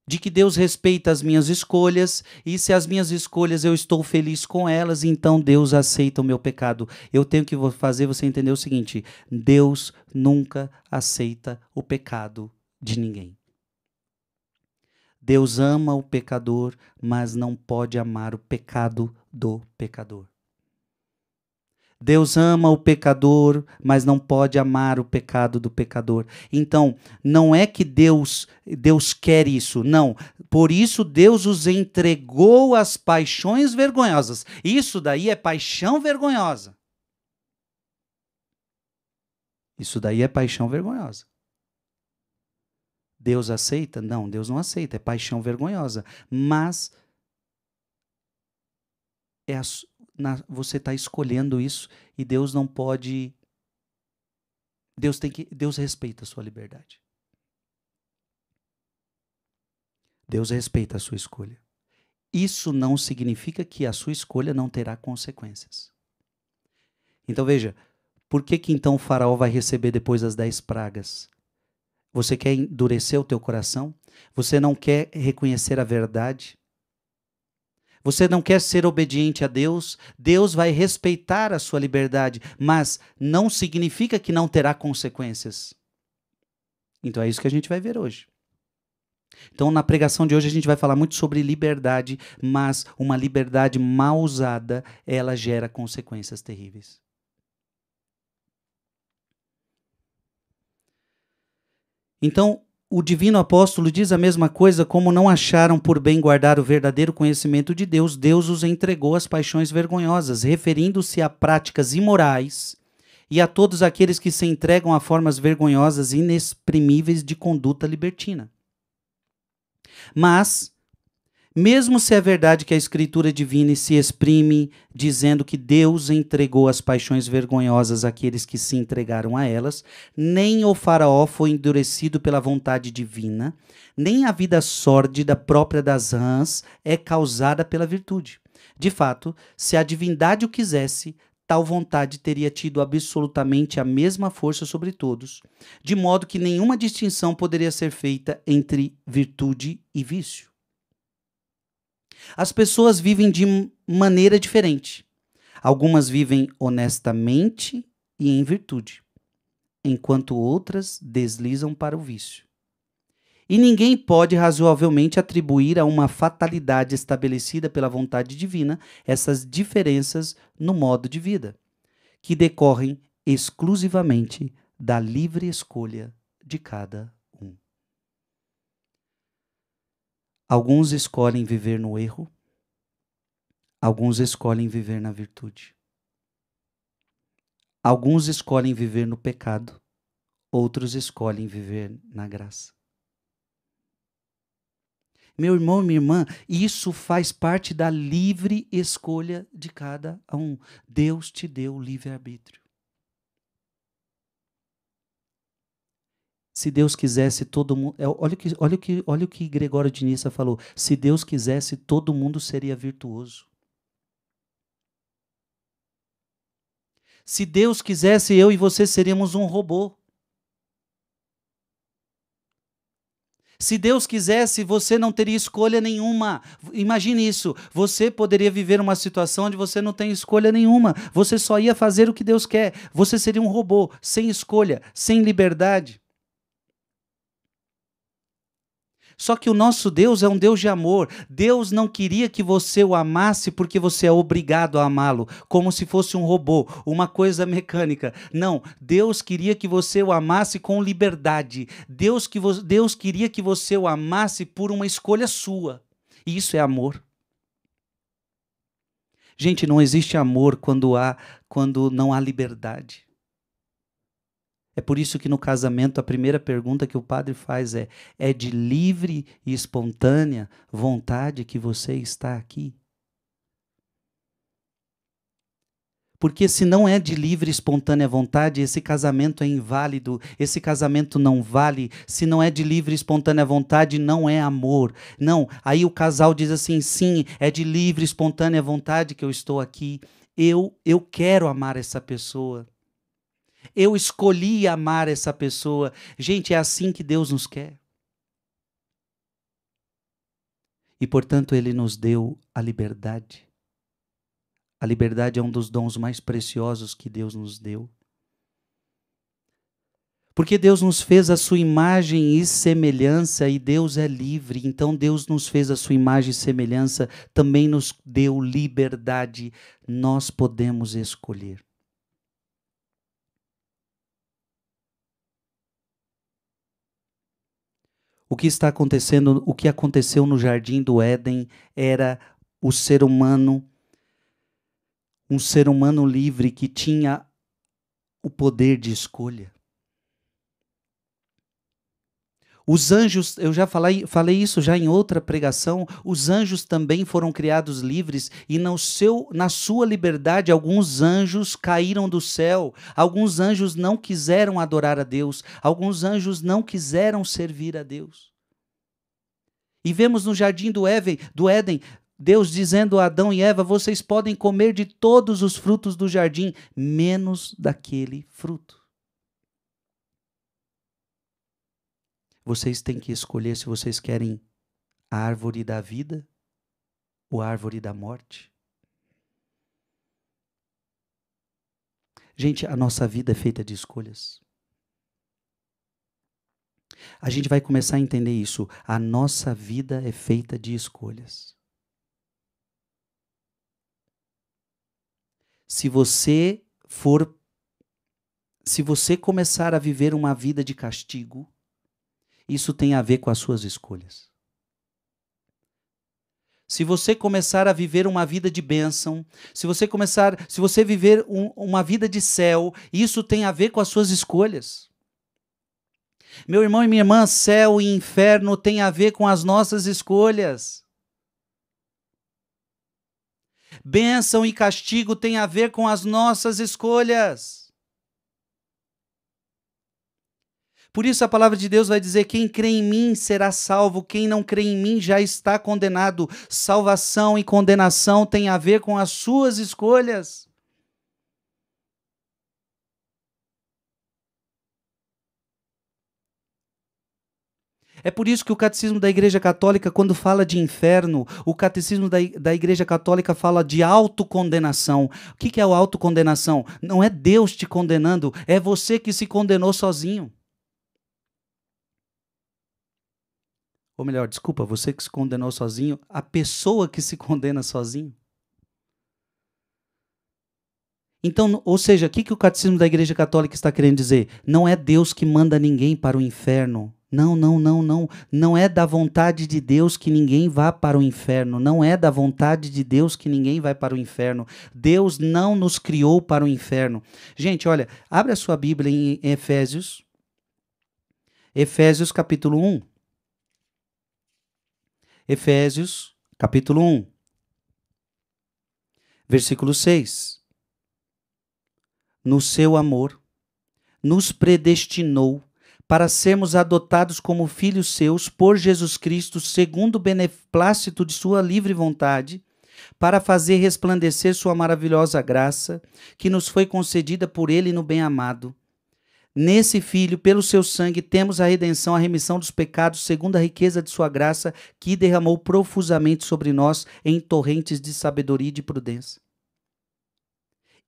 De que Deus respeita as minhas escolhas. E se as minhas escolhas eu estou feliz com elas, então Deus aceita o meu pecado. Eu tenho que fazer você entender o seguinte: Deus nunca aceita o pecado de ninguém. Deus ama o pecador, mas não pode amar o pecado do pecador. Deus ama o pecador, mas não pode amar o pecado do pecador. Então, não é que Deus Deus quer isso, não. Por isso Deus os entregou às paixões vergonhosas. Isso daí é paixão vergonhosa. Isso daí é paixão vergonhosa. Deus aceita? Não, Deus não aceita, é paixão vergonhosa. Mas é a, na, você está escolhendo isso e Deus não pode. Deus tem que. Deus respeita a sua liberdade. Deus respeita a sua escolha. Isso não significa que a sua escolha não terá consequências. Então veja, por que que então o faraó vai receber depois as dez pragas? Você quer endurecer o teu coração? Você não quer reconhecer a verdade? Você não quer ser obediente a Deus? Deus vai respeitar a sua liberdade, mas não significa que não terá consequências. Então é isso que a gente vai ver hoje. Então, na pregação de hoje, a gente vai falar muito sobre liberdade, mas uma liberdade mal usada, ela gera consequências terríveis. Então, o divino apóstolo diz a mesma coisa, como não acharam por bem guardar o verdadeiro conhecimento de Deus, Deus os entregou às paixões vergonhosas, referindo-se a práticas imorais e a todos aqueles que se entregam a formas vergonhosas e inexprimíveis de conduta libertina. Mas mesmo se é verdade que a Escritura Divina se exprime dizendo que Deus entregou as paixões vergonhosas àqueles que se entregaram a elas, nem o Faraó foi endurecido pela vontade divina, nem a vida sórdida própria das rãs é causada pela virtude. De fato, se a divindade o quisesse, tal vontade teria tido absolutamente a mesma força sobre todos, de modo que nenhuma distinção poderia ser feita entre virtude e vício. As pessoas vivem de maneira diferente. Algumas vivem honestamente e em virtude, enquanto outras deslizam para o vício. E ninguém pode razoavelmente atribuir a uma fatalidade estabelecida pela vontade divina essas diferenças no modo de vida, que decorrem exclusivamente da livre escolha de cada Alguns escolhem viver no erro, alguns escolhem viver na virtude. Alguns escolhem viver no pecado, outros escolhem viver na graça. Meu irmão, minha irmã, isso faz parte da livre escolha de cada um. Deus te deu o livre-arbítrio. Se Deus quisesse, todo mundo. É, olha o que, olha o que, olha o que Gregório de Nissa falou. Se Deus quisesse, todo mundo seria virtuoso. Se Deus quisesse, eu e você seríamos um robô. Se Deus quisesse, você não teria escolha nenhuma. Imagine isso. Você poderia viver uma situação onde você não tem escolha nenhuma. Você só ia fazer o que Deus quer. Você seria um robô, sem escolha, sem liberdade. Só que o nosso Deus é um Deus de amor. Deus não queria que você o amasse porque você é obrigado a amá-lo, como se fosse um robô, uma coisa mecânica. Não, Deus queria que você o amasse com liberdade. Deus, que Deus queria que você o amasse por uma escolha sua. E isso é amor. Gente, não existe amor quando há quando não há liberdade. É por isso que no casamento a primeira pergunta que o padre faz é: é de livre e espontânea vontade que você está aqui? Porque se não é de livre e espontânea vontade, esse casamento é inválido, esse casamento não vale. Se não é de livre e espontânea vontade, não é amor. Não, aí o casal diz assim: sim, é de livre e espontânea vontade que eu estou aqui. Eu, eu quero amar essa pessoa. Eu escolhi amar essa pessoa. Gente, é assim que Deus nos quer. E portanto, Ele nos deu a liberdade. A liberdade é um dos dons mais preciosos que Deus nos deu. Porque Deus nos fez a sua imagem e semelhança e Deus é livre. Então Deus nos fez a sua imagem e semelhança, também nos deu liberdade. Nós podemos escolher. O que está acontecendo, o que aconteceu no jardim do Éden era o ser humano um ser humano livre que tinha o poder de escolha. Os anjos, eu já falei, falei isso já em outra pregação, os anjos também foram criados livres e no seu, na sua liberdade alguns anjos caíram do céu, alguns anjos não quiseram adorar a Deus, alguns anjos não quiseram servir a Deus. E vemos no jardim do Éden, do Éden Deus dizendo a Adão e Eva: vocês podem comer de todos os frutos do jardim, menos daquele fruto. Vocês têm que escolher se vocês querem a árvore da vida ou a árvore da morte. Gente, a nossa vida é feita de escolhas. A gente vai começar a entender isso. A nossa vida é feita de escolhas. Se você for. Se você começar a viver uma vida de castigo, isso tem a ver com as suas escolhas. Se você começar a viver uma vida de bênção, se você começar, se você viver um, uma vida de céu, isso tem a ver com as suas escolhas. Meu irmão e minha irmã, céu e inferno tem a ver com as nossas escolhas. Bênção e castigo tem a ver com as nossas escolhas. Por isso a palavra de Deus vai dizer: quem crê em mim será salvo, quem não crê em mim já está condenado. Salvação e condenação têm a ver com as suas escolhas. É por isso que o catecismo da Igreja Católica, quando fala de inferno, o catecismo da, da Igreja Católica fala de autocondenação. O que, que é o autocondenação? Não é Deus te condenando, é você que se condenou sozinho. Ou melhor, desculpa, você que se condenou sozinho, a pessoa que se condena sozinho. Então, ou seja, o que, que o catecismo da Igreja Católica está querendo dizer? Não é Deus que manda ninguém para o inferno. Não, não, não, não. Não é da vontade de Deus que ninguém vá para o inferno. Não é da vontade de Deus que ninguém vai para o inferno. Deus não nos criou para o inferno. Gente, olha, abre a sua Bíblia em Efésios. Efésios capítulo 1. Efésios, capítulo 1, versículo 6. No seu amor, nos predestinou para sermos adotados como filhos seus por Jesus Cristo, segundo o beneplácito de sua livre vontade, para fazer resplandecer sua maravilhosa graça, que nos foi concedida por ele no bem amado Nesse filho, pelo seu sangue, temos a redenção, a remissão dos pecados, segundo a riqueza de sua graça, que derramou profusamente sobre nós em torrentes de sabedoria e de prudência.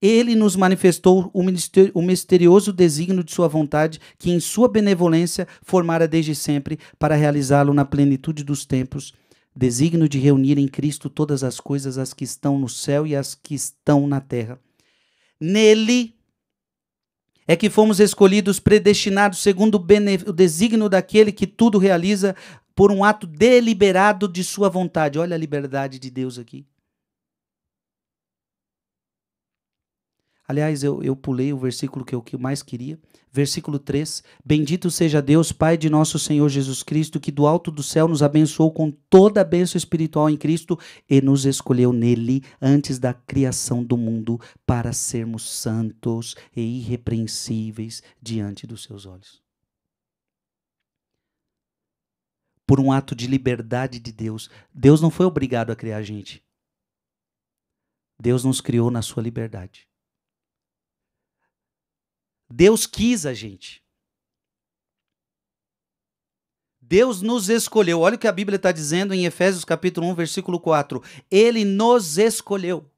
Ele nos manifestou o misterioso designo de sua vontade, que em sua benevolência formara desde sempre para realizá-lo na plenitude dos tempos, designo de reunir em Cristo todas as coisas, as que estão no céu e as que estão na terra. Nele, é que fomos escolhidos, predestinados segundo o, designo daquele que tudo realiza por um ato deliberado de sua vontade. Olha a liberdade de Deus aqui. Aliás, eu, eu pulei o versículo que eu mais queria. Versículo 3: Bendito seja Deus, Pai de nosso Senhor Jesus Cristo, que do alto do céu nos abençoou com toda a bênção espiritual em Cristo e nos escolheu nele antes da criação do mundo para sermos santos e irrepreensíveis diante dos seus olhos. Por um ato de liberdade de Deus. Deus não foi obrigado a criar a gente. Deus nos criou na sua liberdade. Deus quis a gente. Deus nos escolheu. Olha o que a Bíblia está dizendo em Efésios capítulo 1, versículo 4. Ele nos escolheu.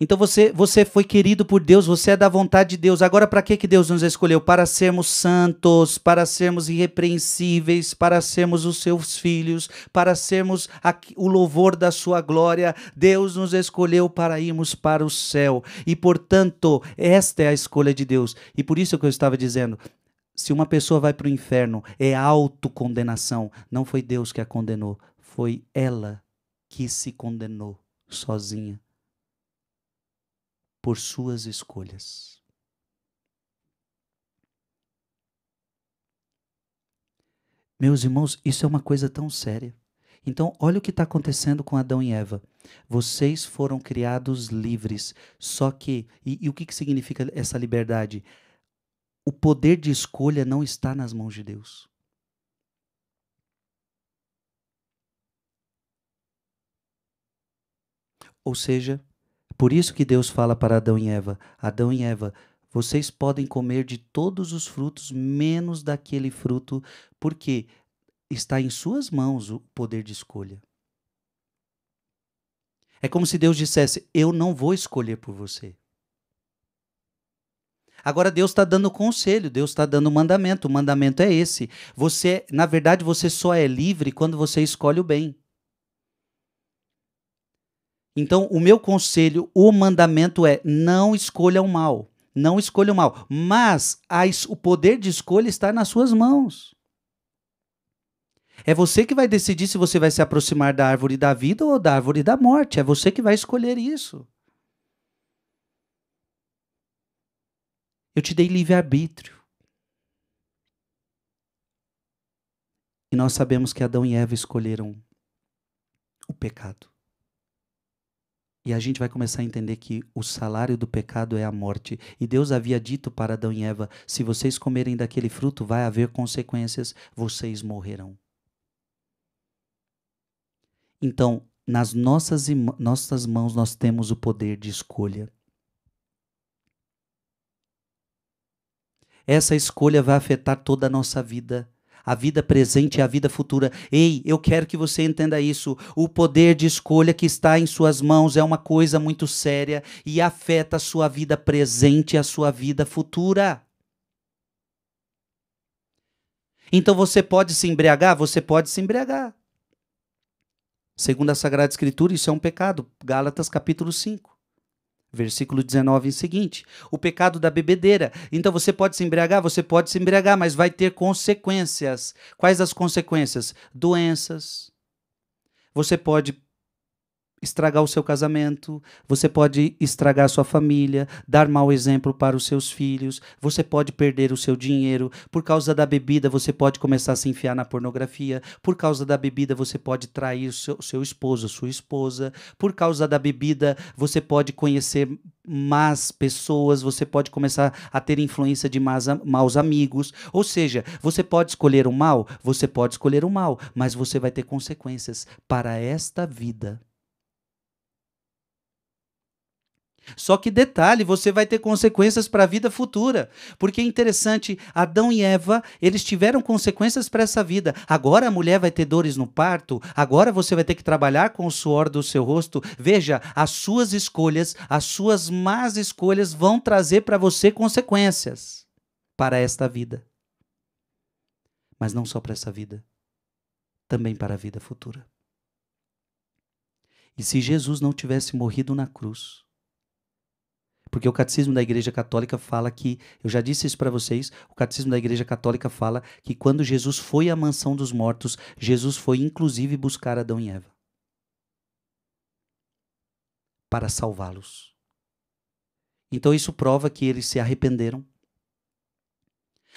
Então você, você foi querido por Deus, você é da vontade de Deus. Agora, para que, que Deus nos escolheu? Para sermos santos, para sermos irrepreensíveis, para sermos os seus filhos, para sermos a, o louvor da sua glória. Deus nos escolheu para irmos para o céu. E, portanto, esta é a escolha de Deus. E por isso que eu estava dizendo. Se uma pessoa vai para o inferno, é autocondenação. Não foi Deus que a condenou, foi ela que se condenou sozinha por suas escolhas. Meus irmãos, isso é uma coisa tão séria. Então, olha o que está acontecendo com Adão e Eva. Vocês foram criados livres. Só que, e, e o que, que significa essa liberdade? O poder de escolha não está nas mãos de Deus. Ou seja, por isso que Deus fala para Adão e Eva: Adão e Eva, vocês podem comer de todos os frutos, menos daquele fruto, porque está em suas mãos o poder de escolha. É como se Deus dissesse: Eu não vou escolher por você. Agora Deus está dando conselho, Deus está dando mandamento. O mandamento é esse. Você, na verdade, você só é livre quando você escolhe o bem. Então, o meu conselho, o mandamento é: não escolha o mal. Não escolha o mal. Mas a, o poder de escolha está nas suas mãos. É você que vai decidir se você vai se aproximar da árvore da vida ou da árvore da morte. É você que vai escolher isso. Eu te dei livre-arbítrio. E nós sabemos que Adão e Eva escolheram o pecado. E a gente vai começar a entender que o salário do pecado é a morte. E Deus havia dito para Adão e Eva: se vocês comerem daquele fruto, vai haver consequências, vocês morrerão. Então, nas nossas, nossas mãos nós temos o poder de escolha. Essa escolha vai afetar toda a nossa vida a vida presente e é a vida futura. Ei, eu quero que você entenda isso. O poder de escolha que está em suas mãos é uma coisa muito séria e afeta a sua vida presente e a sua vida futura. Então você pode se embriagar? Você pode se embriagar. Segundo a Sagrada Escritura, isso é um pecado. Gálatas capítulo 5. Versículo 19 em seguinte: o pecado da bebedeira. Então você pode se embriagar, você pode se embriagar, mas vai ter consequências. Quais as consequências? Doenças. Você pode estragar o seu casamento, você pode estragar a sua família, dar mau exemplo para os seus filhos, você pode perder o seu dinheiro, por causa da bebida você pode começar a se enfiar na pornografia, por causa da bebida você pode trair o seu, seu esposo, sua esposa, por causa da bebida você pode conhecer más pessoas, você pode começar a ter influência de más, maus amigos. Ou seja, você pode escolher o mal, você pode escolher o mal, mas você vai ter consequências para esta vida Só que detalhe, você vai ter consequências para a vida futura. Porque é interessante, Adão e Eva, eles tiveram consequências para essa vida. Agora a mulher vai ter dores no parto, agora você vai ter que trabalhar com o suor do seu rosto. Veja, as suas escolhas, as suas más escolhas vão trazer para você consequências para esta vida. Mas não só para essa vida, também para a vida futura. E se Jesus não tivesse morrido na cruz, porque o catecismo da Igreja Católica fala que, eu já disse isso para vocês, o catecismo da Igreja Católica fala que quando Jesus foi à mansão dos mortos, Jesus foi inclusive buscar Adão e Eva para salvá-los. Então isso prova que eles se arrependeram.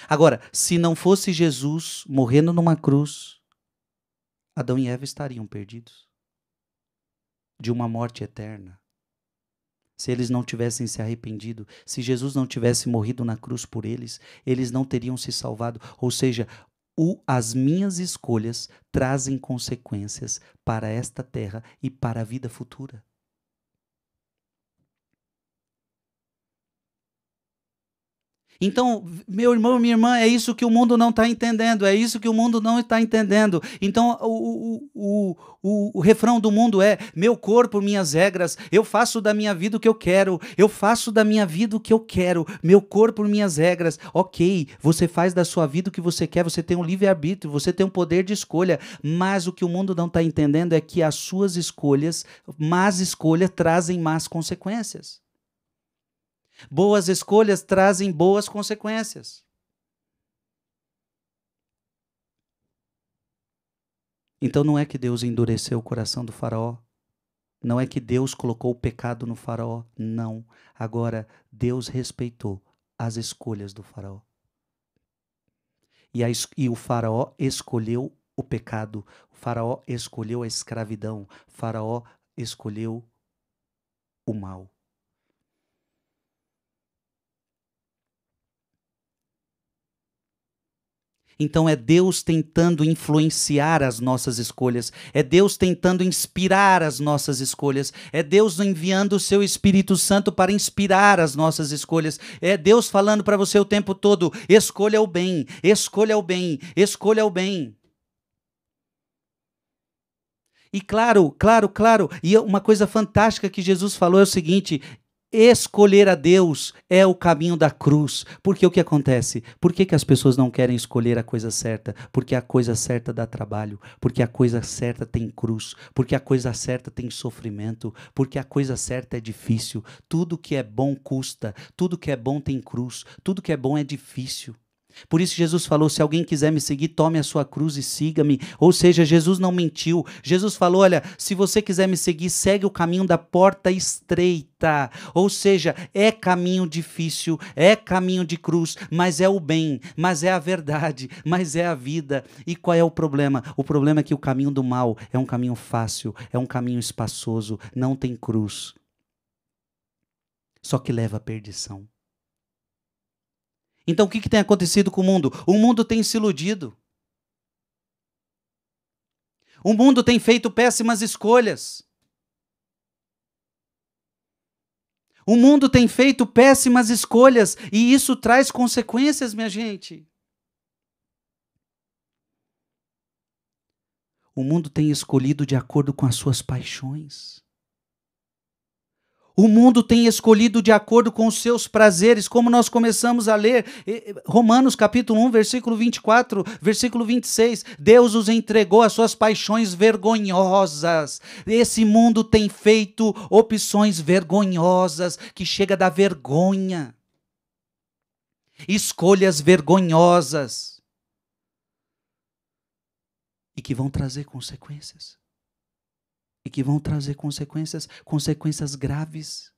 Agora, se não fosse Jesus morrendo numa cruz, Adão e Eva estariam perdidos de uma morte eterna. Se eles não tivessem se arrependido, se Jesus não tivesse morrido na cruz por eles, eles não teriam se salvado. Ou seja, o, as minhas escolhas trazem consequências para esta terra e para a vida futura. Então, meu irmão, minha irmã, é isso que o mundo não está entendendo, é isso que o mundo não está entendendo. Então, o, o, o, o, refrão do mundo é: meu corpo, minhas regras, eu faço da minha vida o que eu quero, eu faço da minha vida o que eu quero, meu corpo, minhas regras. Ok, você faz da sua vida o que você quer, você tem um livre-arbítrio, você tem um poder de escolha, mas o que o mundo não está entendendo é que as suas escolhas, más escolhas, trazem más consequências. Boas escolhas trazem boas consequências. Então não é que Deus endureceu o coração do faraó. Não é que Deus colocou o pecado no faraó. Não. Agora, Deus respeitou as escolhas do faraó. E, a, e o faraó escolheu o pecado. O faraó escolheu a escravidão. O faraó escolheu o mal. Então é Deus tentando influenciar as nossas escolhas, é Deus tentando inspirar as nossas escolhas, é Deus enviando o seu Espírito Santo para inspirar as nossas escolhas, é Deus falando para você o tempo todo: escolha o bem, escolha o bem, escolha o bem. E claro, claro, claro, e é uma coisa fantástica que Jesus falou é o seguinte: Escolher a Deus é o caminho da cruz. Porque o que acontece? Por que, que as pessoas não querem escolher a coisa certa? Porque a coisa certa dá trabalho, porque a coisa certa tem cruz, porque a coisa certa tem sofrimento, porque a coisa certa é difícil. Tudo que é bom custa, tudo que é bom tem cruz, tudo que é bom é difícil. Por isso Jesus falou: se alguém quiser me seguir, tome a sua cruz e siga-me. Ou seja, Jesus não mentiu. Jesus falou: olha, se você quiser me seguir, segue o caminho da porta estreita. Ou seja, é caminho difícil, é caminho de cruz, mas é o bem, mas é a verdade, mas é a vida. E qual é o problema? O problema é que o caminho do mal é um caminho fácil, é um caminho espaçoso, não tem cruz. Só que leva à perdição. Então o que, que tem acontecido com o mundo? O mundo tem se iludido. O mundo tem feito péssimas escolhas. O mundo tem feito péssimas escolhas e isso traz consequências, minha gente. O mundo tem escolhido de acordo com as suas paixões. O mundo tem escolhido de acordo com os seus prazeres, como nós começamos a ler Romanos capítulo 1, versículo 24, versículo 26. Deus os entregou às suas paixões vergonhosas. Esse mundo tem feito opções vergonhosas que chega da vergonha. Escolhas vergonhosas e que vão trazer consequências e que vão trazer consequências, consequências graves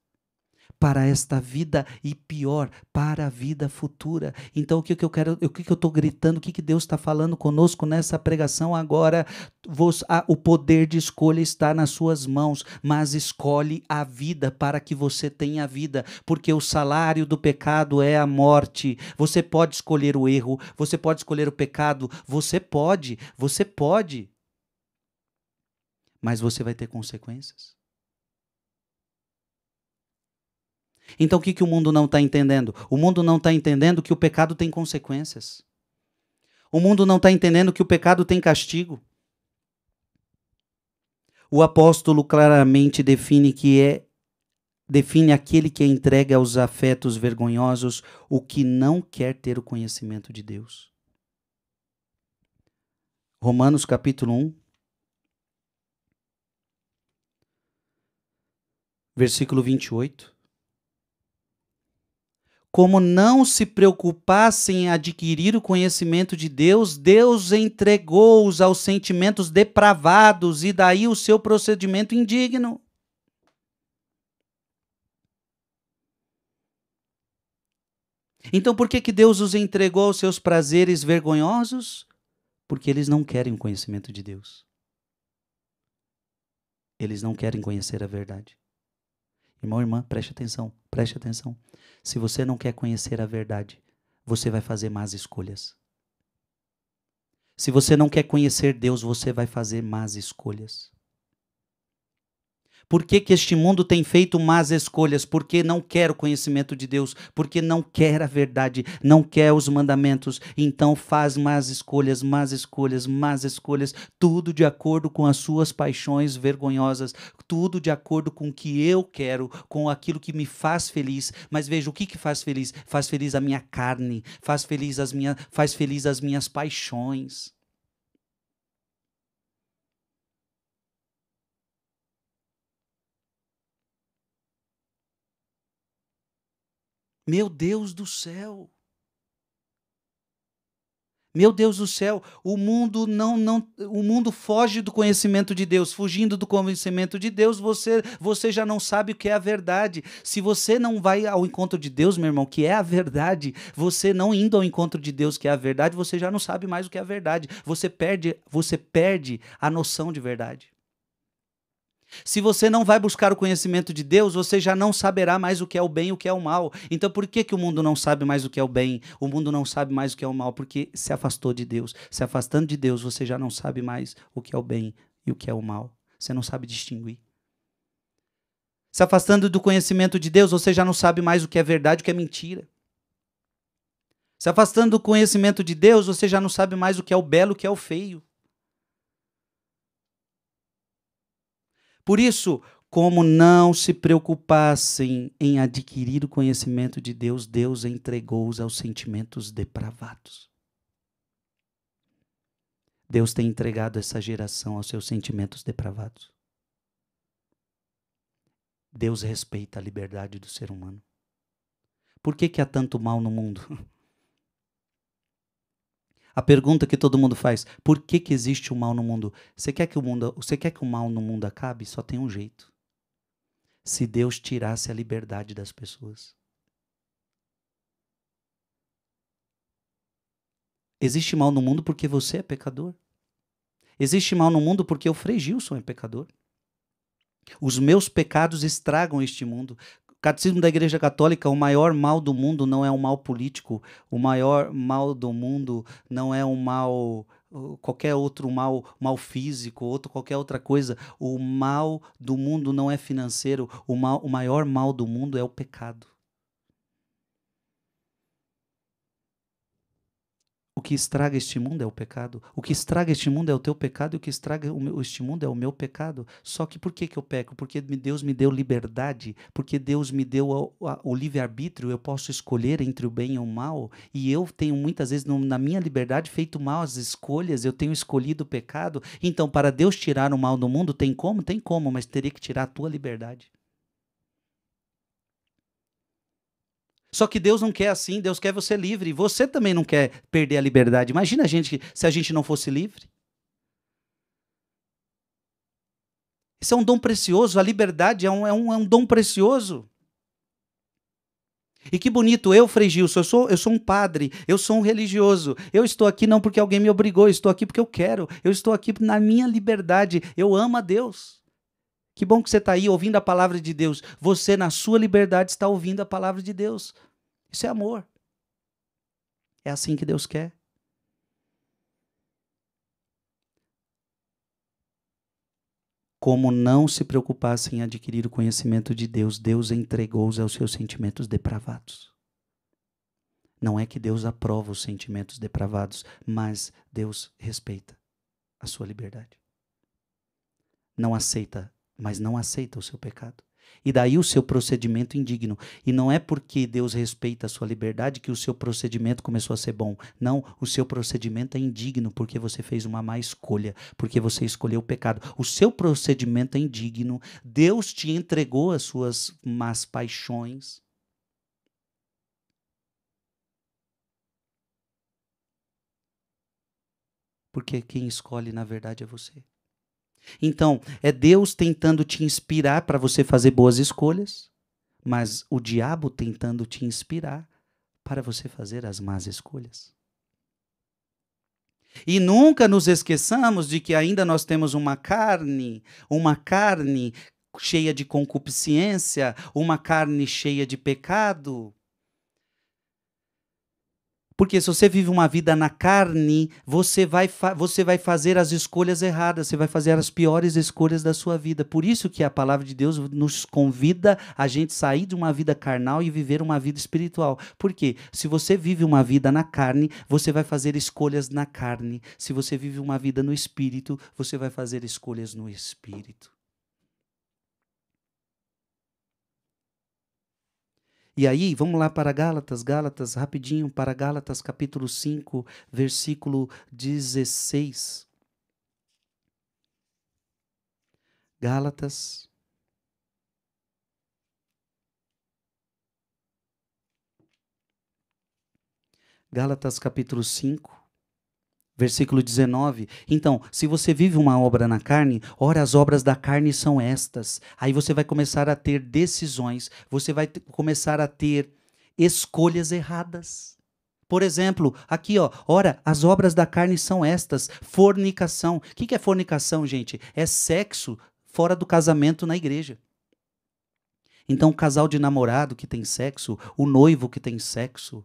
para esta vida e pior para a vida futura. Então o que, que eu quero, o que, que eu estou gritando, o que, que Deus está falando conosco nessa pregação agora? Vos, a, o poder de escolha está nas suas mãos, mas escolhe a vida para que você tenha vida, porque o salário do pecado é a morte. Você pode escolher o erro, você pode escolher o pecado, você pode, você pode mas você vai ter consequências. Então o que, que o mundo não está entendendo? O mundo não está entendendo que o pecado tem consequências. O mundo não está entendendo que o pecado tem castigo. O apóstolo claramente define que é define aquele que é aos afetos vergonhosos, o que não quer ter o conhecimento de Deus. Romanos capítulo 1, versículo 28. Como não se preocupassem em adquirir o conhecimento de Deus, Deus entregou-os aos sentimentos depravados e daí o seu procedimento indigno. Então, por que, que Deus os entregou aos seus prazeres vergonhosos? Porque eles não querem o conhecimento de Deus. Eles não querem conhecer a verdade. Irmão, irmã, preste atenção, preste atenção. Se você não quer conhecer a verdade, você vai fazer más escolhas. Se você não quer conhecer Deus, você vai fazer más escolhas. Por que, que este mundo tem feito más escolhas? Porque não quer o conhecimento de Deus, porque não quer a verdade, não quer os mandamentos. Então faz más escolhas, más escolhas, más escolhas, tudo de acordo com as suas paixões vergonhosas, tudo de acordo com o que eu quero, com aquilo que me faz feliz. Mas veja, o que, que faz feliz? Faz feliz a minha carne, faz feliz as minhas, faz feliz as minhas paixões. Meu Deus do céu! Meu Deus do céu, o mundo não não o mundo foge do conhecimento de Deus. Fugindo do conhecimento de Deus, você você já não sabe o que é a verdade. Se você não vai ao encontro de Deus, meu irmão, que é a verdade, você não indo ao encontro de Deus, que é a verdade, você já não sabe mais o que é a verdade. Você perde, você perde a noção de verdade. Se você não vai buscar o conhecimento de Deus, você já não saberá mais o que é o bem e o que é o mal. Então por que, que o mundo não sabe mais o que é o bem? O mundo não sabe mais o que é o mal? Porque se afastou de Deus. Se afastando de Deus, você já não sabe mais o que é o bem e o que é o mal. Você não sabe distinguir. Se afastando do conhecimento de Deus, você já não sabe mais o que é verdade e o que é mentira. Se afastando do conhecimento de Deus, você já não sabe mais o que é o belo e o que é o feio. Por isso, como não se preocupassem em adquirir o conhecimento de Deus, Deus entregou-os aos sentimentos depravados. Deus tem entregado essa geração aos seus sentimentos depravados. Deus respeita a liberdade do ser humano. Por que, que há tanto mal no mundo? A pergunta que todo mundo faz: por que, que existe o mal no mundo? Você quer que o mundo, você quer que o mal no mundo acabe? Só tem um jeito. Se Deus tirasse a liberdade das pessoas. Existe mal no mundo porque você é pecador. Existe mal no mundo porque eu, Frei Gilson, é pecador. Os meus pecados estragam este mundo. Catecismo da Igreja Católica, o maior mal do mundo não é um mal político, o maior mal do mundo não é um mal uh, qualquer outro mal, mal físico, outro qualquer outra coisa. O mal do mundo não é financeiro, o, mal, o maior mal do mundo é o pecado. que estraga este mundo é o pecado. O que estraga este mundo é o teu pecado e o que estraga o meu, este mundo é o meu pecado. Só que por que, que eu peco? Porque Deus me deu liberdade, porque Deus me deu a, a, o livre-arbítrio, eu posso escolher entre o bem e o mal. E eu tenho muitas vezes, no, na minha liberdade, feito mal as escolhas, eu tenho escolhido o pecado. Então, para Deus tirar o mal do mundo, tem como? Tem como, mas teria que tirar a tua liberdade. Só que Deus não quer assim, Deus quer você livre. Você também não quer perder a liberdade. Imagina a gente se a gente não fosse livre. Isso é um dom precioso, a liberdade é um, é um, é um dom precioso. E que bonito, eu, Frei Gilson, eu sou, eu sou um padre, eu sou um religioso. Eu estou aqui não porque alguém me obrigou, eu estou aqui porque eu quero. Eu estou aqui na minha liberdade, eu amo a Deus. Que bom que você está aí ouvindo a palavra de Deus. Você, na sua liberdade, está ouvindo a palavra de Deus. Isso é amor. É assim que Deus quer. Como não se preocupassem em adquirir o conhecimento de Deus, Deus entregou-os aos seus sentimentos depravados. Não é que Deus aprova os sentimentos depravados, mas Deus respeita a sua liberdade. Não aceita mas não aceita o seu pecado. E daí o seu procedimento indigno. E não é porque Deus respeita a sua liberdade que o seu procedimento começou a ser bom. Não, o seu procedimento é indigno porque você fez uma má escolha, porque você escolheu o pecado. O seu procedimento é indigno. Deus te entregou as suas más paixões. Porque quem escolhe, na verdade, é você. Então, é Deus tentando te inspirar para você fazer boas escolhas, mas o diabo tentando te inspirar para você fazer as más escolhas. E nunca nos esqueçamos de que ainda nós temos uma carne, uma carne cheia de concupiscência, uma carne cheia de pecado. Porque se você vive uma vida na carne, você vai, você vai fazer as escolhas erradas, você vai fazer as piores escolhas da sua vida. Por isso que a palavra de Deus nos convida a gente sair de uma vida carnal e viver uma vida espiritual. Porque se você vive uma vida na carne, você vai fazer escolhas na carne. Se você vive uma vida no espírito, você vai fazer escolhas no espírito. E aí, vamos lá para Gálatas, Gálatas, rapidinho, para Gálatas capítulo 5, versículo 16. Gálatas. Gálatas capítulo 5, Versículo 19. Então, se você vive uma obra na carne, ora, as obras da carne são estas. Aí você vai começar a ter decisões, você vai começar a ter escolhas erradas. Por exemplo, aqui, ó, ora, as obras da carne são estas: fornicação. O que, que é fornicação, gente? É sexo fora do casamento na igreja. Então, o casal de namorado que tem sexo, o noivo que tem sexo,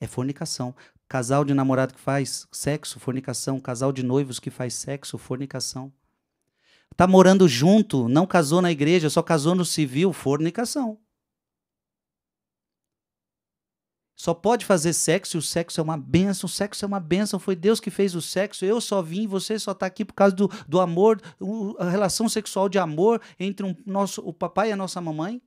é fornicação casal de namorado que faz sexo, fornicação, casal de noivos que faz sexo, fornicação. Tá morando junto, não casou na igreja, só casou no civil, fornicação. Só pode fazer sexo e o sexo é uma benção. O sexo é uma benção. Foi Deus que fez o sexo. Eu só vim, você só está aqui por causa do, do amor, o, a relação sexual de amor entre um, nosso, o papai e a nossa mamãe.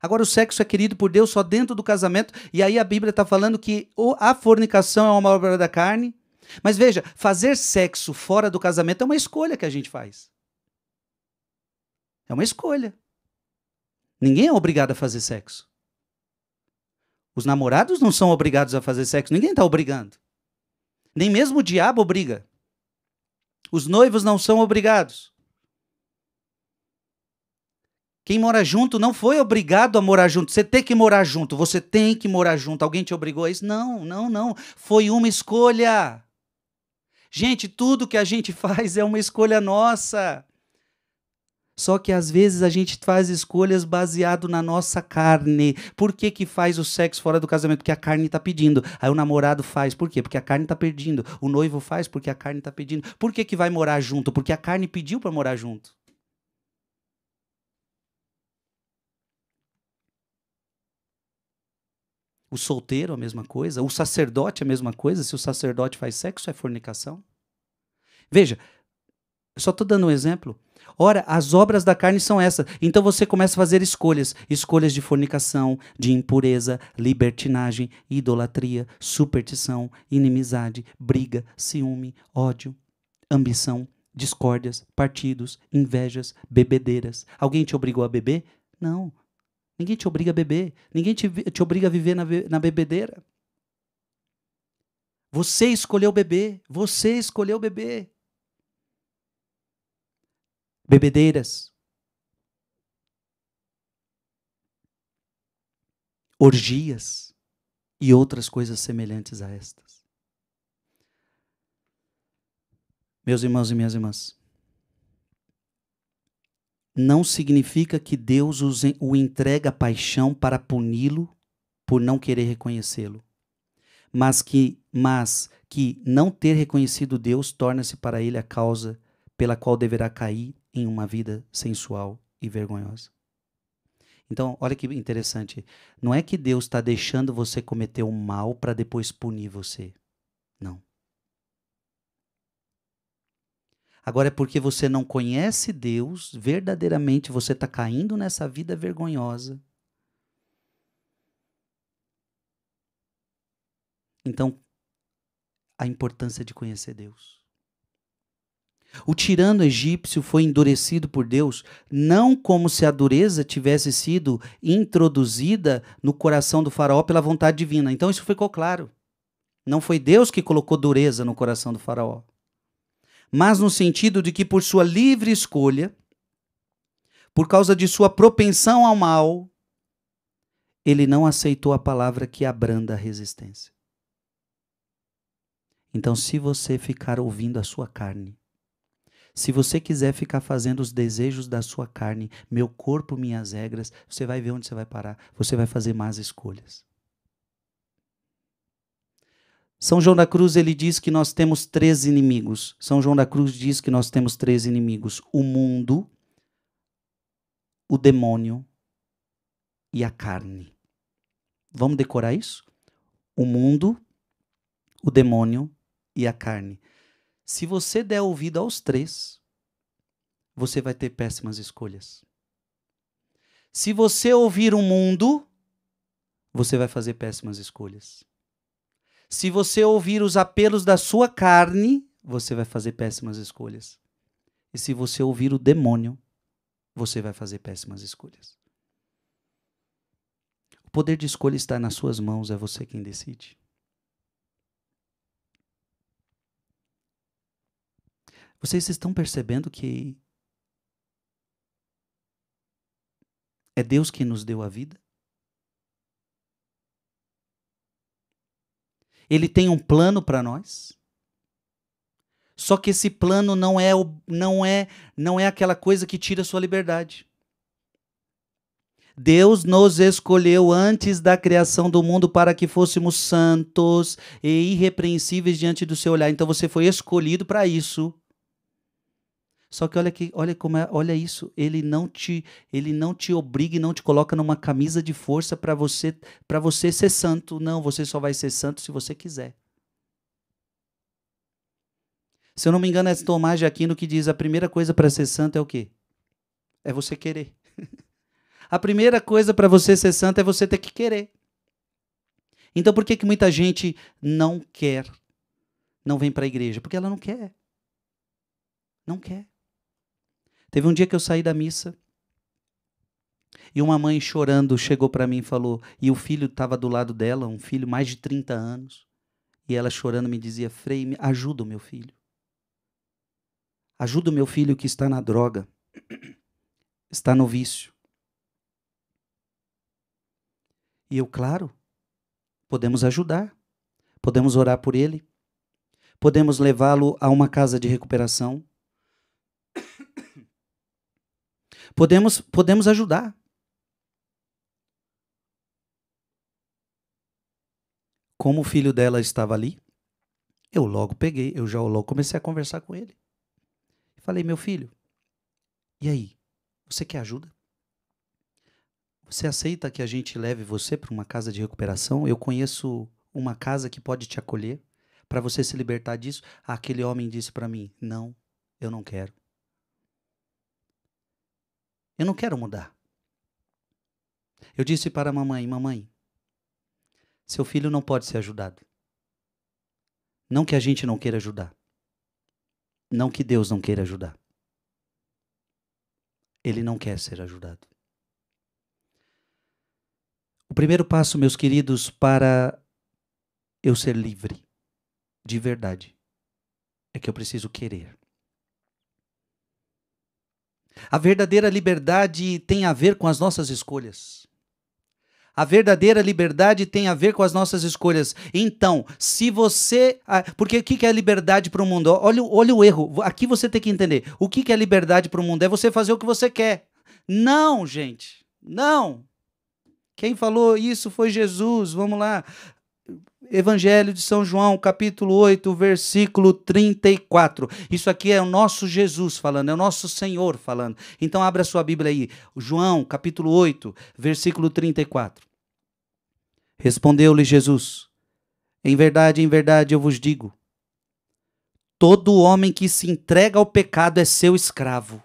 Agora, o sexo é querido por Deus só dentro do casamento, e aí a Bíblia está falando que a fornicação é uma obra da carne. Mas veja, fazer sexo fora do casamento é uma escolha que a gente faz. É uma escolha. Ninguém é obrigado a fazer sexo. Os namorados não são obrigados a fazer sexo, ninguém está obrigando. Nem mesmo o diabo obriga. Os noivos não são obrigados. Quem mora junto não foi obrigado a morar junto. Você tem que morar junto, você tem que morar junto. Alguém te obrigou a isso? Não, não, não. Foi uma escolha. Gente, tudo que a gente faz é uma escolha nossa. Só que às vezes a gente faz escolhas baseado na nossa carne. Por que, que faz o sexo fora do casamento? Porque a carne está pedindo. Aí o namorado faz. Por quê? Porque a carne está pedindo. O noivo faz porque a carne está pedindo. Por que, que vai morar junto? Porque a carne pediu para morar junto. O solteiro, a mesma coisa. O sacerdote, a mesma coisa. Se o sacerdote faz sexo, é fornicação. Veja, eu só estou dando um exemplo. Ora, as obras da carne são essas. Então você começa a fazer escolhas: escolhas de fornicação, de impureza, libertinagem, idolatria, superstição, inimizade, briga, ciúme, ódio, ambição, discórdias, partidos, invejas, bebedeiras. Alguém te obrigou a beber? Não, Ninguém te obriga a beber. Ninguém te, te obriga a viver na, na bebedeira. Você escolheu beber. Você escolheu beber. Bebedeiras. Orgias e outras coisas semelhantes a estas. Meus irmãos e minhas irmãs, não significa que Deus o entrega à paixão para puni-lo por não querer reconhecê-lo, mas que, mas que não ter reconhecido Deus torna-se para ele a causa pela qual deverá cair em uma vida sensual e vergonhosa. Então, olha que interessante. Não é que Deus está deixando você cometer o um mal para depois punir você. Não. Agora é porque você não conhece Deus, verdadeiramente você está caindo nessa vida vergonhosa. Então, a importância de conhecer Deus. O tirano egípcio foi endurecido por Deus, não como se a dureza tivesse sido introduzida no coração do faraó pela vontade divina. Então isso ficou claro. Não foi Deus que colocou dureza no coração do faraó mas no sentido de que, por sua livre escolha, por causa de sua propensão ao mal, ele não aceitou a palavra que abranda a resistência. Então, se você ficar ouvindo a sua carne, se você quiser ficar fazendo os desejos da sua carne, meu corpo, minhas regras, você vai ver onde você vai parar. Você vai fazer más escolhas. São João da Cruz ele diz que nós temos três inimigos. São João da Cruz diz que nós temos três inimigos: o mundo, o demônio e a carne. Vamos decorar isso? O mundo, o demônio e a carne. Se você der ouvido aos três, você vai ter péssimas escolhas. Se você ouvir o mundo, você vai fazer péssimas escolhas. Se você ouvir os apelos da sua carne, você vai fazer péssimas escolhas. E se você ouvir o demônio, você vai fazer péssimas escolhas. O poder de escolha está nas suas mãos, é você quem decide. Vocês estão percebendo que é Deus que nos deu a vida? Ele tem um plano para nós. Só que esse plano não é não é não é aquela coisa que tira a sua liberdade. Deus nos escolheu antes da criação do mundo para que fôssemos santos e irrepreensíveis diante do seu olhar. Então você foi escolhido para isso. Só que olha que, olha como é, olha isso, ele não te, ele não te obriga e não te coloca numa camisa de força para você, para você ser santo. Não, você só vai ser santo se você quiser. Se eu não me engano, é Tomás de Aquino que diz: a primeira coisa para ser santo é o quê? É você querer. a primeira coisa para você ser santo é você ter que querer. Então por que, que muita gente não quer, não vem para a igreja? Porque ela não quer. Não quer. Teve um dia que eu saí da missa e uma mãe chorando chegou para mim e falou, e o filho estava do lado dela, um filho mais de 30 anos, e ela chorando me dizia: "Frei, me ajuda o meu filho. Ajuda o meu filho que está na droga. Está no vício." E eu, claro, podemos ajudar. Podemos orar por ele. Podemos levá-lo a uma casa de recuperação. Podemos, podemos ajudar. Como o filho dela estava ali, eu logo peguei, eu já logo comecei a conversar com ele. Falei, meu filho, e aí? Você quer ajuda? Você aceita que a gente leve você para uma casa de recuperação? Eu conheço uma casa que pode te acolher para você se libertar disso. Aquele homem disse para mim: Não, eu não quero. Eu não quero mudar. Eu disse para a mamãe: Mamãe, seu filho não pode ser ajudado. Não que a gente não queira ajudar. Não que Deus não queira ajudar. Ele não quer ser ajudado. O primeiro passo, meus queridos, para eu ser livre, de verdade, é que eu preciso querer. A verdadeira liberdade tem a ver com as nossas escolhas. A verdadeira liberdade tem a ver com as nossas escolhas. Então, se você. Ah, porque o que é liberdade para o mundo? Olha, olha o erro. Aqui você tem que entender. O que é liberdade para o mundo? É você fazer o que você quer. Não, gente. Não. Quem falou isso foi Jesus. Vamos lá. Evangelho de São João, capítulo 8, versículo 34. Isso aqui é o nosso Jesus falando, é o nosso Senhor falando. Então abra sua Bíblia aí. João, capítulo 8, versículo 34. Respondeu-lhe Jesus: Em verdade, em verdade eu vos digo, todo homem que se entrega ao pecado é seu escravo.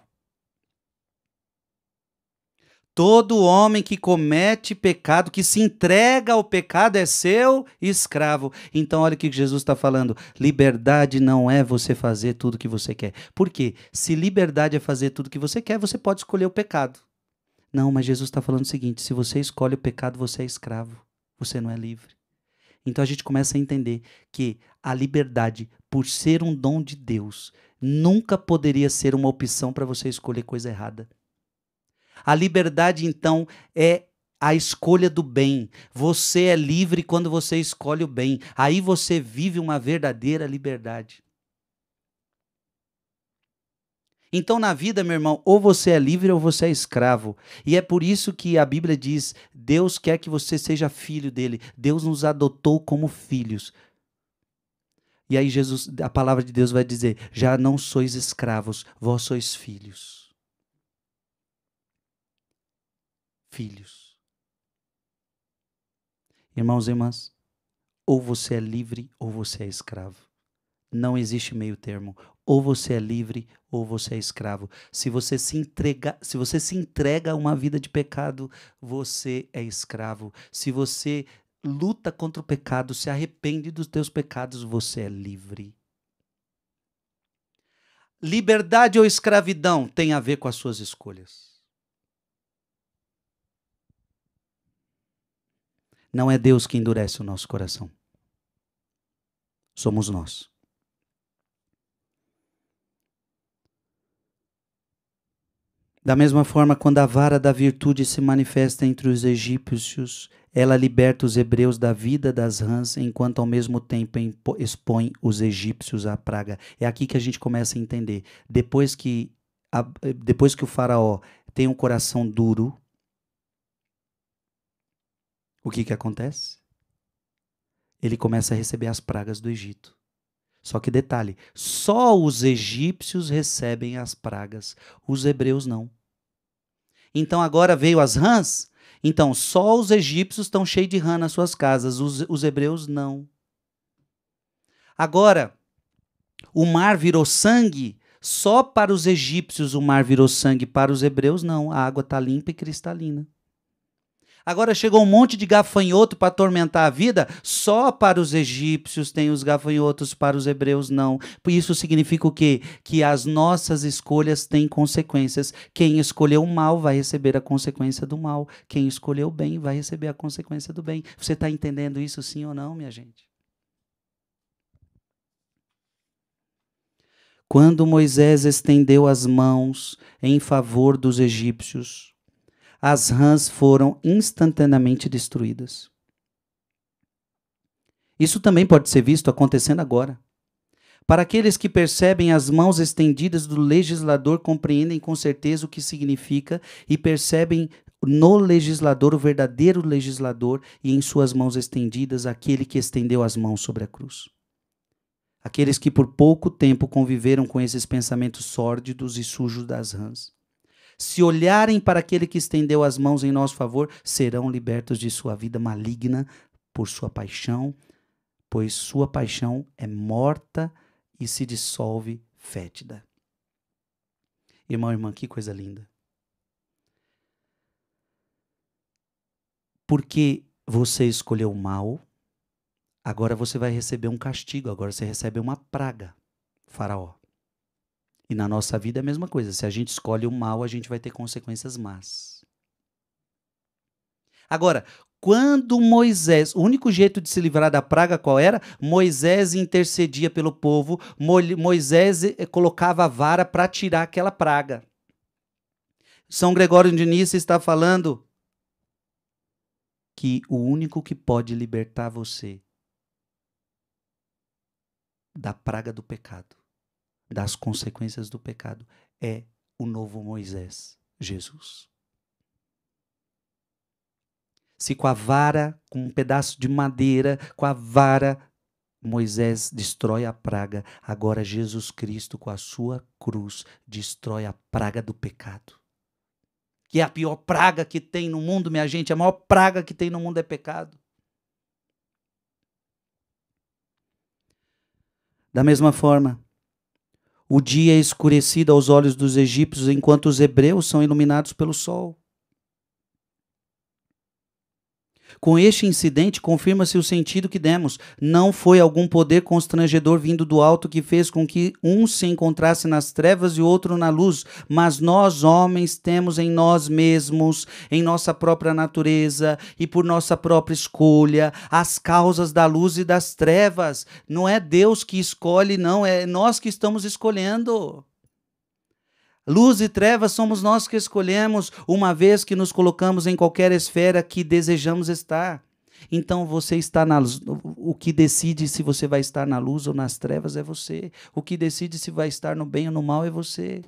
Todo homem que comete pecado, que se entrega ao pecado, é seu escravo. Então, olha o que Jesus está falando. Liberdade não é você fazer tudo o que você quer. Por quê? Se liberdade é fazer tudo o que você quer, você pode escolher o pecado. Não, mas Jesus está falando o seguinte: se você escolhe o pecado, você é escravo. Você não é livre. Então a gente começa a entender que a liberdade, por ser um dom de Deus, nunca poderia ser uma opção para você escolher coisa errada. A liberdade, então, é a escolha do bem. Você é livre quando você escolhe o bem. Aí você vive uma verdadeira liberdade. Então, na vida, meu irmão, ou você é livre ou você é escravo. E é por isso que a Bíblia diz: Deus quer que você seja filho dele. Deus nos adotou como filhos. E aí Jesus, a palavra de Deus vai dizer: já não sois escravos, vós sois filhos. filhos. Irmãos e irmãs, ou você é livre ou você é escravo. Não existe meio termo. Ou você é livre ou você é escravo. Se você se entrega, se você se entrega a uma vida de pecado, você é escravo. Se você luta contra o pecado, se arrepende dos teus pecados, você é livre. Liberdade ou escravidão tem a ver com as suas escolhas. Não é Deus que endurece o nosso coração. Somos nós. Da mesma forma, quando a vara da virtude se manifesta entre os egípcios, ela liberta os hebreus da vida das rãs, enquanto ao mesmo tempo expõe os egípcios à praga. É aqui que a gente começa a entender. Depois que, depois que o faraó tem um coração duro, o que, que acontece? Ele começa a receber as pragas do Egito. Só que detalhe: só os egípcios recebem as pragas, os hebreus não. Então agora veio as rãs. Então só os egípcios estão cheios de rã nas suas casas, os, os hebreus não. Agora, o mar virou sangue, só para os egípcios o mar virou sangue, para os hebreus não. A água está limpa e cristalina. Agora chegou um monte de gafanhoto para atormentar a vida, só para os egípcios tem os gafanhotos, para os hebreus não. Isso significa o quê? Que as nossas escolhas têm consequências. Quem escolheu o mal vai receber a consequência do mal, quem escolheu o bem vai receber a consequência do bem. Você está entendendo isso sim ou não, minha gente? Quando Moisés estendeu as mãos em favor dos egípcios, as rãs foram instantaneamente destruídas. Isso também pode ser visto acontecendo agora. Para aqueles que percebem as mãos estendidas do legislador, compreendem com certeza o que significa e percebem no legislador o verdadeiro legislador e em suas mãos estendidas aquele que estendeu as mãos sobre a cruz. Aqueles que por pouco tempo conviveram com esses pensamentos sórdidos e sujos das rãs se olharem para aquele que estendeu as mãos em nosso favor, serão libertos de sua vida maligna por sua paixão, pois sua paixão é morta e se dissolve fétida. Irmão, irmã, que coisa linda. Porque você escolheu o mal, agora você vai receber um castigo, agora você recebe uma praga, Faraó. E na nossa vida é a mesma coisa. Se a gente escolhe o mal, a gente vai ter consequências más. Agora, quando Moisés, o único jeito de se livrar da praga qual era? Moisés intercedia pelo povo, Moisés eh, colocava a vara para tirar aquela praga. São Gregório de Nice está falando que o único que pode libertar você da praga do pecado das consequências do pecado é o novo Moisés, Jesus. Se com a vara, com um pedaço de madeira, com a vara, Moisés destrói a praga, agora Jesus Cristo, com a sua cruz, destrói a praga do pecado. Que é a pior praga que tem no mundo, minha gente, a maior praga que tem no mundo é pecado. Da mesma forma, o dia é escurecido aos olhos dos egípcios, enquanto os hebreus são iluminados pelo sol. Com este incidente, confirma-se o sentido que demos. Não foi algum poder constrangedor vindo do alto que fez com que um se encontrasse nas trevas e outro na luz, mas nós, homens, temos em nós mesmos, em nossa própria natureza e por nossa própria escolha, as causas da luz e das trevas. Não é Deus que escolhe, não, é nós que estamos escolhendo. Luz e trevas somos nós que escolhemos, uma vez que nos colocamos em qualquer esfera que desejamos estar. Então você está na luz. O que decide se você vai estar na luz ou nas trevas é você. O que decide se vai estar no bem ou no mal é você.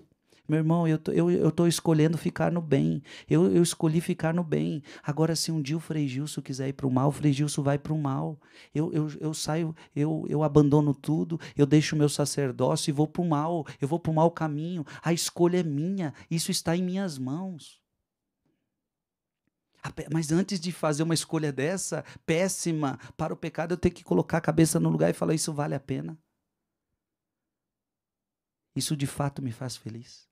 Meu irmão, eu tô, eu, eu tô escolhendo ficar no bem. Eu, eu escolhi ficar no bem. Agora, se um dia o Frei Gilson quiser ir para o mal, o Frei Gilson vai para o mal. Eu, eu, eu saio, eu, eu abandono tudo, eu deixo o meu sacerdócio e vou para o mal. Eu vou para o mau caminho. A escolha é minha. Isso está em minhas mãos. Mas antes de fazer uma escolha dessa, péssima, para o pecado, eu tenho que colocar a cabeça no lugar e falar: isso vale a pena? Isso de fato me faz feliz?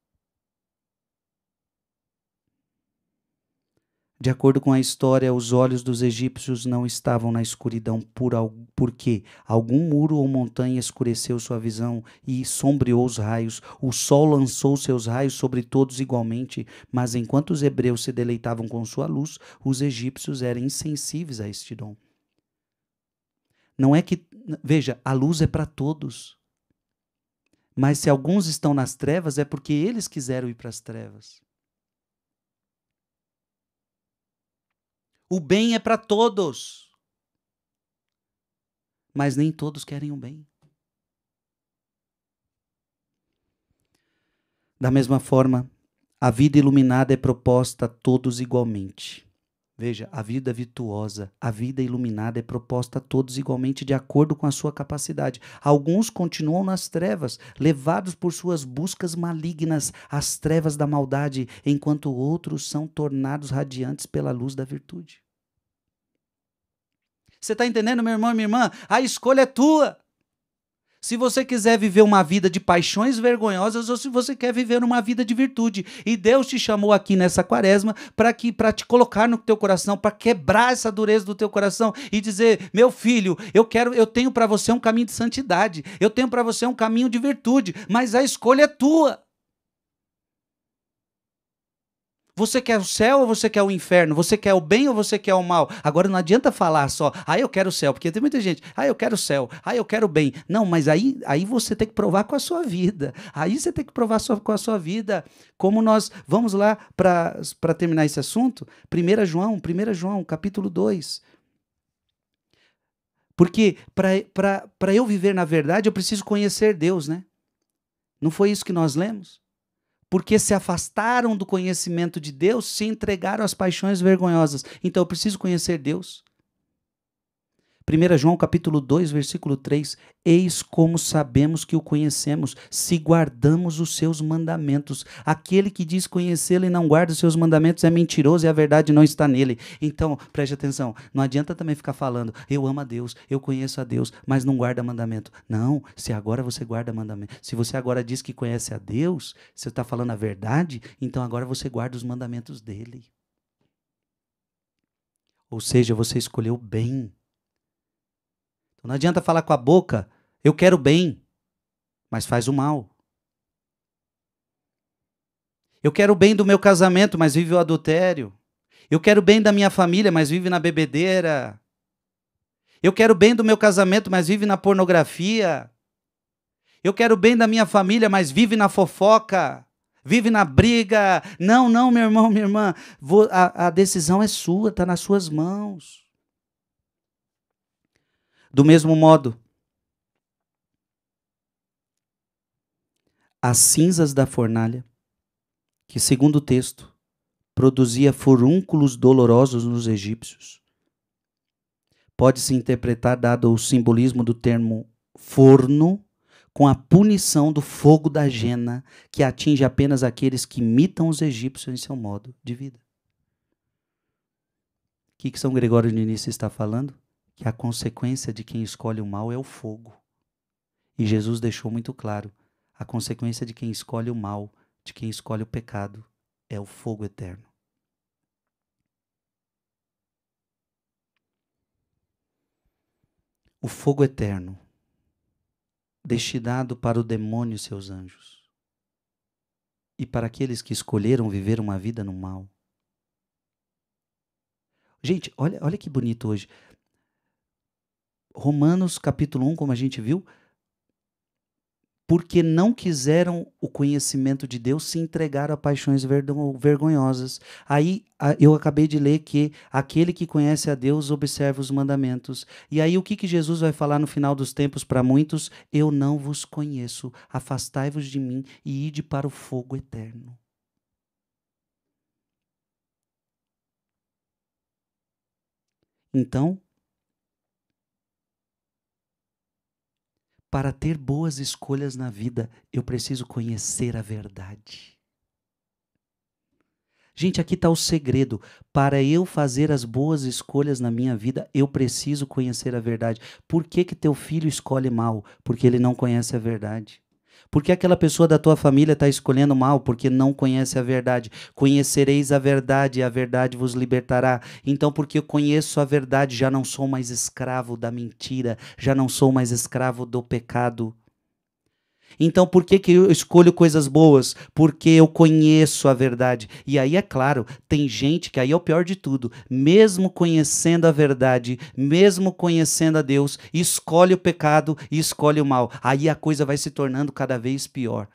De acordo com a história, os olhos dos egípcios não estavam na escuridão por porque algum muro ou montanha escureceu sua visão e sombreou os raios. O sol lançou seus raios sobre todos igualmente, mas enquanto os hebreus se deleitavam com sua luz, os egípcios eram insensíveis a este dom. Não é que, veja, a luz é para todos. Mas se alguns estão nas trevas, é porque eles quiseram ir para as trevas. O bem é para todos. Mas nem todos querem o bem. Da mesma forma, a vida iluminada é proposta a todos igualmente. Veja, a vida virtuosa, a vida iluminada é proposta a todos igualmente de acordo com a sua capacidade. Alguns continuam nas trevas, levados por suas buscas malignas às trevas da maldade, enquanto outros são tornados radiantes pela luz da virtude. Você está entendendo, meu irmão e minha irmã? A escolha é tua se você quiser viver uma vida de paixões vergonhosas ou se você quer viver uma vida de virtude. E Deus te chamou aqui nessa quaresma para que para te colocar no teu coração, para quebrar essa dureza do teu coração e dizer: "Meu filho, eu quero, eu tenho para você um caminho de santidade, eu tenho para você um caminho de virtude, mas a escolha é tua". Você quer o céu ou você quer o inferno? Você quer o bem ou você quer o mal? Agora não adianta falar só, ah, eu quero o céu, porque tem muita gente, ah, eu quero o céu, ah, eu quero o bem. Não, mas aí, aí você tem que provar com a sua vida. Aí você tem que provar com a sua vida. Como nós. Vamos lá para terminar esse assunto? 1 João, 1 João, capítulo 2. Porque para eu viver na verdade, eu preciso conhecer Deus, né? Não foi isso que nós lemos? porque se afastaram do conhecimento de Deus, se entregaram às paixões vergonhosas. Então eu preciso conhecer Deus. 1 João capítulo 2, versículo 3, eis como sabemos que o conhecemos, se guardamos os seus mandamentos. Aquele que diz conhecê-lo e não guarda os seus mandamentos é mentiroso e a verdade não está nele. Então, preste atenção, não adianta também ficar falando, eu amo a Deus, eu conheço a Deus, mas não guarda mandamento. Não, se agora você guarda mandamento, se você agora diz que conhece a Deus, você está falando a verdade, então agora você guarda os mandamentos dele. Ou seja, você escolheu bem não adianta falar com a boca, eu quero bem, mas faz o mal. Eu quero bem do meu casamento, mas vive o adultério. Eu quero bem da minha família, mas vive na bebedeira. Eu quero bem do meu casamento, mas vive na pornografia. Eu quero bem da minha família, mas vive na fofoca. Vive na briga. Não, não, meu irmão, minha irmã. Vou, a, a decisão é sua, está nas suas mãos do mesmo modo. As cinzas da fornalha, que segundo o texto, produzia furúnculos dolorosos nos egípcios. Pode-se interpretar, dado o simbolismo do termo forno, com a punição do fogo da jena, que atinge apenas aqueles que imitam os egípcios em seu modo de vida. O que, que São Gregório de Nice está falando? que a consequência de quem escolhe o mal é o fogo. E Jesus deixou muito claro: a consequência de quem escolhe o mal, de quem escolhe o pecado, é o fogo eterno. O fogo eterno, destinado para o demônio e seus anjos, e para aqueles que escolheram viver uma vida no mal. Gente, olha, olha que bonito hoje. Romanos capítulo 1, como a gente viu, porque não quiseram o conhecimento de Deus, se entregaram a paixões vergonhosas. Aí eu acabei de ler que aquele que conhece a Deus observa os mandamentos. E aí o que, que Jesus vai falar no final dos tempos para muitos? Eu não vos conheço, afastai-vos de mim e ide para o fogo eterno. Então, Para ter boas escolhas na vida, eu preciso conhecer a verdade. Gente, aqui está o segredo. Para eu fazer as boas escolhas na minha vida, eu preciso conhecer a verdade. Por que, que teu filho escolhe mal? Porque ele não conhece a verdade. Porque aquela pessoa da tua família está escolhendo mal porque não conhece a verdade. Conhecereis a verdade e a verdade vos libertará. Então, porque eu conheço a verdade, já não sou mais escravo da mentira, já não sou mais escravo do pecado. Então por que, que eu escolho coisas boas? Porque eu conheço a verdade. E aí, é claro, tem gente que aí é o pior de tudo. Mesmo conhecendo a verdade, mesmo conhecendo a Deus, escolhe o pecado e escolhe o mal. Aí a coisa vai se tornando cada vez pior.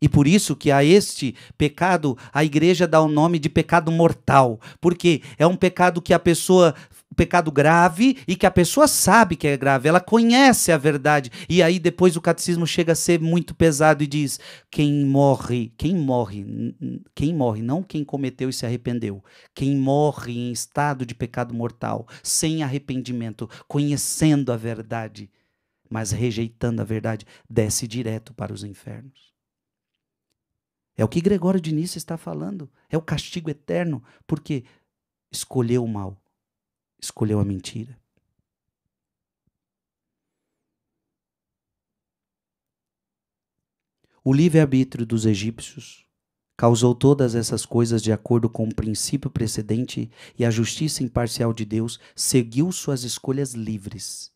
E por isso que a este pecado a igreja dá o nome de pecado mortal, porque é um pecado que a pessoa pecado grave e que a pessoa sabe que é grave, ela conhece a verdade. E aí depois o catecismo chega a ser muito pesado e diz: quem morre, quem morre, quem morre, não quem cometeu e se arrependeu, quem morre em estado de pecado mortal, sem arrependimento, conhecendo a verdade, mas rejeitando a verdade, desce direto para os infernos. É o que Gregório de Nice está falando. É o castigo eterno, porque escolheu o mal escolheu a mentira. O livre-arbítrio dos egípcios causou todas essas coisas de acordo com o princípio precedente e a justiça imparcial de Deus seguiu suas escolhas livres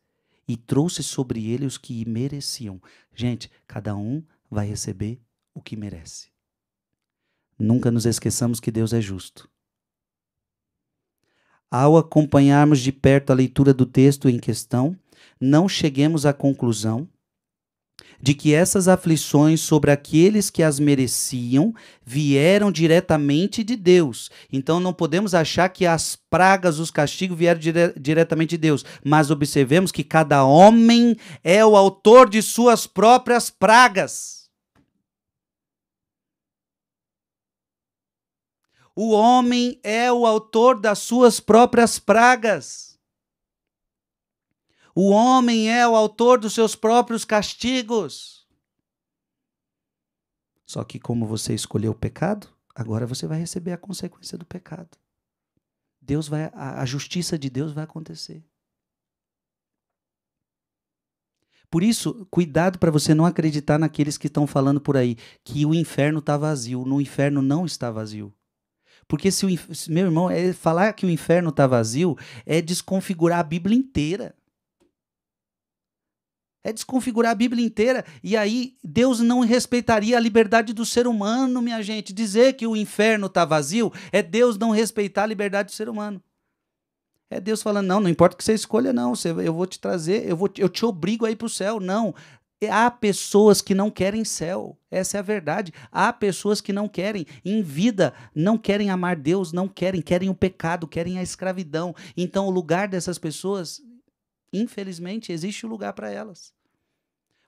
e trouxe sobre ele os que mereciam. Gente, cada um vai receber o que merece. Nunca nos esqueçamos que Deus é justo ao acompanharmos de perto a leitura do texto em questão, não cheguemos à conclusão de que essas aflições sobre aqueles que as mereciam vieram diretamente de Deus. Então não podemos achar que as pragas, os castigos vieram dire diretamente de Deus, mas observemos que cada homem é o autor de suas próprias pragas. O homem é o autor das suas próprias pragas. O homem é o autor dos seus próprios castigos. Só que, como você escolheu o pecado, agora você vai receber a consequência do pecado. Deus vai, a, a justiça de Deus vai acontecer. Por isso, cuidado para você não acreditar naqueles que estão falando por aí que o inferno está vazio. No inferno não está vazio. Porque se o se, meu irmão, é, falar que o inferno está vazio é desconfigurar a Bíblia inteira. É desconfigurar a Bíblia inteira. E aí Deus não respeitaria a liberdade do ser humano, minha gente. Dizer que o inferno está vazio é Deus não respeitar a liberdade do ser humano. É Deus falando, não, não importa o que você escolha, não. eu vou te trazer, eu, vou, eu te obrigo a ir para o céu. Não, Há pessoas que não querem céu, essa é a verdade. Há pessoas que não querem, em vida, não querem amar Deus, não querem, querem o pecado, querem a escravidão. Então, o lugar dessas pessoas, infelizmente, existe o um lugar para elas.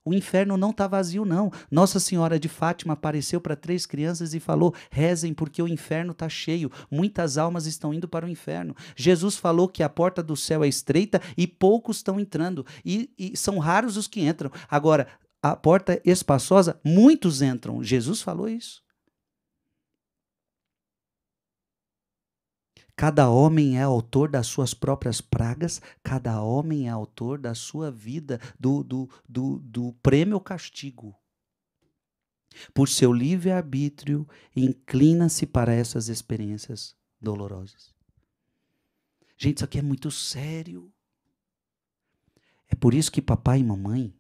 O inferno não está vazio, não. Nossa Senhora de Fátima apareceu para três crianças e falou: rezem, porque o inferno está cheio. Muitas almas estão indo para o inferno. Jesus falou que a porta do céu é estreita e poucos estão entrando. E, e são raros os que entram. Agora, a porta espaçosa, muitos entram. Jesus falou isso. Cada homem é autor das suas próprias pragas, cada homem é autor da sua vida, do, do, do, do prêmio ou castigo. Por seu livre-arbítrio, inclina-se para essas experiências dolorosas. Gente, isso aqui é muito sério. É por isso que papai e mamãe,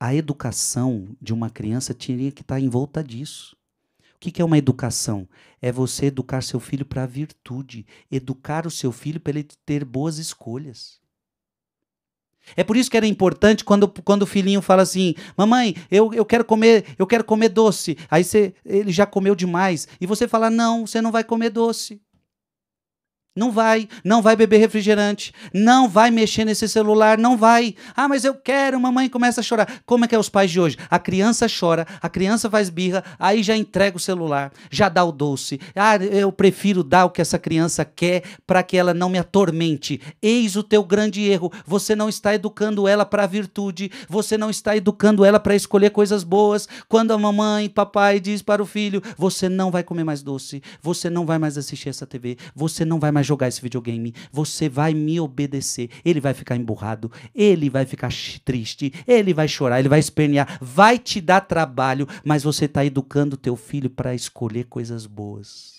a educação de uma criança tinha que estar em volta disso que, que é uma educação? É você educar seu filho para a virtude, educar o seu filho para ele ter boas escolhas. É por isso que era importante quando, quando o filhinho fala assim: Mamãe, eu, eu quero comer, eu quero comer doce. Aí você, ele já comeu demais. E você fala: Não, você não vai comer doce. Não vai, não vai beber refrigerante, não vai mexer nesse celular, não vai. Ah, mas eu quero, mamãe começa a chorar. Como é que é os pais de hoje? A criança chora, a criança faz birra, aí já entrega o celular, já dá o doce. Ah, eu prefiro dar o que essa criança quer para que ela não me atormente. Eis o teu grande erro. Você não está educando ela para a virtude, você não está educando ela para escolher coisas boas. Quando a mamãe, papai diz para o filho: "Você não vai comer mais doce, você não vai mais assistir essa TV, você não vai mais mais jogar esse videogame, você vai me obedecer. Ele vai ficar emburrado, ele vai ficar triste, ele vai chorar, ele vai espernear, vai te dar trabalho, mas você está educando teu filho para escolher coisas boas.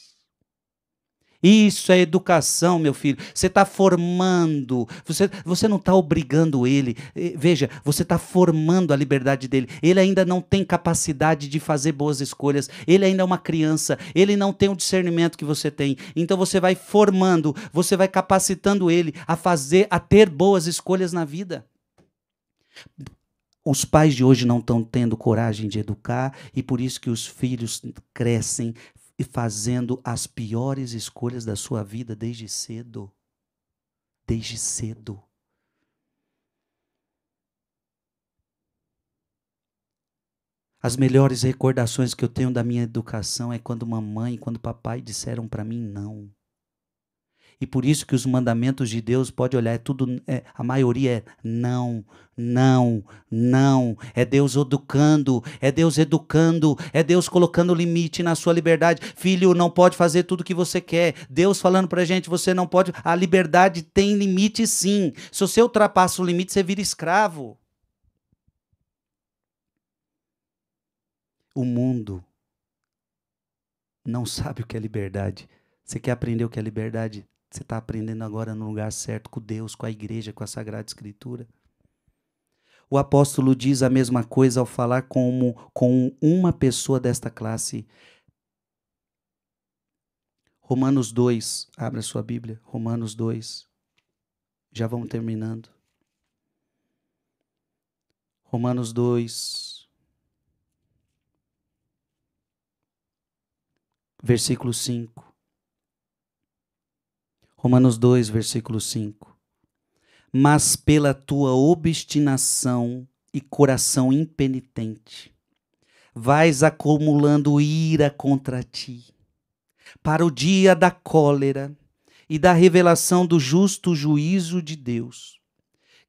Isso é educação, meu filho. Você está formando, você, você não está obrigando ele. Eh, veja, você está formando a liberdade dele. Ele ainda não tem capacidade de fazer boas escolhas, ele ainda é uma criança, ele não tem o discernimento que você tem. Então você vai formando, você vai capacitando ele a fazer, a ter boas escolhas na vida. Os pais de hoje não estão tendo coragem de educar e por isso que os filhos crescem e fazendo as piores escolhas da sua vida desde cedo. Desde cedo. As melhores recordações que eu tenho da minha educação é quando mamãe, quando papai disseram para mim não. E por isso que os mandamentos de Deus, pode olhar, é tudo, é, a maioria é não, não, não. É Deus educando, é Deus educando, é Deus colocando limite na sua liberdade. Filho, não pode fazer tudo que você quer. Deus falando pra gente, você não pode. A liberdade tem limite sim. Se você ultrapassa o limite, você vira escravo. O mundo não sabe o que é liberdade. Você quer aprender o que é liberdade? Você está aprendendo agora no lugar certo com Deus, com a igreja, com a Sagrada Escritura. O apóstolo diz a mesma coisa ao falar como, com uma pessoa desta classe. Romanos 2, abra sua Bíblia, Romanos 2. Já vamos terminando. Romanos 2, versículo 5. Romanos 2, versículo 5. Mas pela tua obstinação e coração impenitente, vais acumulando ira contra ti, para o dia da cólera e da revelação do justo juízo de Deus,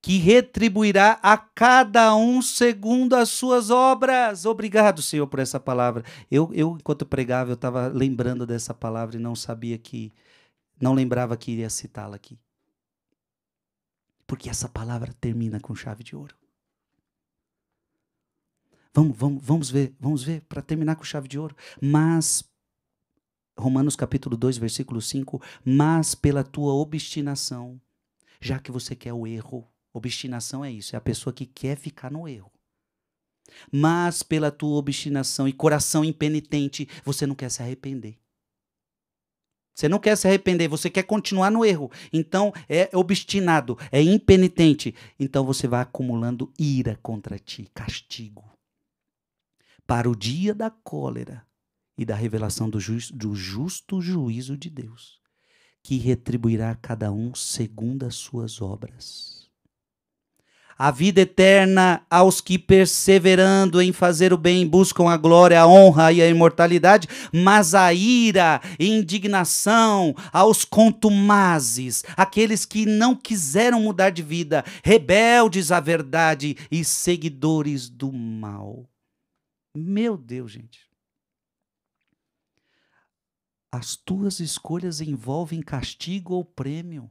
que retribuirá a cada um segundo as suas obras. Obrigado, Senhor, por essa palavra. Eu, eu enquanto pregava, eu estava lembrando dessa palavra e não sabia que não lembrava que iria citá-la aqui. Porque essa palavra termina com chave de ouro. Vamos, vamos, vamos ver, vamos ver, para terminar com chave de ouro. Mas, Romanos capítulo 2, versículo 5, mas pela tua obstinação, já que você quer o erro, obstinação é isso, é a pessoa que quer ficar no erro. Mas pela tua obstinação e coração impenitente, você não quer se arrepender. Você não quer se arrepender, você quer continuar no erro. Então é obstinado, é impenitente. Então você vai acumulando ira contra ti, castigo. Para o dia da cólera e da revelação do, ju do justo juízo de Deus, que retribuirá a cada um segundo as suas obras a vida eterna aos que, perseverando em fazer o bem, buscam a glória, a honra e a imortalidade, mas a ira e indignação aos contumazes, aqueles que não quiseram mudar de vida, rebeldes à verdade e seguidores do mal. Meu Deus, gente. As tuas escolhas envolvem castigo ou prêmio.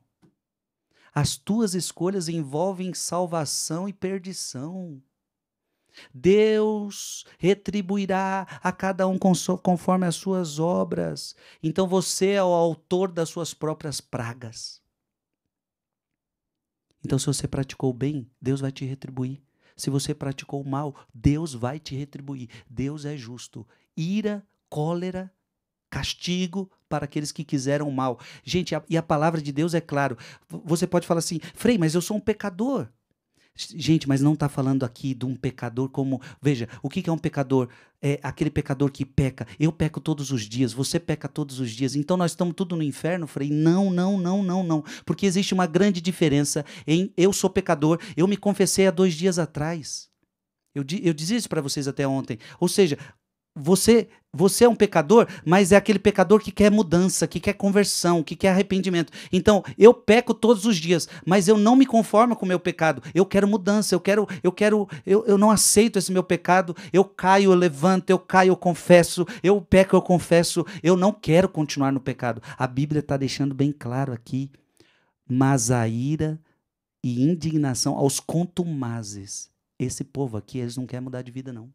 As tuas escolhas envolvem salvação e perdição. Deus retribuirá a cada um conforme as suas obras. Então você é o autor das suas próprias pragas. Então, se você praticou bem, Deus vai te retribuir. Se você praticou mal, Deus vai te retribuir. Deus é justo. Ira, cólera, castigo, para aqueles que quiseram mal. Gente, a, e a palavra de Deus é claro. Você pode falar assim, Frei, mas eu sou um pecador. Gente, mas não está falando aqui de um pecador como. Veja, o que, que é um pecador? É aquele pecador que peca. Eu peco todos os dias, você peca todos os dias. Então nós estamos tudo no inferno, Frei? Não, não, não, não, não. Porque existe uma grande diferença em eu sou pecador, eu me confessei há dois dias atrás. Eu, eu dizia isso para vocês até ontem. Ou seja, você você é um pecador, mas é aquele pecador que quer mudança, que quer conversão, que quer arrependimento. Então, eu peco todos os dias, mas eu não me conformo com o meu pecado. Eu quero mudança, eu quero, eu quero, eu, eu não aceito esse meu pecado. Eu caio, eu levanto, eu caio, eu confesso, eu peco, eu confesso. Eu não quero continuar no pecado. A Bíblia está deixando bem claro aqui. Mas a ira e indignação aos contumazes. Esse povo aqui, eles não querem mudar de vida, não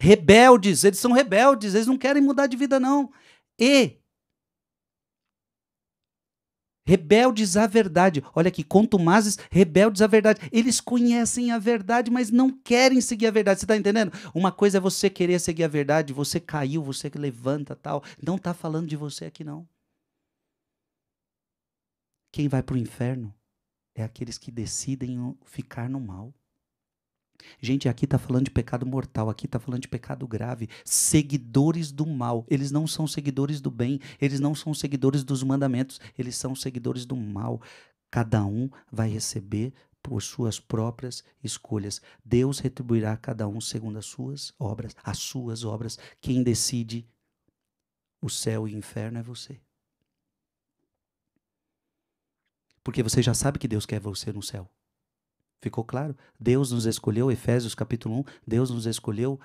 rebeldes, eles são rebeldes, eles não querem mudar de vida, não. E rebeldes à verdade. Olha aqui, mais rebeldes à verdade. Eles conhecem a verdade, mas não querem seguir a verdade. Você está entendendo? Uma coisa é você querer seguir a verdade, você caiu, você levanta tal. Não está falando de você aqui, não. Quem vai para o inferno é aqueles que decidem ficar no mal. Gente, aqui está falando de pecado mortal, aqui está falando de pecado grave. Seguidores do mal. Eles não são seguidores do bem, eles não são seguidores dos mandamentos, eles são seguidores do mal. Cada um vai receber por suas próprias escolhas. Deus retribuirá a cada um segundo as suas obras, as suas obras. Quem decide o céu e o inferno é você. Porque você já sabe que Deus quer você no céu. Ficou claro? Deus nos escolheu, Efésios capítulo 1, Deus nos escolheu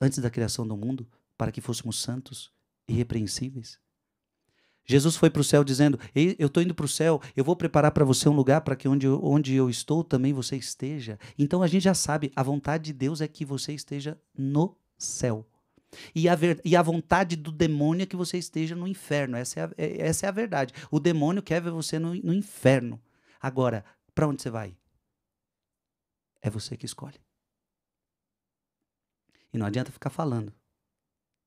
antes da criação do mundo para que fôssemos santos, e irrepreensíveis. Jesus foi para o céu dizendo: Eu estou indo para o céu, eu vou preparar para você um lugar para que onde, eu, onde eu estou também você esteja. Então a gente já sabe, a vontade de Deus é que você esteja no céu. E a, ver, e a vontade do demônio é que você esteja no inferno. Essa é a, é, essa é a verdade. O demônio quer ver você no, no inferno. Agora, para onde você vai? É você que escolhe. E não adianta ficar falando.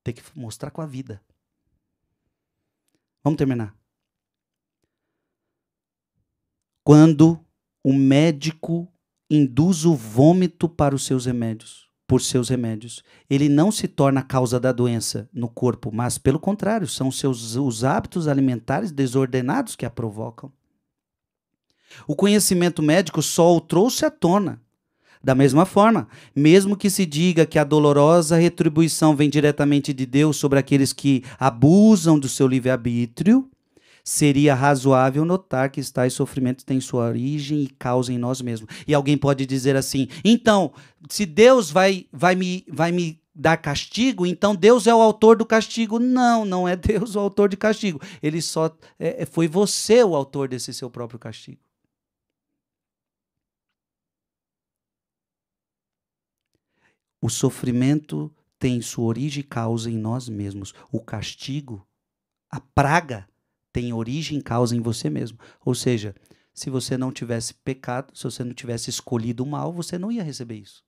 Tem que mostrar com a vida. Vamos terminar. Quando o médico induz o vômito para os seus remédios, por seus remédios, ele não se torna a causa da doença no corpo, mas pelo contrário, são seus os hábitos alimentares desordenados que a provocam. O conhecimento médico só o trouxe à tona da mesma forma, mesmo que se diga que a dolorosa retribuição vem diretamente de Deus sobre aqueles que abusam do seu livre-arbítrio, seria razoável notar que tais sofrimentos têm sua origem e causa em nós mesmos. E alguém pode dizer assim: então, se Deus vai, vai, me, vai me dar castigo, então Deus é o autor do castigo. Não, não é Deus o autor de castigo. Ele só é, é foi você o autor desse seu próprio castigo. O sofrimento tem sua origem e causa em nós mesmos. O castigo, a praga, tem origem e causa em você mesmo. Ou seja, se você não tivesse pecado, se você não tivesse escolhido o mal, você não ia receber isso.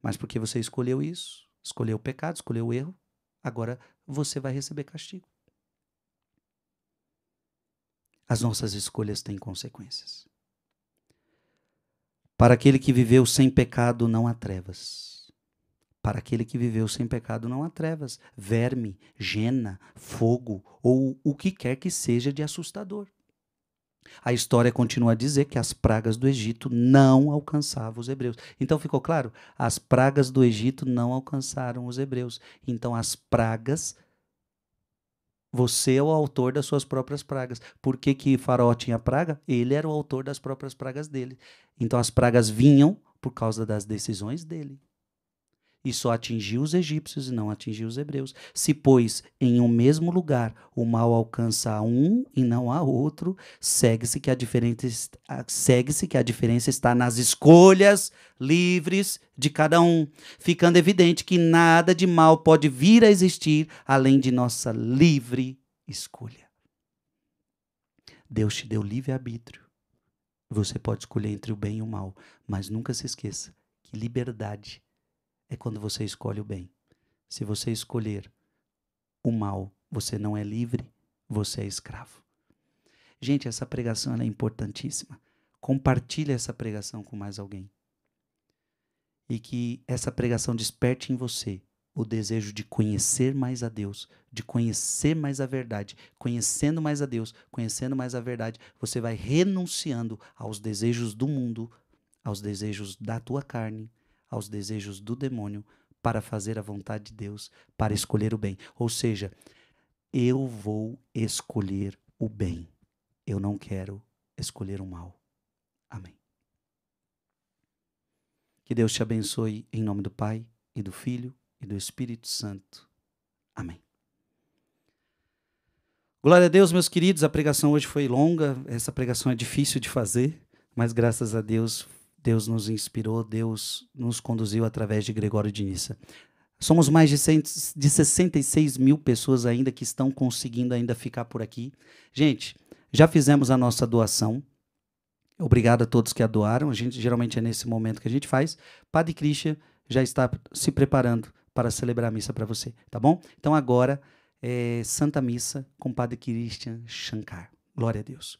Mas porque você escolheu isso, escolheu o pecado, escolheu o erro, agora você vai receber castigo. As nossas escolhas têm consequências. Para aquele que viveu sem pecado não há trevas. Para aquele que viveu sem pecado não há trevas, verme, gena, fogo ou o que quer que seja de assustador. A história continua a dizer que as pragas do Egito não alcançavam os hebreus. Então ficou claro? As pragas do Egito não alcançaram os hebreus. Então as pragas você é o autor das suas próprias pragas. Por que, que Faraó tinha praga? Ele era o autor das próprias pragas dele. Então as pragas vinham por causa das decisões dele e só atingiu os egípcios e não atingiu os hebreus. Se, pois, em um mesmo lugar o mal alcança a um e não a outro, segue-se que a diferença, segue-se que a diferença está nas escolhas livres de cada um, ficando evidente que nada de mal pode vir a existir além de nossa livre escolha. Deus te deu livre-arbítrio. Você pode escolher entre o bem e o mal, mas nunca se esqueça que liberdade é quando você escolhe o bem. Se você escolher o mal, você não é livre, você é escravo. Gente, essa pregação é importantíssima. Compartilhe essa pregação com mais alguém. E que essa pregação desperte em você o desejo de conhecer mais a Deus, de conhecer mais a verdade. Conhecendo mais a Deus, conhecendo mais a verdade, você vai renunciando aos desejos do mundo, aos desejos da tua carne, aos desejos do demônio para fazer a vontade de Deus, para escolher o bem. Ou seja, eu vou escolher o bem. Eu não quero escolher o mal. Amém. Que Deus te abençoe em nome do Pai e do Filho e do Espírito Santo. Amém. Glória a Deus, meus queridos. A pregação hoje foi longa. Essa pregação é difícil de fazer, mas graças a Deus Deus nos inspirou, Deus nos conduziu através de Gregório de Nissa. Somos mais de, de 66 mil pessoas ainda que estão conseguindo ainda ficar por aqui. Gente, já fizemos a nossa doação. Obrigado a todos que a doaram. A gente geralmente é nesse momento que a gente faz. Padre Christian já está se preparando para celebrar a missa para você, tá bom? Então agora é Santa Missa com Padre Christian Shankar. Glória a Deus.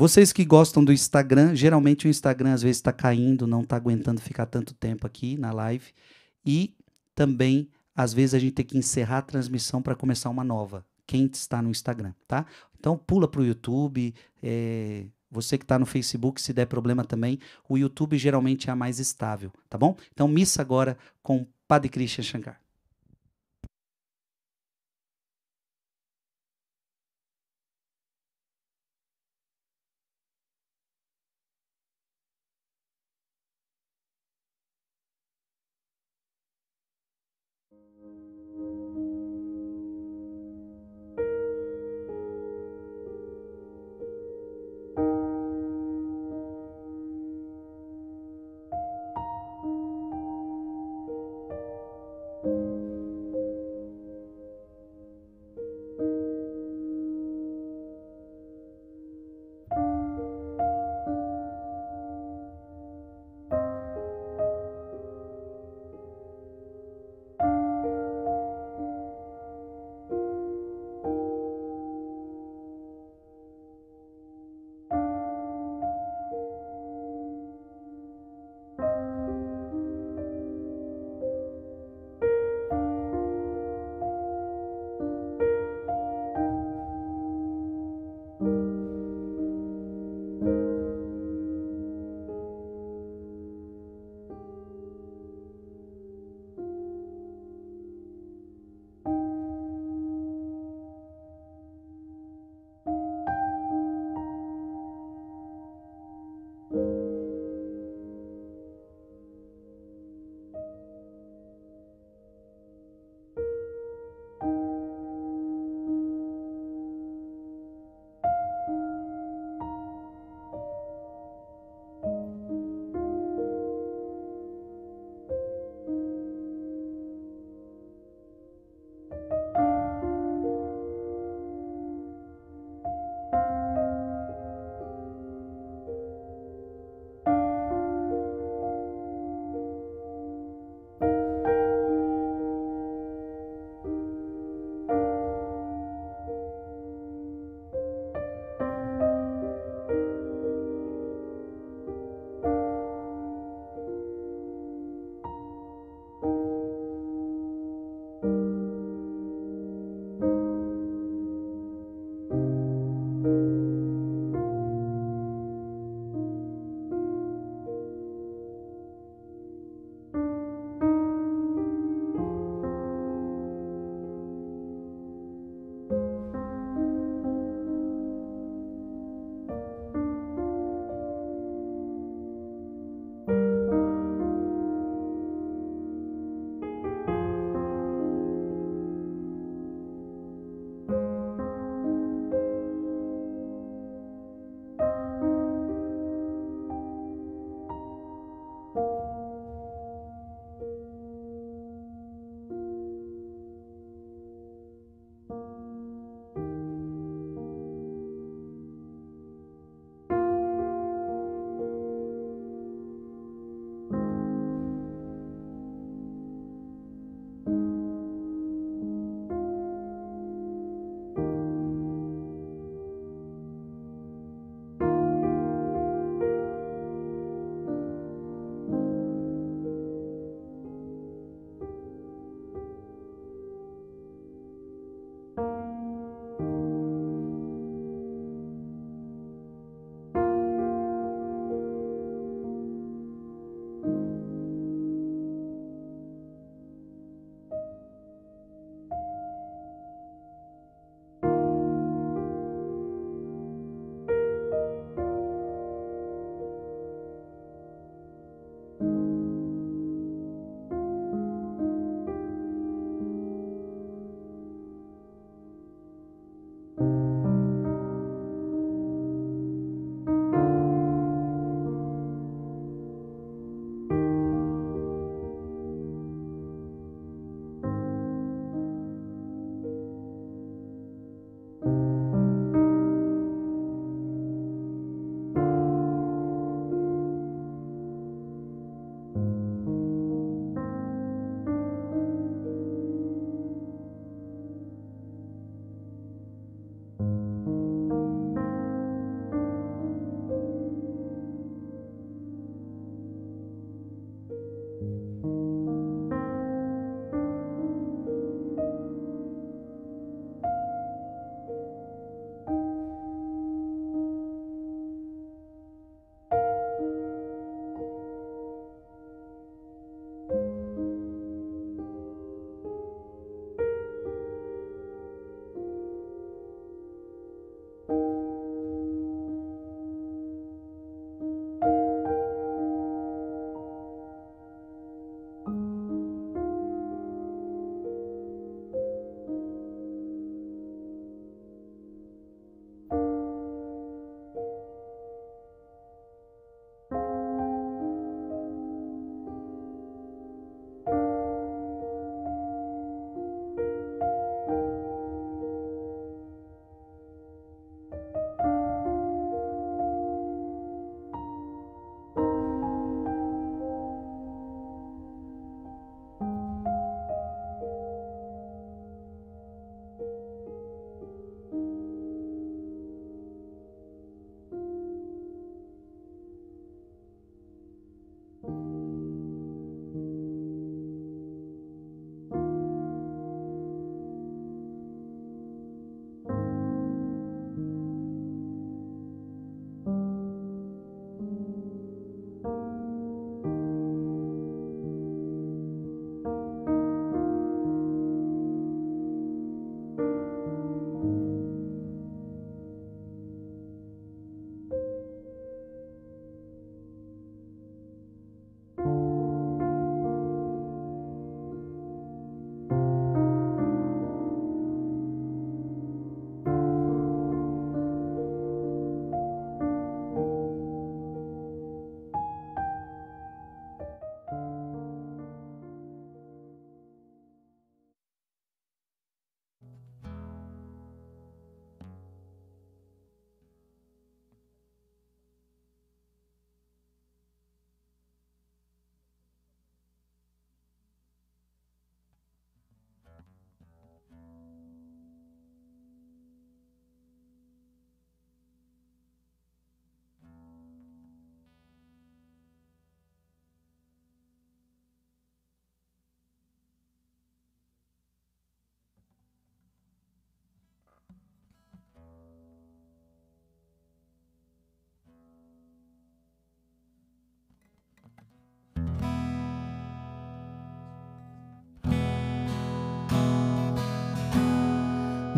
Vocês que gostam do Instagram, geralmente o Instagram às vezes está caindo, não está aguentando ficar tanto tempo aqui na live. E também, às vezes, a gente tem que encerrar a transmissão para começar uma nova. Quem está no Instagram, tá? Então pula para o YouTube. É... Você que está no Facebook, se der problema também, o YouTube geralmente é a mais estável, tá bom? Então, missa agora com Padre Christian Shankar.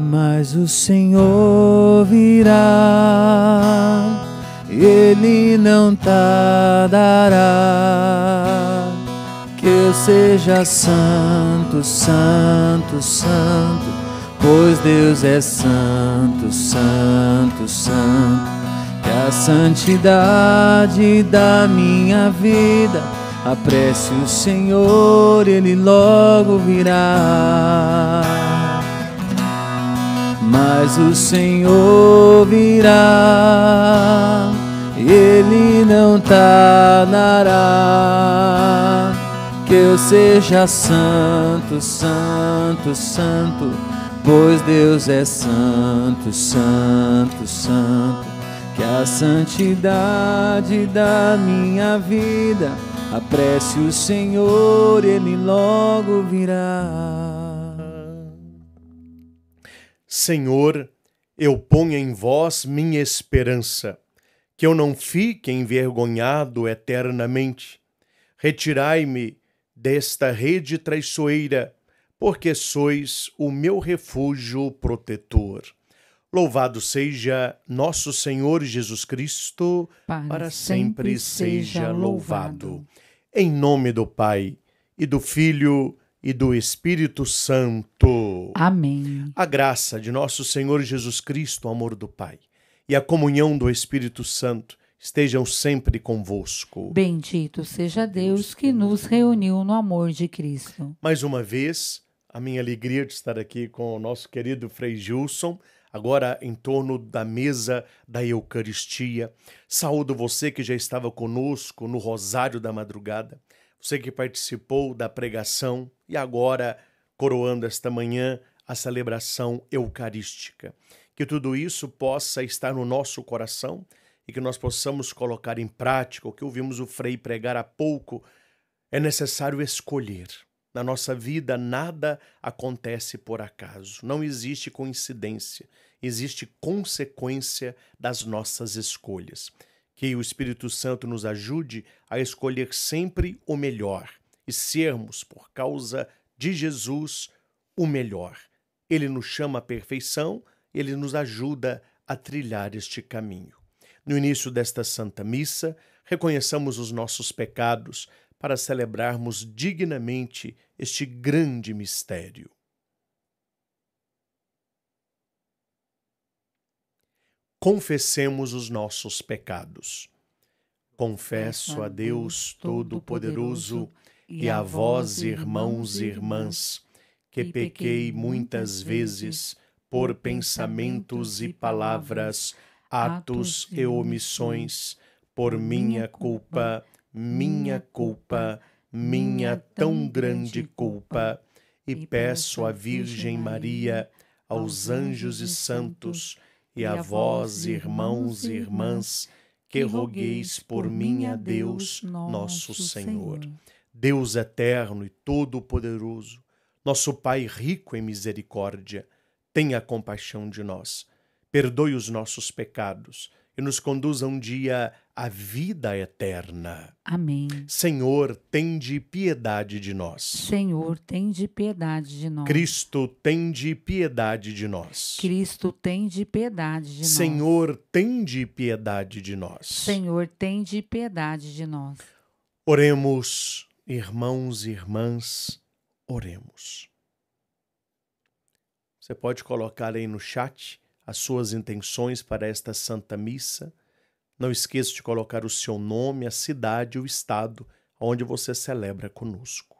mas o Senhor virá, Ele não tardará. Que eu seja santo, santo, santo, pois Deus é santo, santo, santo. Que a santidade da minha vida apresse o Senhor, Ele logo virá mas o Senhor virá, Ele não tardará. Que eu seja santo, santo, santo, pois Deus é santo, santo, santo. Que a santidade da minha vida apresse o Senhor, Ele logo virá. Senhor, eu ponho em vós minha esperança, que eu não fique envergonhado eternamente. Retirai-me desta rede traiçoeira, porque sois o meu refúgio protetor. Louvado seja nosso Senhor Jesus Cristo, para, para sempre, sempre seja louvado. Em nome do Pai e do Filho e do Espírito Santo. Amém. A graça de nosso Senhor Jesus Cristo, o amor do Pai e a comunhão do Espírito Santo estejam sempre convosco. Bendito seja Deus que nos reuniu no amor de Cristo. Mais uma vez, a minha alegria de estar aqui com o nosso querido Frei Gilson, agora em torno da mesa da Eucaristia. Saúdo você que já estava conosco no Rosário da Madrugada você que participou da pregação e agora coroando esta manhã a celebração eucarística. Que tudo isso possa estar no nosso coração e que nós possamos colocar em prática o que ouvimos o Frei pregar há pouco. É necessário escolher. Na nossa vida, nada acontece por acaso. Não existe coincidência. Existe consequência das nossas escolhas. Que o Espírito Santo nos ajude a escolher sempre o melhor e sermos, por causa de Jesus, o melhor. Ele nos chama à perfeição, ele nos ajuda a trilhar este caminho. No início desta Santa Missa, reconheçamos os nossos pecados para celebrarmos dignamente este grande mistério. confessemos os nossos pecados. Confesso a Deus Todo-Poderoso e a vós, irmãos e irmãs, que pequei muitas vezes por pensamentos e palavras, atos e omissões, por minha culpa, minha culpa, minha tão grande culpa, e peço à Virgem Maria, aos anjos e santos, e a vós, irmãos e irmãs, que rogueis por mim a Deus, nosso Senhor. Deus eterno e todo-poderoso, nosso Pai rico em misericórdia, tenha compaixão de nós. Perdoe os nossos pecados e nos conduza um dia à vida eterna. Amém. Senhor, tende piedade de nós. Senhor, tende piedade de nós. Cristo, tende piedade de nós. Cristo, tende piedade de nós. Senhor, tende piedade de nós. Senhor, tende piedade de nós. Oremos, irmãos e irmãs, oremos. Você pode colocar aí no chat as suas intenções para esta Santa Missa. Não esqueça de colocar o seu nome, a cidade e o estado onde você celebra conosco.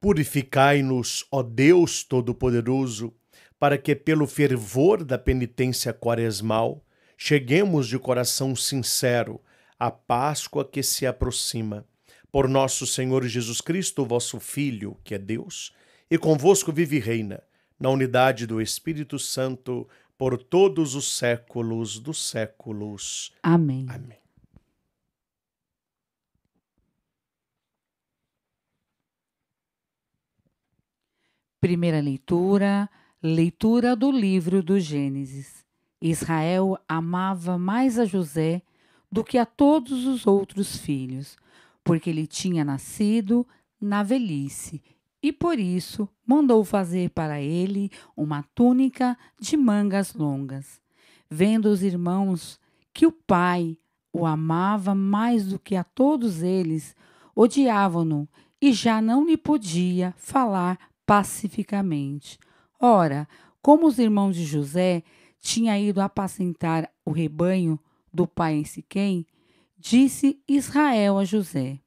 Purificai-nos, ó Deus Todo-Poderoso, para que, pelo fervor da penitência quaresmal, cheguemos de coração sincero à Páscoa que se aproxima. Por nosso Senhor Jesus Cristo, vosso Filho, que é Deus e convosco vive e reina, na unidade do Espírito Santo, por todos os séculos dos séculos. Amém. Amém. Primeira leitura, leitura do livro do Gênesis. Israel amava mais a José do que a todos os outros filhos, porque ele tinha nascido na velhice e por isso mandou fazer para ele uma túnica de mangas longas. Vendo os irmãos que o pai o amava mais do que a todos eles, odiavam-no e já não lhe podia falar pacificamente. Ora, como os irmãos de José tinham ido apacentar o rebanho do pai em Siquém, disse Israel a José: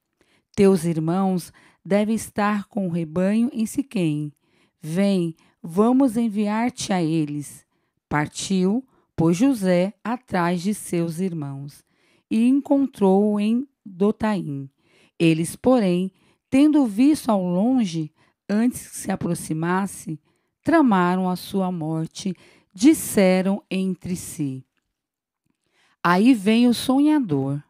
Teus irmãos deve estar com o rebanho em Siquém. Vem, vamos enviar-te a eles. Partiu, pois José, atrás de seus irmãos, e encontrou-o em Dotaim. Eles, porém, tendo visto ao longe, antes que se aproximasse, tramaram a sua morte, disseram entre si: Aí vem o sonhador,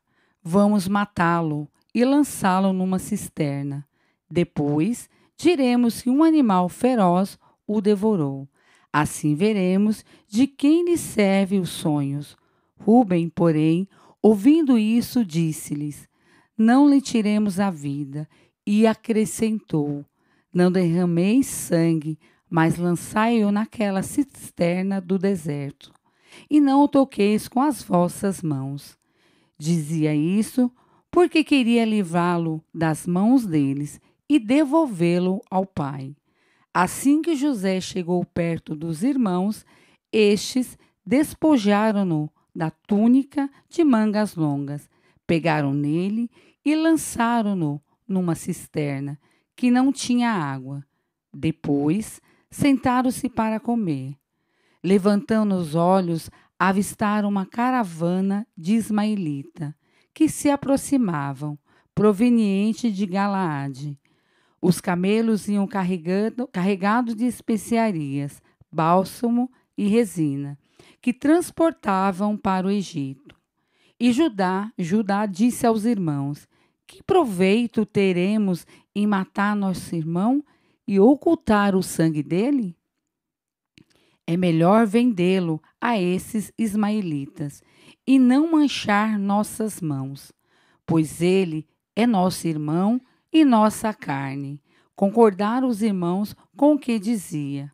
vamos matá-lo e lançá-lo numa cisterna. Depois, diremos que um animal feroz o devorou. Assim veremos de quem lhe serve os sonhos. Rubem, porém, ouvindo isso, disse-lhes: Não lhe tiremos a vida. E acrescentou: Não derrameis sangue, mas lançai-o naquela cisterna do deserto. E não o toqueis com as vossas mãos. Dizia isso porque queria livrá-lo das mãos deles e devolvê-lo ao pai. Assim que José chegou perto dos irmãos, estes despojaram-no da túnica de mangas longas, pegaram nele e lançaram-no numa cisterna que não tinha água. Depois, sentaram-se para comer. Levantando os olhos, avistaram uma caravana de ismaelita que se aproximavam, proveniente de Galaade. Os camelos iam carregados de especiarias, bálsamo e resina, que transportavam para o Egito. E Judá, Judá disse aos irmãos: Que proveito teremos em matar nosso irmão e ocultar o sangue dele? É melhor vendê-lo a esses ismaelitas e não manchar nossas mãos, pois ele é nosso irmão e nossa carne. Concordaram os irmãos com o que dizia.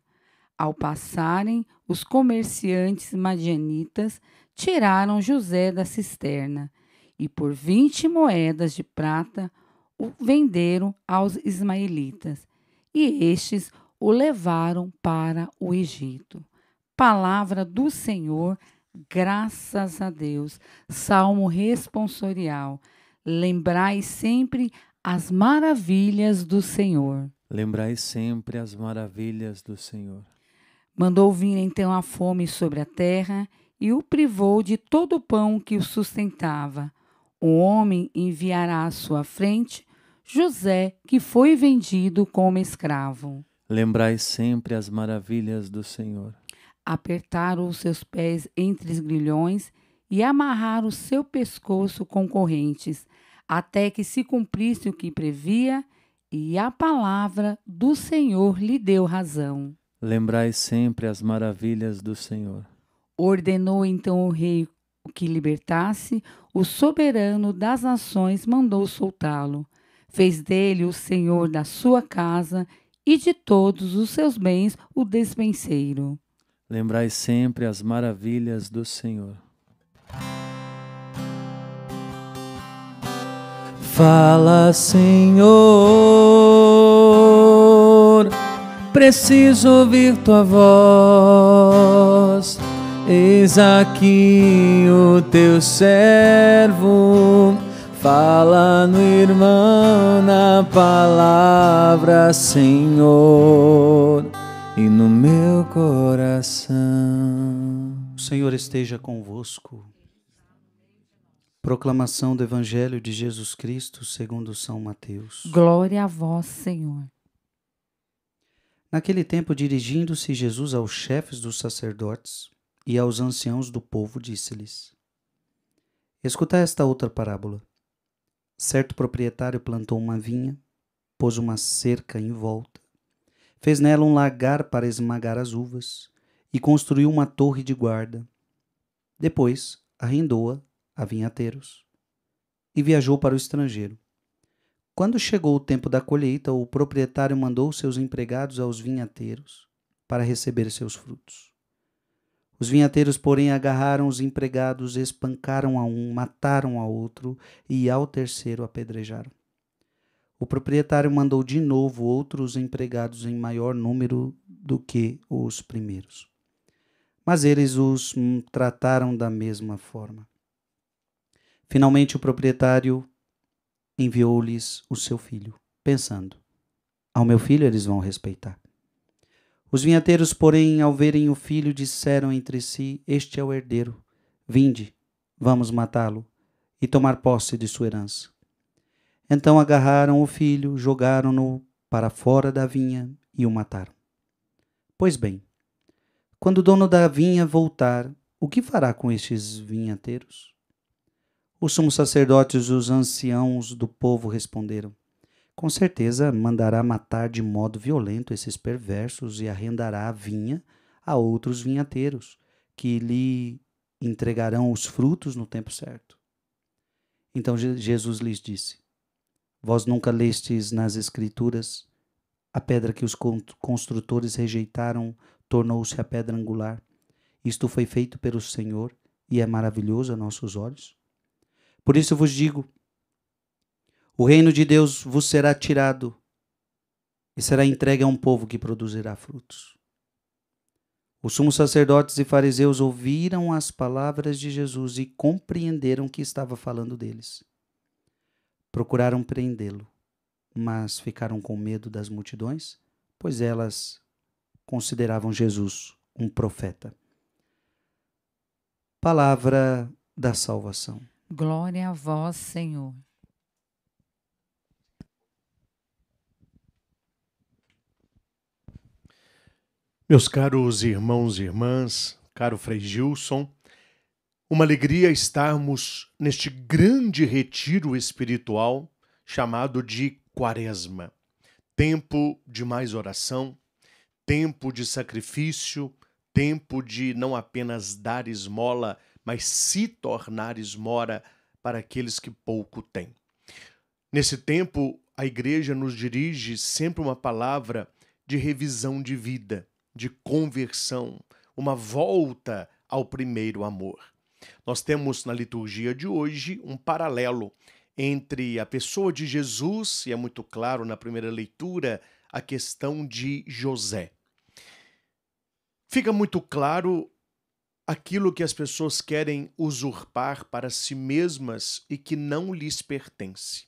Ao passarem, os comerciantes madianitas tiraram José da cisterna e, por vinte moedas de prata, o venderam aos ismaelitas e estes o levaram para o Egito. Palavra do Senhor, graças a Deus. Salmo responsorial. Lembrai sempre as maravilhas do Senhor. Lembrai sempre as maravilhas do Senhor. Mandou vir então a fome sobre a terra e o privou de todo o pão que o sustentava. O homem enviará à sua frente José, que foi vendido como escravo. Lembrai sempre as maravilhas do Senhor. Apertaram os seus pés entre os grilhões e amarraram o seu pescoço com correntes até que se cumprisse o que previa, e a palavra do Senhor lhe deu razão. Lembrai sempre as maravilhas do Senhor. Ordenou então o rei que libertasse, o soberano das nações mandou soltá-lo. Fez dele o senhor da sua casa e de todos os seus bens o despenseiro. Lembrai sempre as maravilhas do Senhor Fala, Senhor, preciso ouvir tua voz. Eis aqui o teu servo, fala no irmão na palavra, Senhor, e no meu coração. O Senhor esteja convosco. Proclamação do Evangelho de Jesus Cristo segundo São Mateus. Glória a vós, Senhor. Naquele tempo, dirigindo-se Jesus aos chefes dos sacerdotes e aos anciãos do povo, disse-lhes: Escutai esta outra parábola. Certo proprietário plantou uma vinha, pôs uma cerca em volta, fez nela um lagar para esmagar as uvas e construiu uma torre de guarda. Depois, arrendou-a a vinhateiros, e viajou para o estrangeiro. Quando chegou o tempo da colheita, o proprietário mandou seus empregados aos vinhateiros para receber seus frutos. Os vinhateiros, porém, agarraram os empregados, espancaram a um, mataram a outro e ao terceiro apedrejaram. O proprietário mandou de novo outros empregados em maior número do que os primeiros. Mas eles os hum, trataram da mesma forma. Finalmente o proprietário enviou-lhes o seu filho, pensando: Ao meu filho eles vão respeitar. Os vinhateiros, porém, ao verem o filho, disseram entre si: Este é o herdeiro. Vinde, vamos matá-lo e tomar posse de sua herança. Então agarraram o filho, jogaram-no para fora da vinha e o mataram. Pois bem, quando o dono da vinha voltar, o que fará com estes vinhateiros? Os sumos sacerdotes e os anciãos do povo responderam: Com certeza mandará matar de modo violento esses perversos e arrendará a vinha a outros vinhateiros, que lhe entregarão os frutos no tempo certo. Então Jesus lhes disse: Vós nunca lestes nas Escrituras a pedra que os construtores rejeitaram tornou-se a pedra angular. Isto foi feito pelo Senhor e é maravilhoso a nossos olhos. Por isso vos digo: o reino de Deus vos será tirado e será entregue a um povo que produzirá frutos. Os sumos sacerdotes e fariseus ouviram as palavras de Jesus e compreenderam que estava falando deles. Procuraram prendê-lo, mas ficaram com medo das multidões, pois elas consideravam Jesus um profeta. Palavra da salvação. Glória a vós, Senhor. Meus caros irmãos e irmãs, caro Frei Gilson, uma alegria estarmos neste grande retiro espiritual chamado de Quaresma. Tempo de mais oração, tempo de sacrifício, tempo de não apenas dar esmola mas se tornares mora para aqueles que pouco têm. Nesse tempo, a igreja nos dirige sempre uma palavra de revisão de vida, de conversão, uma volta ao primeiro amor. Nós temos na liturgia de hoje um paralelo entre a pessoa de Jesus, e é muito claro na primeira leitura, a questão de José. Fica muito claro aquilo que as pessoas querem usurpar para si mesmas e que não lhes pertence.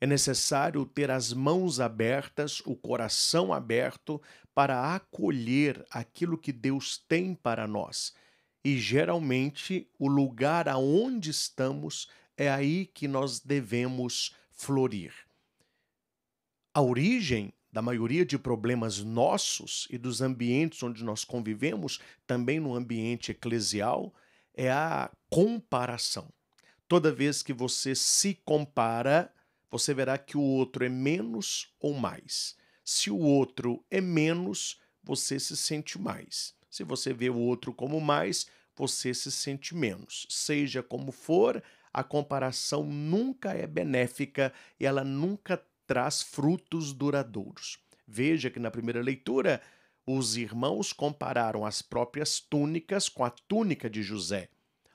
É necessário ter as mãos abertas, o coração aberto para acolher aquilo que Deus tem para nós. E geralmente, o lugar aonde estamos é aí que nós devemos florir. A origem da maioria de problemas nossos e dos ambientes onde nós convivemos, também no ambiente eclesial, é a comparação. Toda vez que você se compara, você verá que o outro é menos ou mais. Se o outro é menos, você se sente mais. Se você vê o outro como mais, você se sente menos. Seja como for, a comparação nunca é benéfica e ela nunca traz frutos duradouros. Veja que na primeira leitura, os irmãos compararam as próprias túnicas com a túnica de José.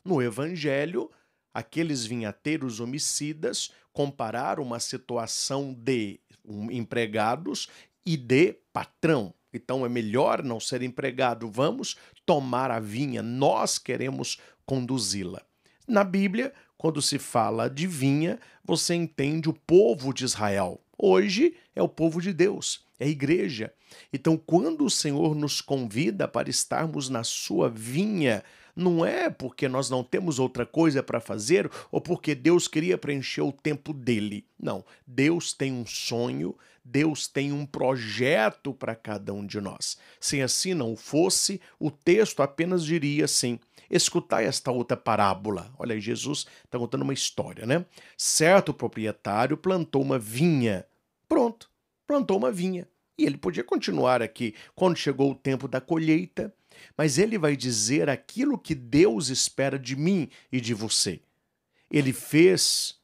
No Evangelho, aqueles vinhateiros homicidas compararam uma situação de empregados e de patrão. Então é melhor não ser empregado, vamos tomar a vinha, nós queremos conduzi-la. Na Bíblia, quando se fala de vinha, você entende o povo de Israel. Hoje é o povo de Deus, é a igreja. Então, quando o Senhor nos convida para estarmos na sua vinha, não é porque nós não temos outra coisa para fazer ou porque Deus queria preencher o tempo dele. Não. Deus tem um sonho, Deus tem um projeto para cada um de nós. Se assim não fosse, o texto apenas diria assim: Escutai esta outra parábola. Olha aí, Jesus está contando uma história, né? Certo proprietário plantou uma vinha. Pronto, plantou uma vinha. E ele podia continuar aqui quando chegou o tempo da colheita, mas ele vai dizer aquilo que Deus espera de mim e de você. Ele fez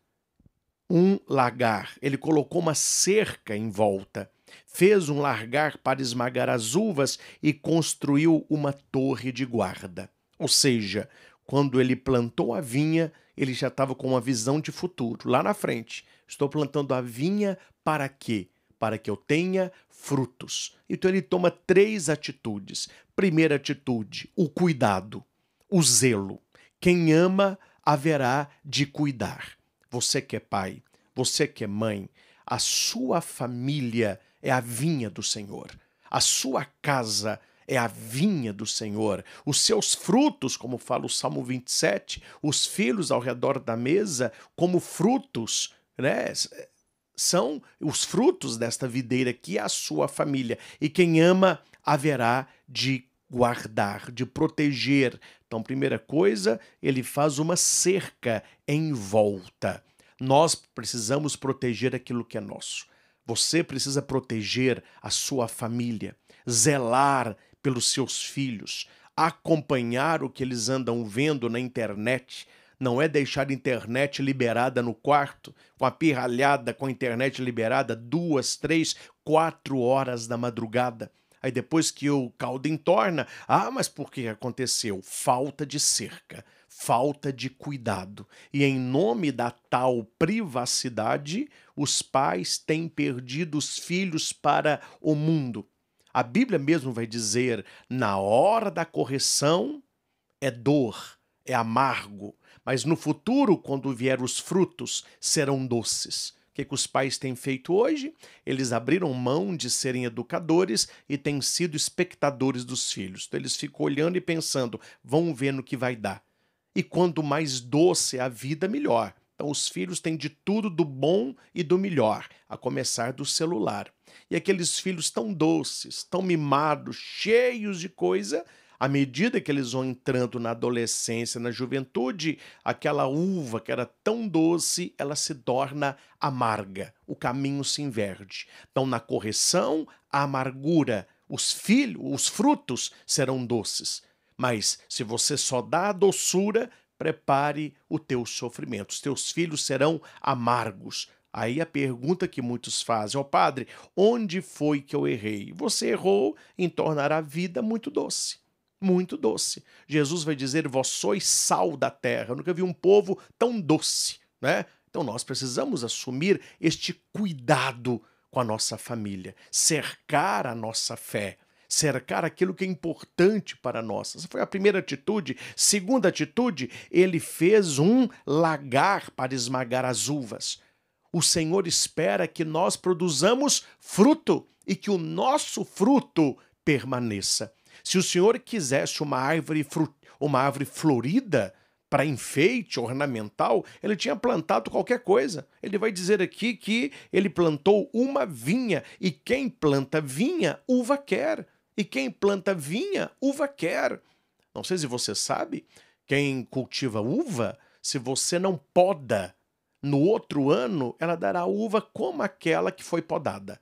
um lagar, ele colocou uma cerca em volta, fez um largar para esmagar as uvas e construiu uma torre de guarda. Ou seja, quando ele plantou a vinha, ele já estava com uma visão de futuro, lá na frente. Estou plantando a vinha para quê? Para que eu tenha frutos. Então ele toma três atitudes. Primeira atitude, o cuidado, o zelo. Quem ama haverá de cuidar. Você que é pai, você que é mãe, a sua família é a vinha do Senhor. A sua casa é a vinha do Senhor. Os seus frutos, como fala o Salmo 27, os filhos ao redor da mesa, como frutos, né? Eh, são os frutos desta videira que é a sua família. E quem ama haverá de guardar, de proteger. Então, primeira coisa, ele faz uma cerca em volta. Nós precisamos proteger aquilo que é nosso. Você precisa proteger a sua família, zelar pelos seus filhos, acompanhar o que eles andam vendo na internet. Não é deixar a internet liberada no quarto, com a pirralhada, com a internet liberada duas, três, quatro horas da madrugada. Aí depois que o caldo entorna, ah, mas por que aconteceu? Falta de cerca, falta de cuidado. E em nome da tal privacidade, os pais têm perdido os filhos para o mundo. A Bíblia mesmo vai dizer: na hora da correção é dor, é amargo, mas no futuro, quando vier os frutos, serão doces. O que, que os pais têm feito hoje? Eles abriram mão de serem educadores e têm sido espectadores dos filhos. Então, eles ficam olhando e pensando, vão ver no que vai dar. E quanto mais doce é a vida, melhor. Então, os filhos têm de tudo do bom e do melhor, a começar do celular. E aqueles filhos tão doces, tão mimados, cheios de coisa, à medida que eles vão entrando na adolescência, na juventude, aquela uva que era tão doce, ela se torna amarga. O caminho se inverte. Então, na correção, a amargura, os filhos, os frutos serão doces. Mas se você só dá a doçura, prepare o teu sofrimento. Os teus filhos serão amargos. Aí a pergunta que muitos fazem, ó oh, padre, onde foi que eu errei? Você errou em tornar a vida muito doce. Muito doce. Jesus vai dizer: Vós sois sal da terra. Eu nunca vi um povo tão doce, né? Então nós precisamos assumir este cuidado com a nossa família, cercar a nossa fé cercar aquilo que é importante para nós. Essa foi a primeira atitude. Segunda atitude, ele fez um lagar para esmagar as uvas. O Senhor espera que nós produzamos fruto e que o nosso fruto permaneça. Se o Senhor quisesse uma árvore, uma árvore florida, para enfeite ornamental, ele tinha plantado qualquer coisa. Ele vai dizer aqui que ele plantou uma vinha, e quem planta vinha, uva quer. E quem planta vinha, uva quer. Não sei se você sabe, quem cultiva uva, se você não poda, no outro ano ela dará uva como aquela que foi podada.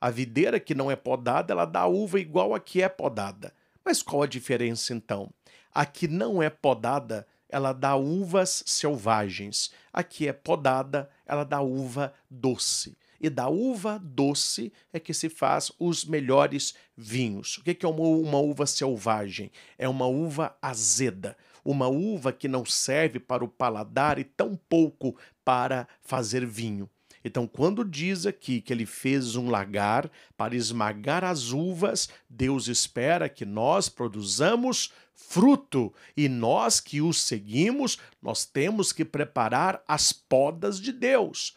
A videira que não é podada, ela dá uva igual a que é podada. Mas qual a diferença então? A que não é podada, ela dá uvas selvagens. A que é podada, ela dá uva doce e da uva doce é que se faz os melhores vinhos. O que é uma, uva selvagem? É uma uva azeda, uma uva que não serve para o paladar e tão pouco para fazer vinho. Então, quando diz aqui que ele fez um lagar para esmagar as uvas, Deus espera que nós produzamos fruto e nós que o seguimos, nós temos que preparar as podas de Deus.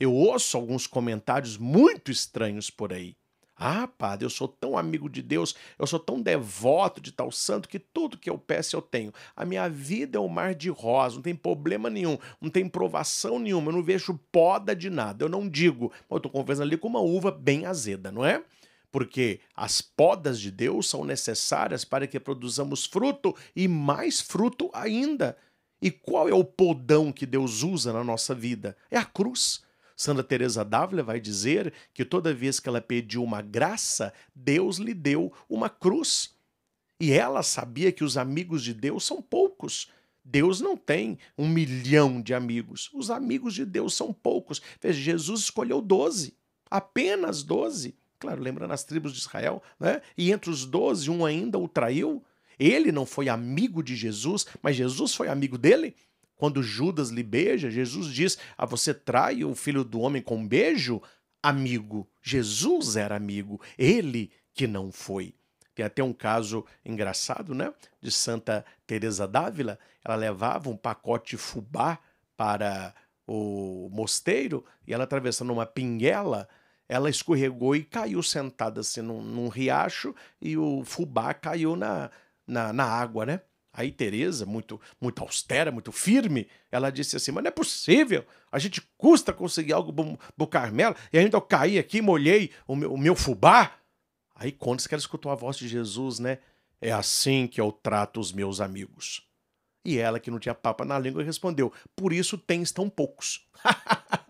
Eu ouço alguns comentários muito estranhos por aí. Ah, padre, eu sou tão amigo de Deus, eu sou tão devoto de tal santo que tudo que eu peço eu tenho. A minha vida é um mar de rosa, não tem problema nenhum, não tem provação nenhuma, eu não vejo poda de nada, eu não digo. Mas eu estou conversando ali com uma uva bem azeda, não é? Porque as podas de Deus são necessárias para que produzamos fruto e mais fruto ainda. E qual é o podão que Deus usa na nossa vida? É a cruz. Santa Teresa d'Ávila vai dizer que toda vez que ela pediu uma graça, Deus lhe deu uma cruz. E ela sabia que os amigos de Deus são poucos. Deus não tem um milhão de amigos. Os amigos de Deus são poucos. Veja, Jesus escolheu doze, apenas doze. Claro, lembra nas tribos de Israel, né? E entre os doze, um ainda o traiu. Ele não foi amigo de Jesus, mas Jesus foi amigo dele. Quando Judas lhe beija, Jesus diz: "A ah, você trai o filho do homem com um beijo?" Amigo, Jesus era amigo, ele que não foi. Tem até um caso engraçado, né? De Santa Teresa d'Ávila, ela levava um pacote fubá para o mosteiro e ela atravessando uma pinguela, ela escorregou e caiu sentada assim num, num riacho e o fubá caiu na, na, na água, né? Aí Teresa, muito, muito austera, muito firme, ela disse assim: "Mas não é possível. A gente custa conseguir algo bom pro Carmelo e ainda eu caí aqui, molhei o meu, o meu fubá". Aí conta que ela escutou a voz de Jesus, né? É assim que eu trato os meus amigos. E ela, que não tinha papa na língua, respondeu: Por isso tens tão poucos.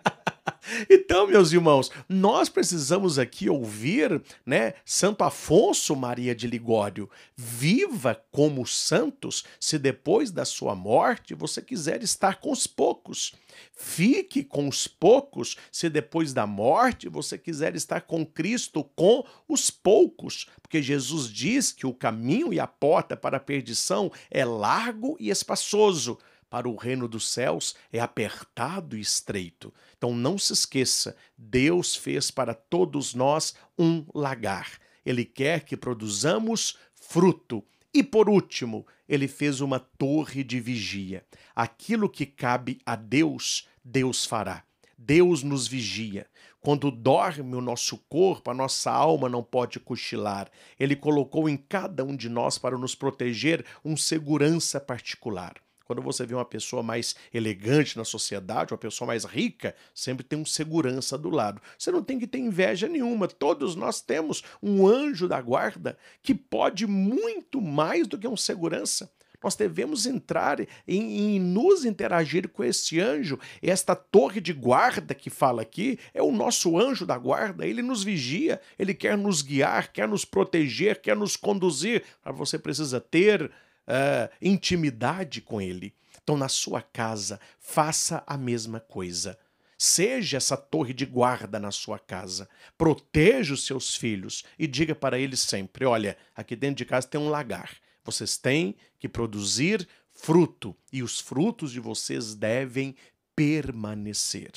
Então, meus irmãos, nós precisamos aqui ouvir, né, Santo Afonso Maria de Ligório, viva como santos, se depois da sua morte você quiser estar com os poucos. Fique com os poucos, se depois da morte você quiser estar com Cristo com os poucos, porque Jesus diz que o caminho e a porta para a perdição é largo e espaçoso para o reino dos céus é apertado e estreito. Então não se esqueça, Deus fez para todos nós um lagar. Ele quer que produzamos fruto. E por último, ele fez uma torre de vigia. Aquilo que cabe a Deus, Deus fará. Deus nos vigia. Quando dorme o nosso corpo, a nossa alma não pode cochilar. Ele colocou em cada um de nós para nos proteger um segurança particular. Quando você vê uma pessoa mais elegante na sociedade, uma pessoa mais rica, sempre tem um segurança do lado. Você não tem que ter inveja nenhuma. Todos nós temos um anjo da guarda que pode muito mais do que um segurança. Nós devemos entrar em, nos interagir com esse anjo. Esta torre de guarda que fala aqui é o nosso anjo da guarda. Ele nos vigia, ele quer nos guiar, quer nos proteger, quer nos conduzir. Mas você precisa ter uh, intimidade com Ele. Então, na sua casa, faça a mesma coisa. Seja essa torre de guarda na sua casa. Proteja os seus filhos e diga para eles sempre: olha, aqui dentro de casa tem um lagar. Vocês têm que produzir fruto e os frutos de vocês devem permanecer.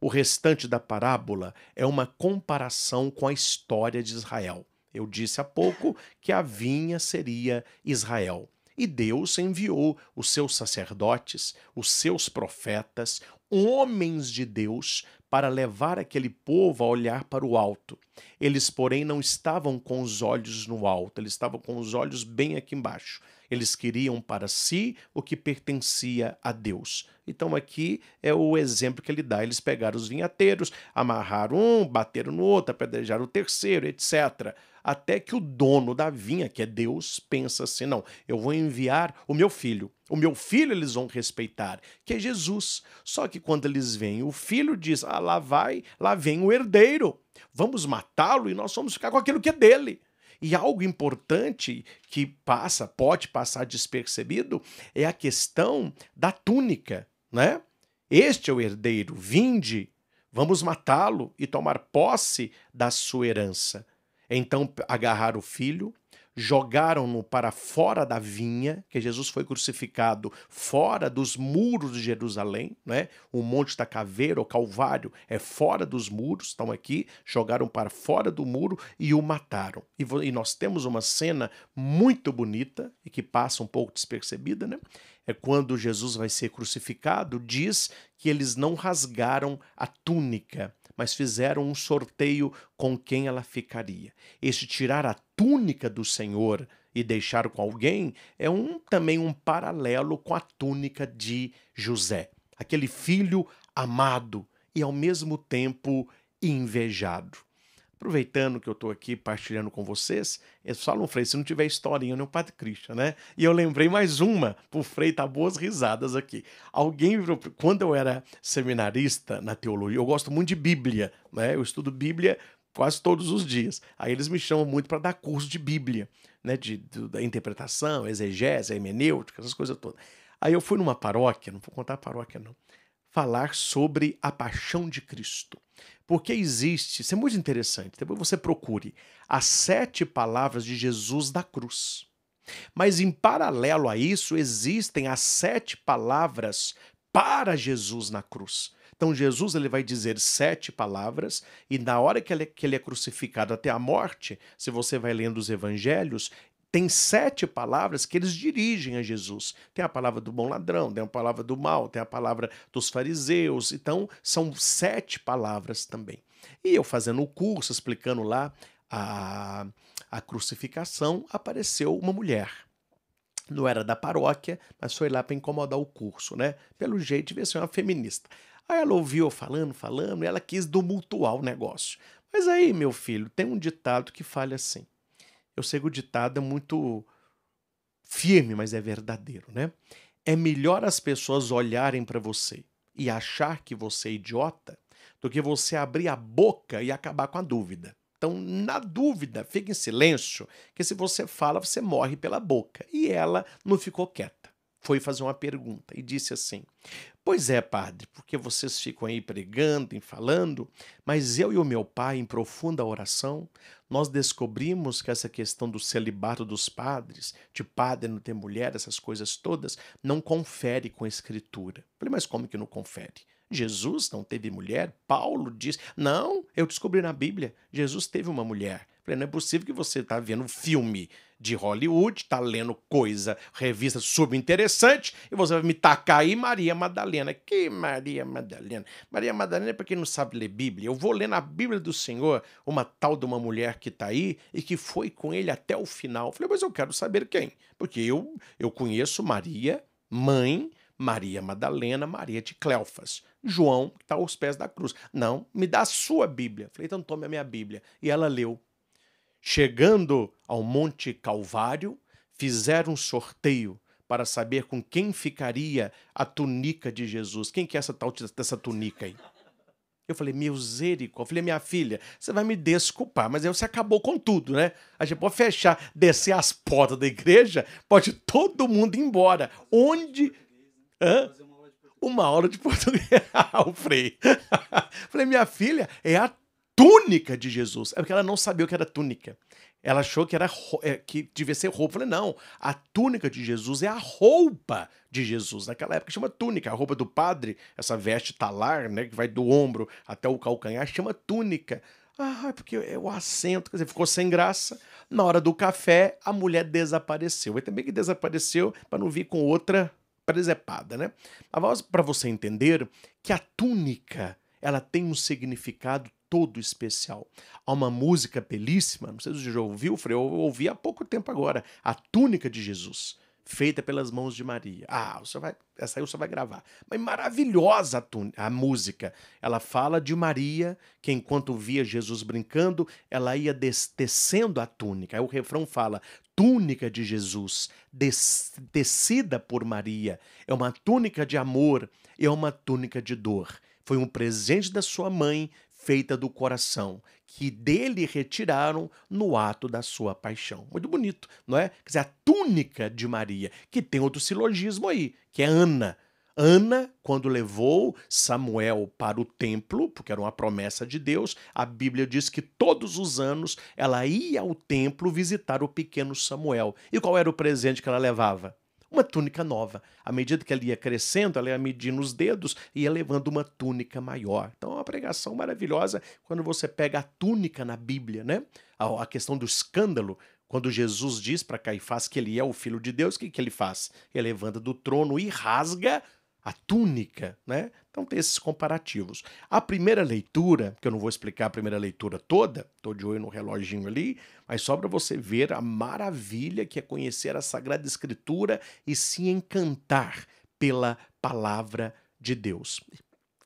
O restante da parábola é uma comparação com a história de Israel. Eu disse há pouco que a vinha seria Israel. E Deus enviou os seus sacerdotes, os seus profetas, homens de Deus, para levar aquele povo a olhar para o alto. Eles, porém, não estavam com os olhos no alto, eles estavam com os olhos bem aqui embaixo. Eles queriam para si o que pertencia a Deus. Então, aqui é o exemplo que ele dá: eles pegaram os vinhateiros, amarraram um, bateram no outro, apedrejaram o terceiro, etc até que o dono da vinha, que é Deus, pensa assim: não, eu vou enviar o meu filho. O meu filho eles vão respeitar, que é Jesus. Só que quando eles vêm, o filho, diz: ah, lá vai, lá vem o herdeiro. Vamos matá-lo e nós vamos ficar com aquilo que é dele. E algo importante que passa, pode passar despercebido, é a questão da túnica, né? Este é o herdeiro, vinde, vamos matá-lo e tomar posse da sua herança. Então agarraram o filho, jogaram-no para fora da vinha, que Jesus foi crucificado fora dos muros de Jerusalém, né? O Monte da Caveira, o Calvário, é fora dos muros, estão aqui, jogaram para fora do muro e o mataram. E, e nós temos uma cena muito bonita e que passa um pouco despercebida, né? É quando Jesus vai ser crucificado, diz que eles não rasgaram a túnica mas fizeram um sorteio com quem ela ficaria. Este tirar a túnica do Senhor e deixar com alguém é um também um paralelo com a túnica de José, aquele filho amado e ao mesmo tempo invejado aproveitando que eu estou aqui partilhando com vocês, eu falo um Frei, se não tiver historinha, não é o Padre Christian, né? E eu lembrei mais uma, o Frei tá boas risadas aqui. Alguém quando eu era seminarista na teologia, eu gosto muito de Bíblia, né? Eu estudo Bíblia quase todos os dias. Aí eles me chamam muito para dar curso de Bíblia, né? De, de, da interpretação, exegese, hermenêutica, essas coisas todas. Aí eu fui numa paróquia, não vou contar a paróquia não, falar sobre a paixão de Cristo. Porque existe, isso é muito interessante, depois você procure as sete palavras de Jesus da cruz. Mas em paralelo a isso, existem as sete palavras para Jesus na cruz. Então Jesus ele vai dizer sete palavras e na hora que ele, é, que ele é crucificado até a morte, se você vai lendo os evangelhos, tem sete palavras que eles dirigem a Jesus. Tem a palavra do bom ladrão, tem a palavra do mal, tem a palavra dos fariseus. Então, são sete palavras também. E eu fazendo o um curso, explicando lá a, a crucificação, apareceu uma mulher. Não era da paróquia, mas foi lá para incomodar o curso, né? Pelo jeito, devia ser uma feminista. Aí ela ouviu eu falando, falando, e ela quis tumultuar o negócio. Mas aí, meu filho, tem um ditado que fala assim: eu sei que o ditado é muito firme, mas é verdadeiro, né? É melhor as pessoas olharem para você e achar que você é idiota do que você abrir a boca e acabar com a dúvida. Então, na dúvida, fique em silêncio, que se você fala, você morre pela boca. E ela não ficou quieta. Foi fazer uma pergunta e disse assim: Pois é, padre, porque vocês ficam aí pregando e falando, mas eu e o meu pai, em profunda oração, nós descobrimos que essa questão do celibato dos padres, de padre não ter mulher, essas coisas todas, não confere com a escritura. Falei, mas como que não confere? Jesus não teve mulher? Paulo diz. Não, eu descobri na Bíblia. Jesus teve uma mulher. Falei, não é possível que você está vendo filme de Hollywood, está lendo coisa, revista subinteressante, e você vai me tacar aí Maria Madalena. Que Maria Madalena? Maria Madalena é para quem não sabe ler Bíblia. Eu vou ler na Bíblia do Senhor uma tal de uma mulher que está aí e que foi com ele até o final. Falei, mas eu quero saber quem. Porque eu, eu conheço Maria, mãe, Maria Madalena, Maria de Cleofas. João, que está aos pés da cruz. Não, me dá a sua Bíblia. Falei, então tome a minha Bíblia. E ela leu. Chegando ao Monte Calvário, fizeram um sorteio para saber com quem ficaria a túnica de Jesus. Quem que é essa tal dessa túnica aí? Eu falei, meu Zérico. Eu Falei, minha filha, você vai me desculpar, mas aí você acabou com tudo, né? A gente pode fechar, descer as portas da igreja, pode todo mundo ir embora. Onde. Hã? uma aula de português ao Frei. Falei, minha filha é a túnica de Jesus. É porque ela não sabia o que era túnica. Ela achou que era é, que devia ser roupa. falei, não, a túnica de Jesus é a roupa de Jesus. Naquela época chama túnica, a roupa do padre, essa veste talar, né, que vai do ombro até o calcanhar, chama túnica. Ah, é porque é o assento, quer dizer, ficou sem graça. Na hora do café, a mulher desapareceu. E também que desapareceu para não vir com outra presepada, né? Para você entender que a túnica ela tem um significado todo especial. Há uma música belíssima, não sei se você já ouviu, Frei, eu ouvi há pouco tempo agora, a túnica de Jesus, feita pelas mãos de Maria. Ah, você vai, essa aí você vai gravar. Mas maravilhosa a, túnica, a música. Ela fala de Maria, que enquanto via Jesus brincando, ela ia destecendo a túnica. Aí o refrão fala: túnica de Jesus, tecida descida por Maria, é uma túnica de amor, é uma túnica de dor. Foi um presente da sua mãe, feita do coração, que dele retiraram no ato da sua paixão. Muito bonito, não é? Quer dizer, a túnica de Maria, que tem outro silogismo aí, que é Ana. Ana, quando levou Samuel para o templo, porque era uma promessa de Deus, a Bíblia diz que todos os anos ela ia ao templo visitar o pequeno Samuel. E qual era o presente que ela levava? Uma túnica nova. À medida que ela ia crescendo, ela ia medindo os dedos e ia levando uma túnica maior. Então é uma pregação maravilhosa quando você pega a túnica na Bíblia, né? A questão do escândalo, quando Jesus diz para Caifás que ele é o filho de Deus, o que, que ele faz? Ele levanta do trono e rasga a túnica, né? Então tem esses comparativos. A primeira leitura, que eu não vou explicar a primeira leitura toda, estou de olho no reloginho ali, mas só para você ver a maravilha que é conhecer a Sagrada Escritura e se encantar pela palavra de Deus.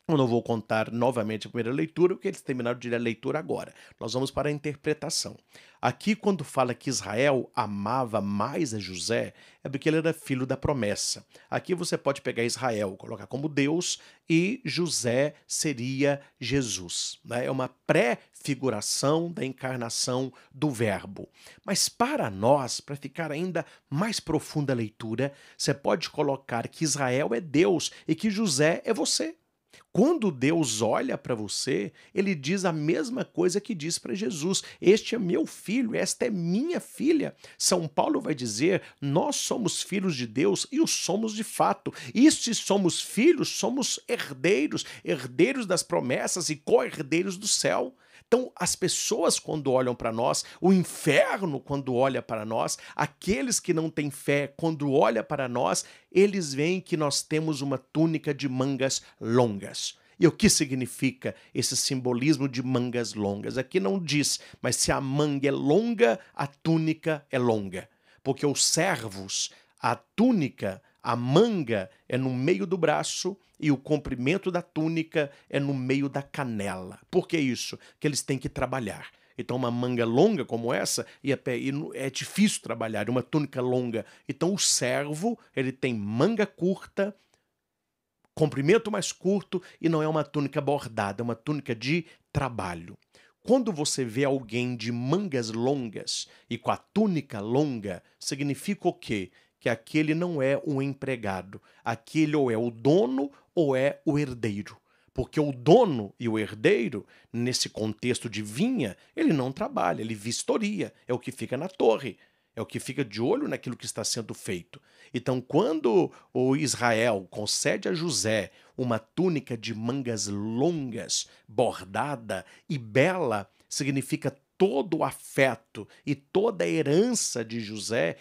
Eu não vou contar novamente a primeira leitura, porque eles terminaram de ler a leitura agora. Nós vamos para a interpretação. Aqui, quando fala que Israel amava mais a José, é porque ele era filho da promessa. Aqui você pode pegar Israel, colocar como Deus, e José seria Jesus. Né? É uma pré-figuração da encarnação do Verbo. Mas para nós, para ficar ainda mais profunda a leitura, você pode colocar que Israel é Deus e que José é você. Quando Deus olha para você, ele diz a mesma coisa que diz para Jesus: Este é meu filho, esta é minha filha. São Paulo vai dizer: Nós somos filhos de Deus e o somos de fato. E se somos filhos, somos herdeiros, herdeiros das promessas e co-herdeiros do céu. Então, as pessoas, quando olham para nós, o inferno, quando olha para nós, aqueles que não têm fé, quando olha para nós, eles veem que nós temos uma túnica de mangas longas. E o que significa esse simbolismo de mangas longas? Aqui não diz, mas se a manga é longa, a túnica é longa. Porque os servos, a túnica a manga é no meio do braço e o comprimento da túnica é no meio da canela. Por que isso? Que eles têm que trabalhar. Então, uma manga longa como essa e é, é difícil trabalhar, uma túnica longa. Então, o servo ele tem manga curta, comprimento mais curto e não é uma túnica bordada, é uma túnica de trabalho. Quando você vê alguém de mangas longas e com a túnica longa, significa o quê? que aquele não é um empregado, aquele ou é o dono ou é o herdeiro. Porque o dono e o herdeiro, nesse contexto de vinha, ele não trabalha, ele vistoria, é o que fica na torre, é o que fica de olho naquilo que está sendo feito. Então, quando o Israel concede a José uma túnica de mangas longas, bordada e bela, significa todo o afeto e toda a herança de José,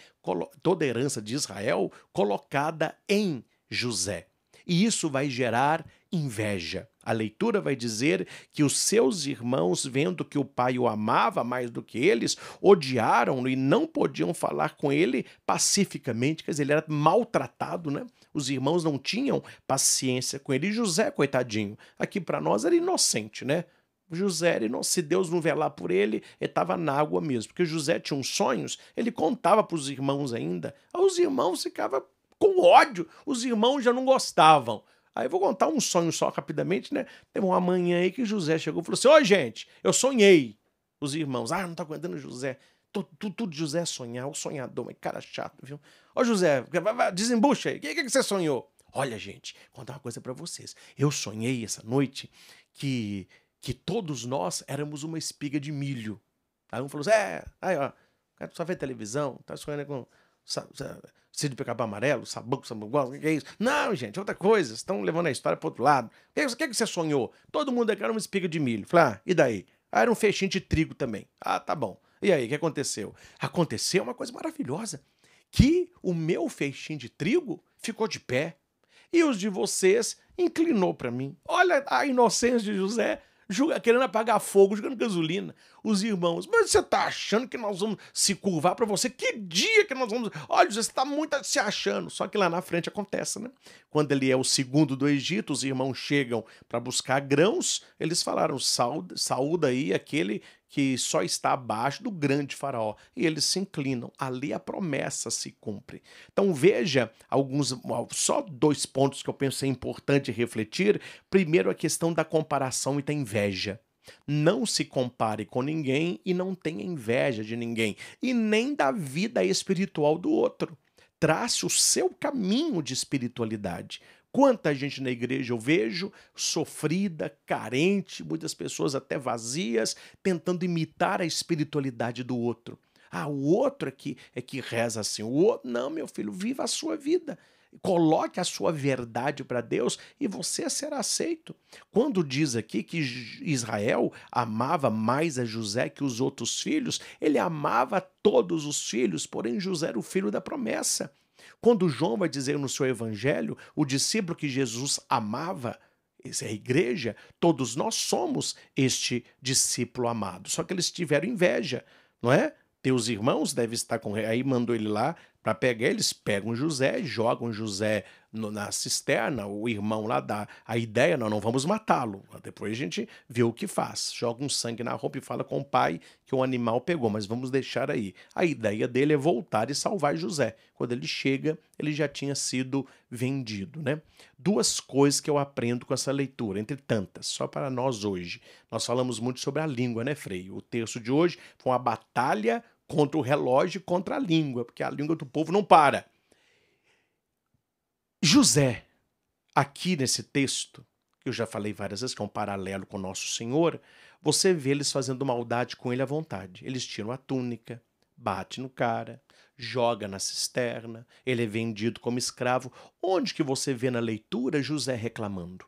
toda a herança de Israel colocada em José. E isso vai gerar inveja. A leitura vai dizer que os seus irmãos, vendo que o pai o amava mais do que eles, odiaram-no e não podiam falar com ele pacificamente, quer dizer, ele era maltratado, né? Os irmãos não tinham paciência com ele. E José, coitadinho, aqui para nós era inocente, né? José, ele não, se Deus não velar por ele, ele estava na água mesmo. Porque José tinha uns sonhos, ele contava para os irmãos ainda. Ah, os irmãos ficavam com ódio, os irmãos já não gostavam. Aí vou contar um sonho só rapidamente, né? Teve uma manhã aí que José chegou e falou assim: Ô gente, eu sonhei. Os irmãos, ah, não tá aguentando José. Tudo, tudo, José é sonhar, o sonhador, mas cara chato, viu? Ô José, desembucha aí, o que, que você sonhou? Olha, gente, vou contar uma coisa para vocês. Eu sonhei essa noite que que todos nós éramos uma espiga de milho. Aí um falou assim: é, aí ó, o cara só vê televisão, tá sonhando com Cid Pecabá Amarelo, sabão, Sabugual, o que é isso? Não, gente, é outra coisa, estão levando a história para outro lado. O que, é, que, é que você sonhou? Todo mundo aqui era uma espiga de milho. Falei, ah, e daí? Ah, era um feixinho de trigo também. Ah, tá bom. E aí, o que aconteceu? Aconteceu uma coisa maravilhosa, que o meu feixinho de trigo ficou de pé e os de vocês inclinou para mim. Olha a inocência de José julga, querendo apagar fogo, jogando gasolina. Os irmãos, mas você tá achando que nós vamos se curvar para você? Que dia que nós vamos. Olha, você está muito se achando. Só que lá na frente acontece, né? Quando ele é o segundo do Egito, os irmãos chegam para buscar grãos, eles falaram: saúda aí aquele que só está abaixo do grande faraó, e eles se inclinam. Ali a promessa se cumpre. Então veja alguns só dois pontos que eu penso é importante refletir. Primeiro a questão da comparação e da inveja. Não se compare com ninguém e não tenha inveja de ninguém, e nem da vida espiritual do outro. Trace o seu caminho de espiritualidade Quanta gente na igreja eu vejo sofrida, carente, muitas pessoas até vazias, tentando imitar a espiritualidade do outro. Ah, o outro é que, é que reza assim. O outro, não, meu filho, viva a sua vida. Coloque a sua verdade para Deus e você será aceito. Quando diz aqui que Israel amava mais a José que os outros filhos, ele amava todos os filhos, porém José era o filho da promessa. Quando João vai dizer no seu evangelho, o discípulo que Jesus amava, essa é a igreja, todos nós somos este discípulo amado. Só que eles tiveram inveja, não é? Teus irmãos devem estar com. Aí mandou ele lá para pegar, eles pegam José, jogam José no, na cisterna, o irmão lá dá a ideia, nós não vamos matá-lo. Depois a gente vê o que faz. Joga um sangue na roupa e fala com o pai que o animal pegou, mas vamos deixar aí. A ideia dele é voltar e salvar José. Quando ele chega, ele já tinha sido vendido, né? Duas coisas que eu aprendo com essa leitura, entre tantas, só para nós hoje. Nós falamos muito sobre a língua, né, Frei? O texto de hoje foi uma batalha contra o relógio e contra a língua, porque a língua do povo não para. José, aqui nesse texto, que eu já falei várias vezes, que é um paralelo com Nosso Senhor, você vê eles fazendo maldade com ele à vontade. Eles tiram a túnica, bate no cara, joga na cisterna, ele é vendido como escravo. Onde que você vê na leitura José reclamando?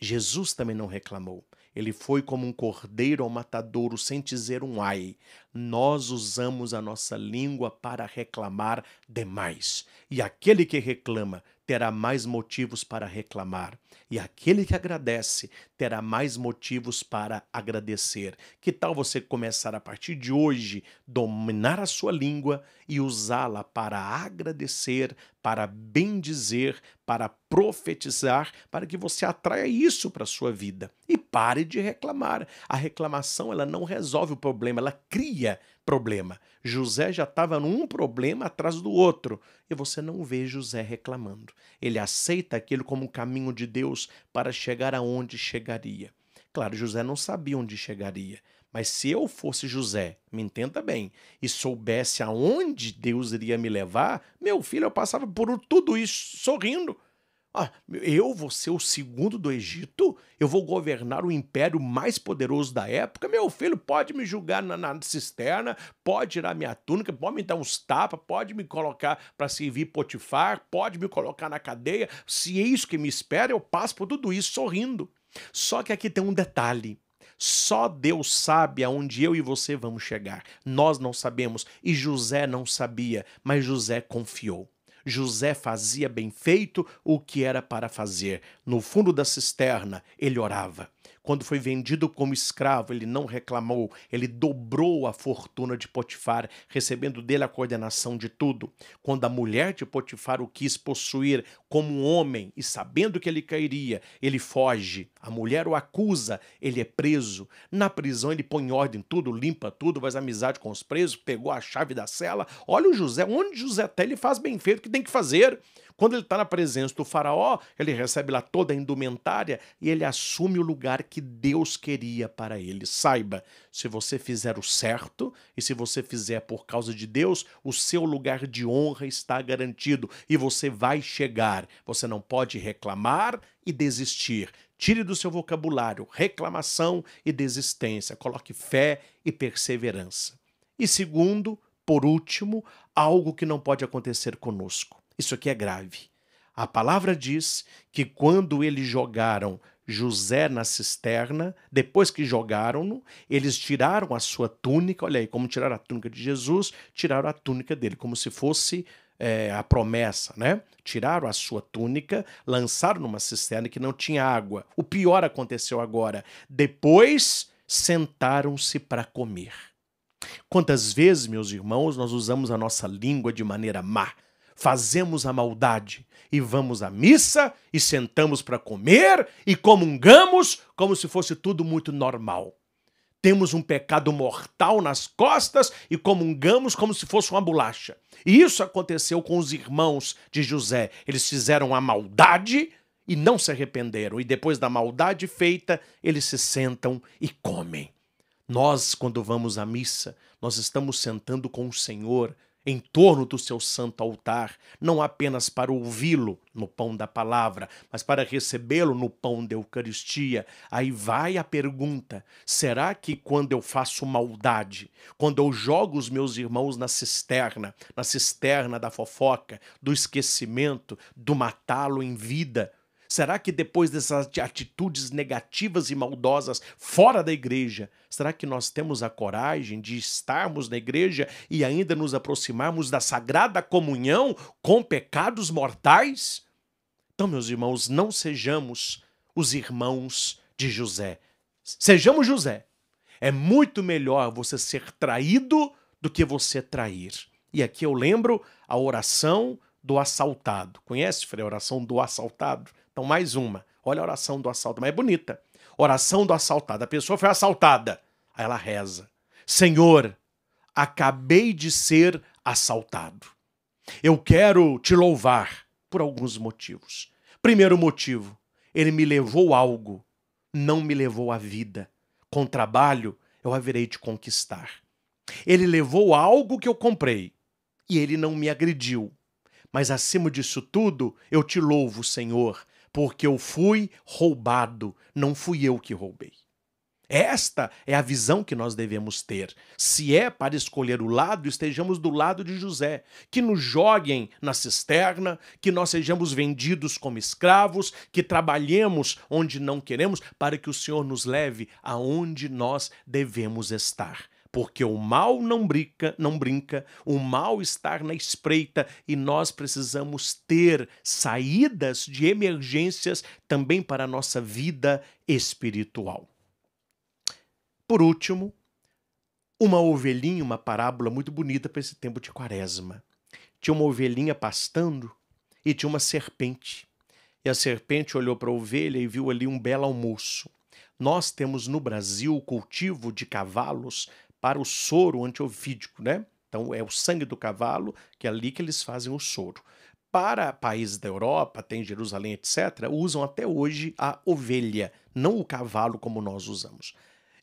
Jesus também não reclamou. Ele foi como um cordeiro ao matadouro sem dizer um ai. Nós usamos a nossa língua para reclamar demais. E aquele que reclama terá mais motivos para reclamar, e aquele que agradece terá mais motivos para agradecer. Que tal você começar a partir de hoje dominar a sua língua e usá-la para agradecer, para bendizer, para profetizar, para que você atraia isso para a sua vida e pare de reclamar. A reclamação ela não resolve o problema, ela cria problema. José já estava num problema atrás do outro e você não vê José reclamando. Ele aceita aquilo como um caminho de Deus para chegar aonde chegaria. Claro, José não sabia onde chegaria, mas se eu fosse José, me entenda bem, e soubesse aonde Deus iria me levar, meu filho, eu passava por tudo isso sorrindo ah, eu vou ser o segundo do Egito? Eu vou governar o império mais poderoso da época? Meu filho pode me julgar na, na cisterna, pode tirar minha túnica, pode me dar uns tapas, pode me colocar para servir Potifar, pode me colocar na cadeia. Se é isso que me espera, eu passo por tudo isso sorrindo. Só que aqui tem um detalhe. Só Deus sabe aonde eu e você vamos chegar. Nós não sabemos e José não sabia, mas José confiou. José fazia bem feito o que era para fazer. No fundo da cisterna, ele orava quando foi vendido como escravo, ele não reclamou, ele dobrou a fortuna de Potifar, recebendo dele a coordenação de tudo. Quando a mulher de Potifar o quis possuir como um homem e sabendo que ele cairia, ele foge. A mulher o acusa, ele é preso. Na prisão, ele põe em ordem tudo, limpa tudo, faz amizade com os presos, pegou a chave da cela. Olha o José, onde José até tá? ele faz bem feito o que tem que fazer. Quando ele está na presença do faraó, ele recebe lá toda a indumentária e ele assume o lugar que Deus queria para ele. Saiba, se você fizer o certo e se você fizer por causa de Deus, o seu lugar de honra está garantido e você vai chegar. Você não pode reclamar e desistir. Tire do seu vocabulário reclamação e desistência. Coloque fé e perseverança. E segundo, por último, algo que não pode acontecer conosco. Isso aqui é grave. A palavra diz que quando eles jogaram José na cisterna, depois que jogaram-no, eles tiraram a sua túnica, olha aí, como tiraram a túnica de Jesus, tiraram a túnica dele, como se fosse é, a promessa, né? Tiraram a sua túnica, lançaram numa cisterna que não tinha água. O pior aconteceu agora. Depois sentaram-se para comer. Quantas vezes, meus irmãos, nós usamos a nossa língua de maneira má? fazemos a maldade e vamos à missa e sentamos para comer e comungamos como se fosse tudo muito normal. Temos um pecado mortal nas costas e comungamos como se fosse uma bolacha. E isso aconteceu com os irmãos de José. Eles fizeram a maldade e não se arrependeram. E depois da maldade feita, eles se sentam e comem. Nós, quando vamos à missa, nós estamos sentando com o Senhor em torno do seu santo altar, não apenas para ouvi-lo no pão da palavra, mas para recebê-lo no pão da Eucaristia. Aí vai a pergunta: será que quando eu faço maldade, quando eu jogo os meus irmãos na cisterna, na cisterna da fofoca, do esquecimento, do matá-lo em vida, Será que depois dessas atitudes negativas e maldosas fora da igreja, será que nós temos a coragem de estarmos na igreja e ainda nos aproximarmos da sagrada comunhão com pecados mortais? Então, meus irmãos, não sejamos os irmãos de José. Sejamos José. É muito melhor você ser traído do que você trair. E aqui eu lembro a oração do assaltado. Conhece, Frei, a oração do assaltado? Então, mais uma. Olha a oração do assalto, mas é bonita. Oração do assaltado. A pessoa foi assaltada. Aí ela reza: Senhor, acabei de ser assaltado. Eu quero te louvar por alguns motivos. Primeiro motivo, ele me levou algo, não me levou a vida. Com trabalho, eu haverei de conquistar. Ele levou algo que eu comprei e ele não me agrediu. Mas acima disso tudo, eu te louvo, Senhor, porque eu fui roubado, não fui eu que roubei. Esta é a visão que nós devemos ter. Se é para escolher o lado, estejamos do lado de José. Que nos joguem na cisterna, que nós sejamos vendidos como escravos, que trabalhemos onde não queremos, para que o Senhor nos leve aonde nós devemos estar porque o mal não brinca, não brinca, o mal está na espreita e nós precisamos ter saídas de emergências também para a nossa vida espiritual. Por último, uma ovelhinha, uma parábola muito bonita para esse tempo de quaresma. Tinha uma ovelhinha pastando e tinha uma serpente. E a serpente olhou para a ovelha e viu ali um belo almoço. Nós temos no Brasil o cultivo de cavalos para o soro antiovídico, né? Então é o sangue do cavalo que é ali que eles fazem o soro. Para países da Europa, tem Jerusalém, etc., usam até hoje a ovelha, não o cavalo como nós usamos.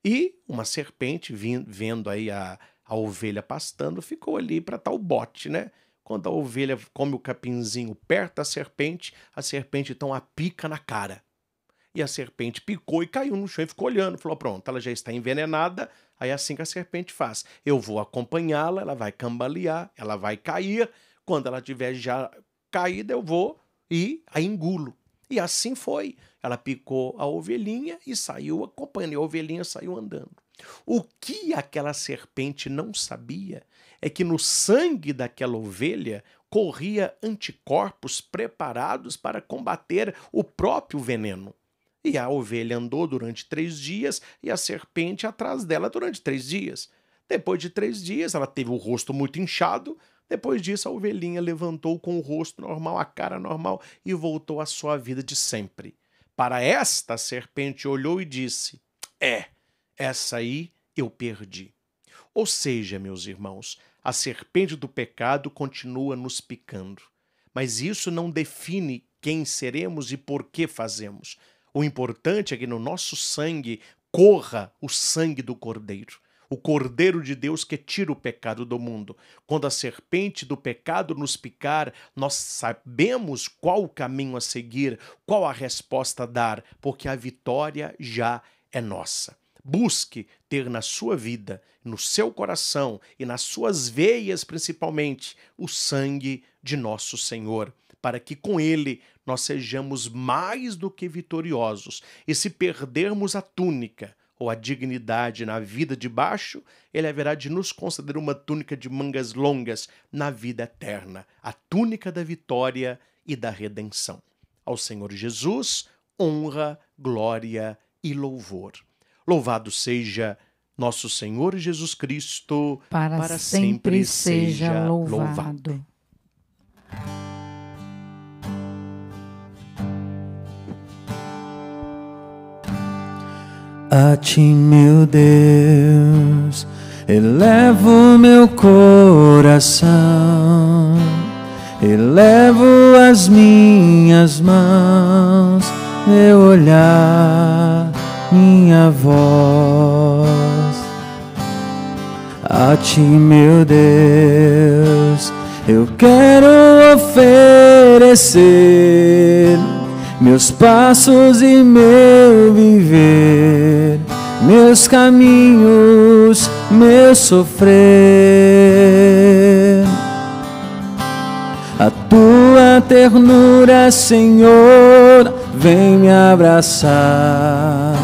E uma serpente, vendo aí a, a ovelha pastando, ficou ali para tal bote, né? Quando a ovelha come o capinzinho perto da serpente, a serpente então a pica na cara e a serpente picou e caiu no chão e ficou olhando. Falou: pronto, ela já está envenenada. Aí é assim que a serpente faz. Eu vou acompanhá-la, ela vai cambalear, ela vai cair. Quando ela tiver já caída, eu vou e a engulo. E assim foi. Ela picou a ovelhinha e saiu acompanhando. E a ovelhinha saiu andando. O que aquela serpente não sabia é que no sangue daquela ovelha corria anticorpos preparados para combater o próprio veneno. E a ovelha andou durante três dias e a serpente atrás dela durante três dias. Depois de três dias, ela teve o rosto muito inchado. Depois disso, a ovelhinha levantou com o rosto normal, a cara normal e voltou à sua vida de sempre. Para esta, a serpente olhou e disse: É, essa aí eu perdi. Ou seja, meus irmãos, a serpente do pecado continua nos picando. Mas isso não define quem seremos e por que fazemos. O importante é que no nosso sangue corra o sangue do Cordeiro o Cordeiro de Deus que tira o pecado do mundo. Quando a serpente do pecado nos picar, nós sabemos qual o caminho a seguir, qual a resposta a dar, porque a vitória já é nossa. Busque ter na sua vida, no seu coração e nas suas veias principalmente, o sangue de nosso Senhor para que com ele nós sejamos mais do que vitoriosos. E se perdermos a túnica ou a dignidade na vida de baixo, ele haverá de nos conceder uma túnica de mangas longas na vida eterna, a túnica da vitória e da redenção. Ao Senhor Jesus, honra, glória e louvor. Louvado seja nosso Senhor Jesus Cristo, para, para sempre, sempre, seja louvado. louvado. a ti, meu Deus, elevo meu coração, elevo as minhas mãos, meu olhar, minha voz. A ti, meu Deus, eu quero oferecer meus passos e meu viver, meus caminhos, meu sofrer. A tua ternura, Senhor, vem me abraçar.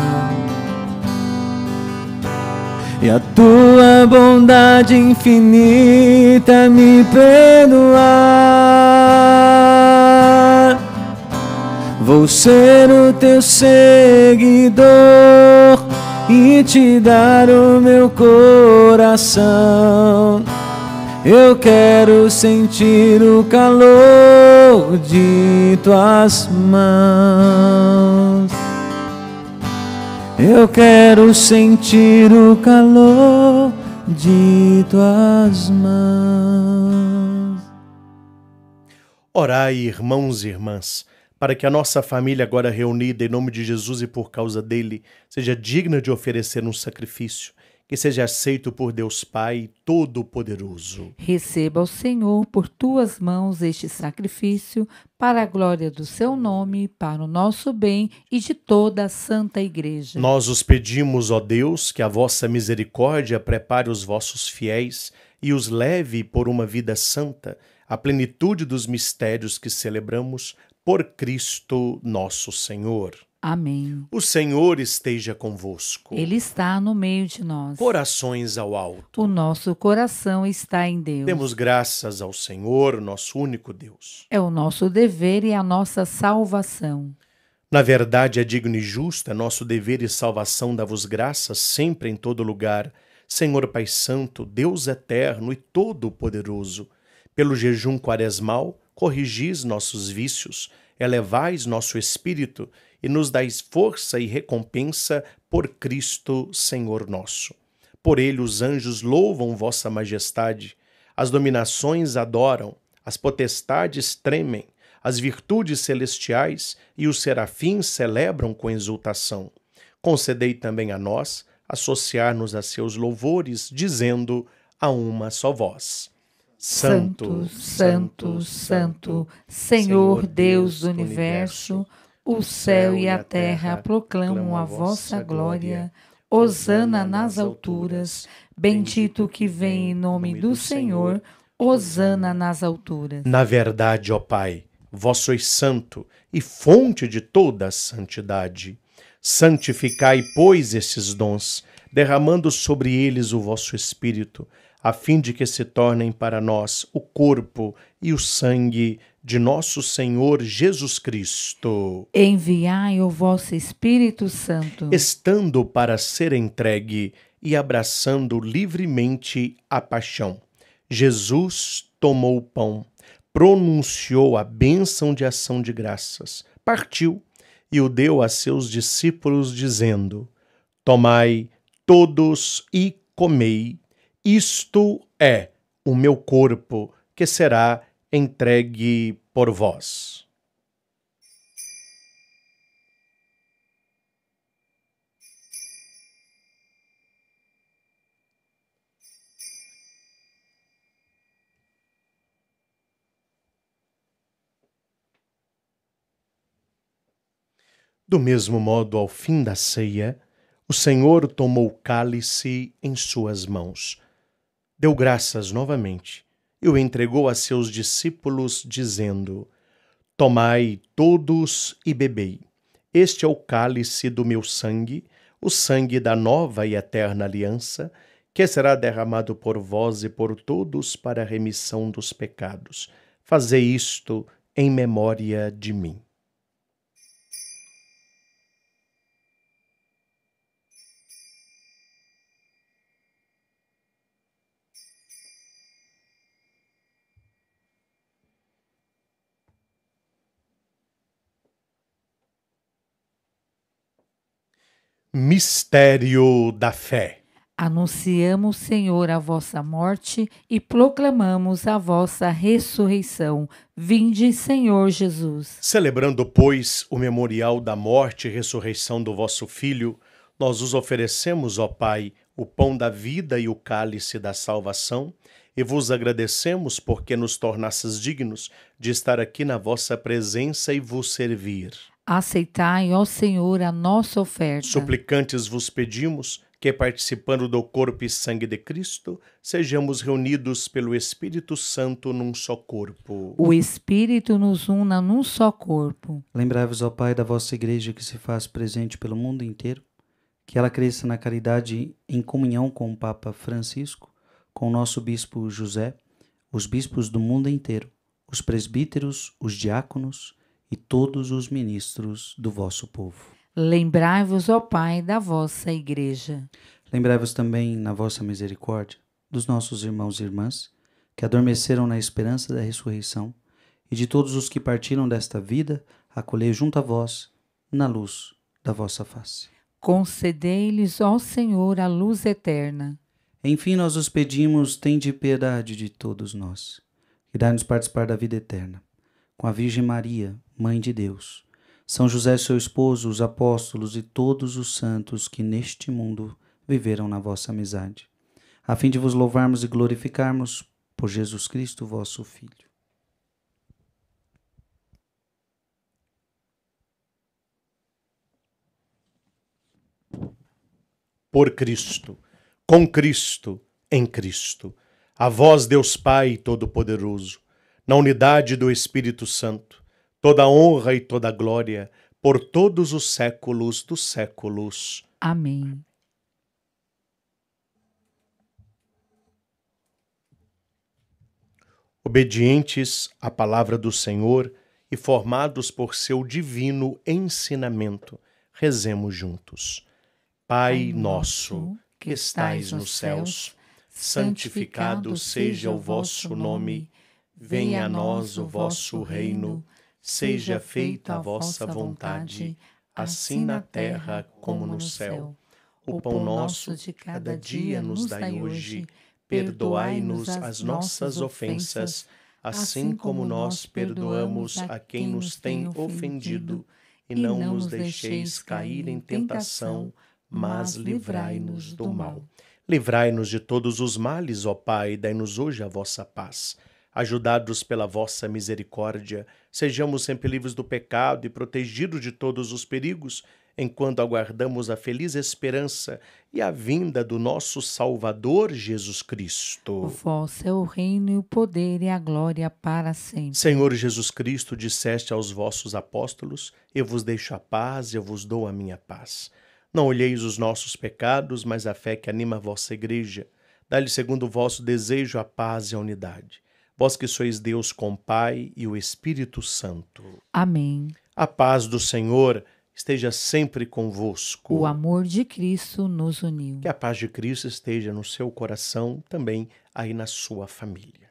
E a tua bondade infinita me perdoar Vou ser o teu seguidor e te dar o meu coração. Eu quero sentir o calor de tuas mãos. Eu quero sentir o calor de tuas mãos. Orai, irmãos e irmãs para que a nossa família, agora reunida em nome de Jesus e por causa dele, seja digna de oferecer um sacrifício que seja aceito por Deus Pai Todo-Poderoso. Receba o Senhor por tuas mãos este sacrifício, para a glória do seu nome, para o nosso bem e de toda a Santa Igreja. Nós os pedimos, ó Deus, que a vossa misericórdia prepare os vossos fiéis e os leve por uma vida santa a plenitude dos mistérios que celebramos por Cristo nosso Senhor. Amém. O Senhor esteja convosco. Ele está no meio de nós. Corações ao alto. O nosso coração está em Deus. Demos graças ao Senhor, nosso único Deus. É o nosso dever e a nossa salvação. Na verdade, é digno e justo, é nosso dever e salvação dar-vos graças sempre em todo lugar. Senhor Pai Santo, Deus eterno e todo-poderoso, pelo jejum quaresmal corrigis nossos vícios, elevais nosso espírito e nos dais força e recompensa por Cristo, Senhor nosso. Por ele os anjos louvam vossa majestade, as dominações adoram, as potestades tremem, as virtudes celestiais e os serafins celebram com exultação. Concedei também a nós associar-nos a seus louvores, dizendo a uma só voz: Santo, Santo, Santo, Senhor Deus do Universo, o céu e a terra proclamam a vossa glória. Hosana nas alturas, bendito que vem em nome do Senhor, Hosana nas alturas. Na verdade, ó Pai, vós sois santo e fonte de toda a santidade. Santificai, pois, esses dons, derramando sobre eles o vosso Espírito a fim de que se tornem para nós o corpo e o sangue de nosso Senhor Jesus Cristo. Enviai o vosso Espírito Santo, estando para ser entregue e abraçando livremente a paixão. Jesus tomou o pão, pronunciou a bênção de ação de graças, partiu e o deu a seus discípulos, dizendo: Tomai todos e comei isto é o meu corpo que será entregue por vós. Do mesmo modo, ao fim da ceia, o Senhor tomou o cálice em suas mãos deu graças novamente e o entregou a seus discípulos, dizendo: Tomai todos e bebei. Este é o cálice do meu sangue, o sangue da nova e eterna aliança, que será derramado por vós e por todos para a remissão dos pecados. Fazei isto em memória de mim. Mistério da Fé. Anunciamos, Senhor, a vossa morte e proclamamos a vossa ressurreição. Vinde, Senhor Jesus. Celebrando, pois, o memorial da morte e ressurreição do vosso Filho, nós os oferecemos, ó Pai, o pão da vida e o cálice da salvação, e vos agradecemos porque nos tornastes dignos de estar aqui na vossa presença e vos servir aceitai, ó Senhor, a nossa oferta. Suplicantes vos pedimos que, participando do corpo e sangue de Cristo, sejamos reunidos pelo Espírito Santo num só corpo. O Espírito nos una num só corpo. Lembrai-vos, ó Pai, da vossa igreja que se faz presente pelo mundo inteiro, que ela cresça na caridade em comunhão com o Papa Francisco, com o nosso bispo José, os bispos do mundo inteiro, os presbíteros, os diáconos, e todos os ministros do vosso povo. Lembrai-vos, ó Pai, da vossa igreja. Lembrai-vos também, na vossa misericórdia, dos nossos irmãos e irmãs que adormeceram na esperança da ressurreição e de todos os que partiram desta vida, acolhei junto a vós, na luz da vossa face. Concedei-lhes, ó Senhor, a luz eterna. Enfim, nós os pedimos, tende piedade de todos nós, e dai-nos participar da vida eterna com a Virgem Maria, Mãe de Deus, São José, seu esposo, os apóstolos e todos os santos que neste mundo viveram na vossa amizade, a fim de vos louvarmos e glorificarmos por Jesus Cristo, vosso Filho. Por Cristo, com Cristo, em Cristo, a vós, Deus Pai Todo-Poderoso na unidade do Espírito Santo, toda honra e toda glória, por todos os séculos dos séculos. Amém. Obedientes à palavra do Senhor e formados por seu divino ensinamento, rezemos juntos. Pai nosso, que estais nos céus, santificado seja o vosso nome Venha a nós o vosso reino, seja feita a vossa vontade, assim, assim na terra como no céu. O pão nosso de cada dia nos dai hoje, perdoai-nos as nossas ofensas, assim, assim como nós perdoamos a quem nos tem ofendido, e não nos deixeis cair em tentação, mas livrai-nos do mal. Livrai-nos de todos os males, ó Pai, dai-nos hoje a vossa paz. Ajudados pela vossa misericórdia, sejamos sempre livres do pecado e protegidos de todos os perigos, enquanto aguardamos a feliz esperança e a vinda do nosso Salvador Jesus Cristo. Vosso é o reino e o poder e a glória para sempre. Senhor Jesus Cristo, disseste aos vossos apóstolos: Eu vos deixo a paz, eu vos dou a minha paz. Não olheis os nossos pecados, mas a fé que anima a vossa igreja. Dá-lhe segundo o vosso desejo a paz e a unidade vós que sois Deus com Pai e o Espírito Santo. Amém. A paz do Senhor esteja sempre convosco. O amor de Cristo nos uniu. Que a paz de Cristo esteja no seu coração, também aí na sua família.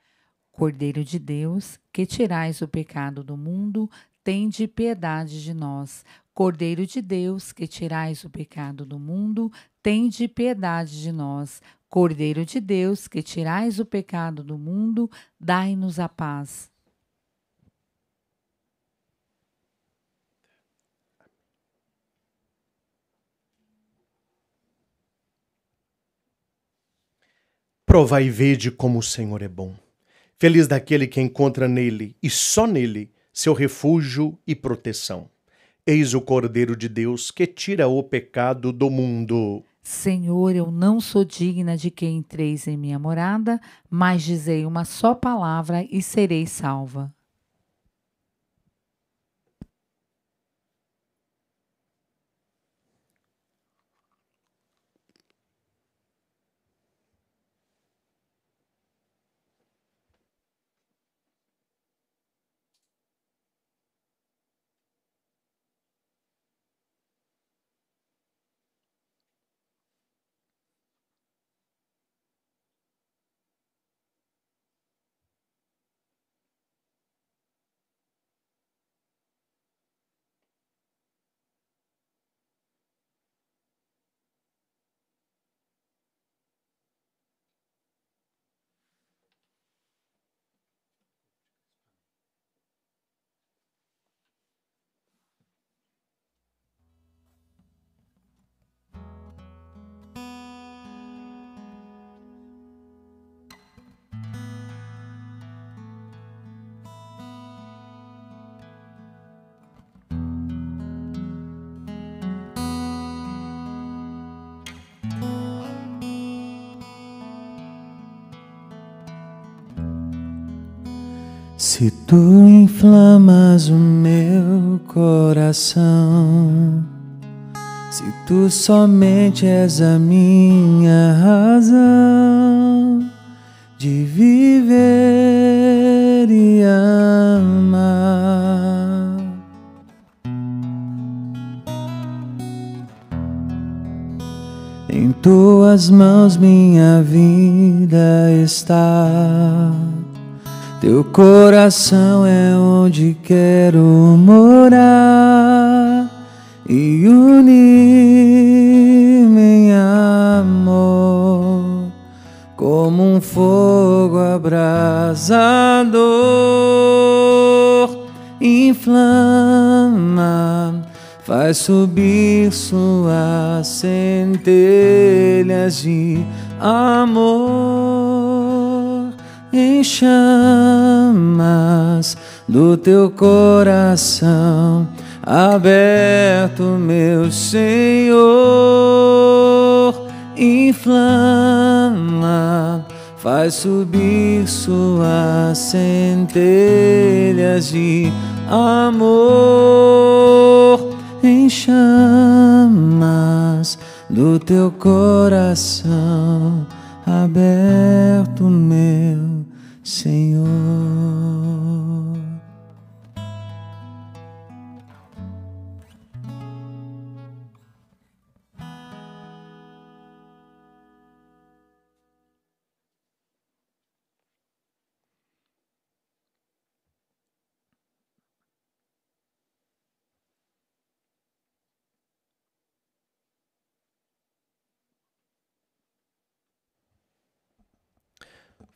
Cordeiro de Deus, que tirais o pecado do mundo, tende piedade de nós. Cordeiro de Deus, que tirais o pecado do mundo, tende piedade de nós. Cordeiro de Deus, que tirais o pecado do mundo, dai-nos a paz. Provai e vede como o Senhor é bom. Feliz daquele que encontra nele e só nele seu refúgio e proteção. Eis o Cordeiro de Deus que tira o pecado do mundo. Senhor, eu não sou digna de que entreis em minha morada, mas dizei uma só palavra e serei salva. Se tu inflamas o meu coração, se tu somente és a minha razão de viver e amar. Em tuas mãos minha vida está teu coração é onde quero morar e unir-me em amor como um fogo abrasador inflama faz subir suas centelhas de amor em chamas do teu coração aberto, meu Senhor, inflama, faz subir suas centelhas de amor em chamas do teu coração aberto, meu Senhor.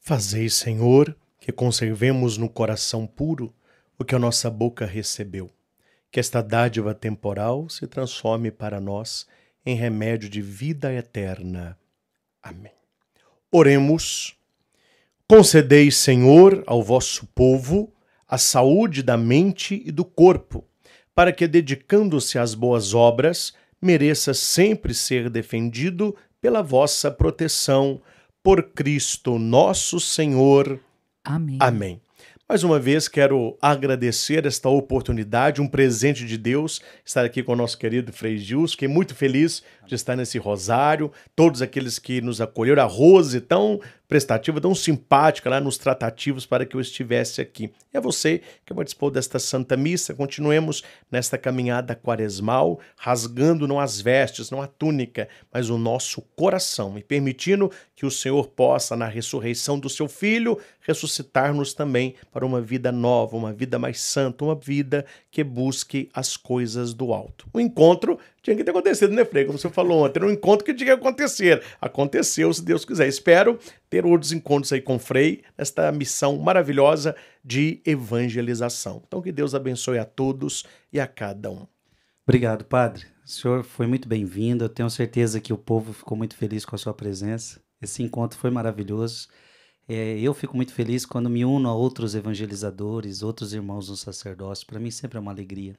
Fazei, Senhor, que conservemos no coração puro o que a nossa boca recebeu, que esta dádiva temporal se transforme para nós em remédio de vida eterna. Amém. Oremos. Concedei, Senhor, ao vosso povo a saúde da mente e do corpo, para que, dedicando-se às boas obras, mereça sempre ser defendido pela vossa proteção por Cristo nosso Senhor. Amém. Amém. Mais uma vez, quero agradecer esta oportunidade, um presente de Deus, estar aqui com o nosso querido Frei Gilson. Fiquei muito feliz que está nesse rosário, todos aqueles que nos acolheram, a Rose tão prestativa, tão simpática lá nos tratativos para que eu estivesse aqui. E a você que participou é desta Santa Missa, continuemos nesta caminhada quaresmal, rasgando não as vestes, não a túnica, mas o nosso coração e permitindo que o Senhor possa, na ressurreição do seu Filho, ressuscitar-nos também para uma vida nova, uma vida mais santa, uma vida que busque as coisas do alto. O encontro tinha que ter acontecido, né, Frei? Como você falou ontem, um encontro que tinha que acontecer. Aconteceu, se Deus quiser. Espero ter outros encontros aí com o Frei, nesta missão maravilhosa de evangelização. Então, que Deus abençoe a todos e a cada um. Obrigado, Padre. O senhor foi muito bem-vindo. Eu tenho certeza que o povo ficou muito feliz com a sua presença. Esse encontro foi maravilhoso. É, eu fico muito feliz quando me uno a outros evangelizadores, outros irmãos no sacerdócio. Para mim sempre é uma alegria.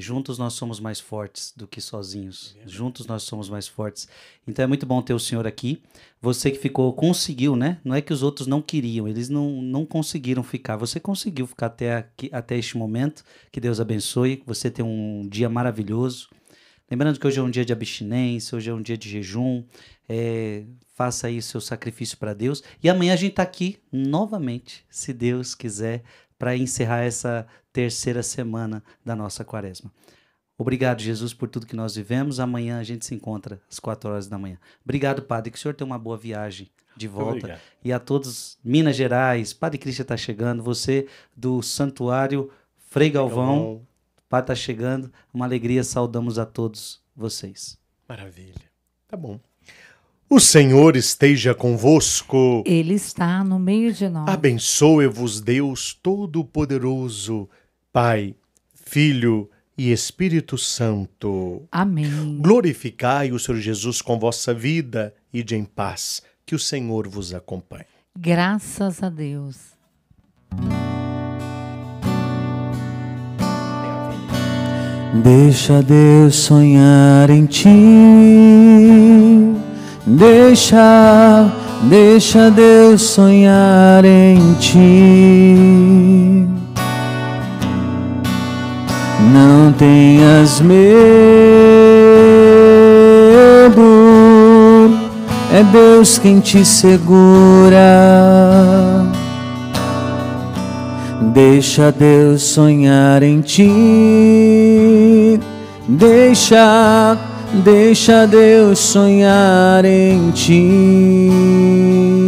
Juntos nós somos mais fortes do que sozinhos. É Juntos nós somos mais fortes. Então é muito bom ter o senhor aqui. Você que ficou, conseguiu, né? Não é que os outros não queriam, eles não, não conseguiram ficar. Você conseguiu ficar até, aqui, até este momento. Que Deus abençoe. Que você tenha um dia maravilhoso. Lembrando que hoje é um dia de abstinência, hoje é um dia de jejum. É, faça aí seu sacrifício para Deus. E amanhã a gente está aqui novamente, se Deus quiser, para encerrar essa terceira semana da nossa quaresma. Obrigado, Jesus, por tudo que nós vivemos. Amanhã a gente se encontra às quatro horas da manhã. Obrigado, Padre. Que o senhor tenha uma boa viagem de volta. Obrigado. E a todos, Minas Gerais, Padre Cristian está chegando, você do Santuário Frei Galvão, Padre está chegando. Uma alegria, saudamos a todos vocês. Maravilha. Tá bom. O Senhor esteja convosco. Ele está no meio de nós. Abençoe-vos, Deus Todo-Poderoso, Pai, Filho e Espírito Santo. Amém. Glorificai o Senhor Jesus com vossa vida e de em paz. Que o Senhor vos acompanhe. Graças a Deus. Deixa Deus sonhar em ti Deixa, deixa Deus sonhar em ti. Não tenhas medo, é Deus quem te segura. Deixa Deus sonhar em ti. Deixa Deixa Deus sonhar em ti.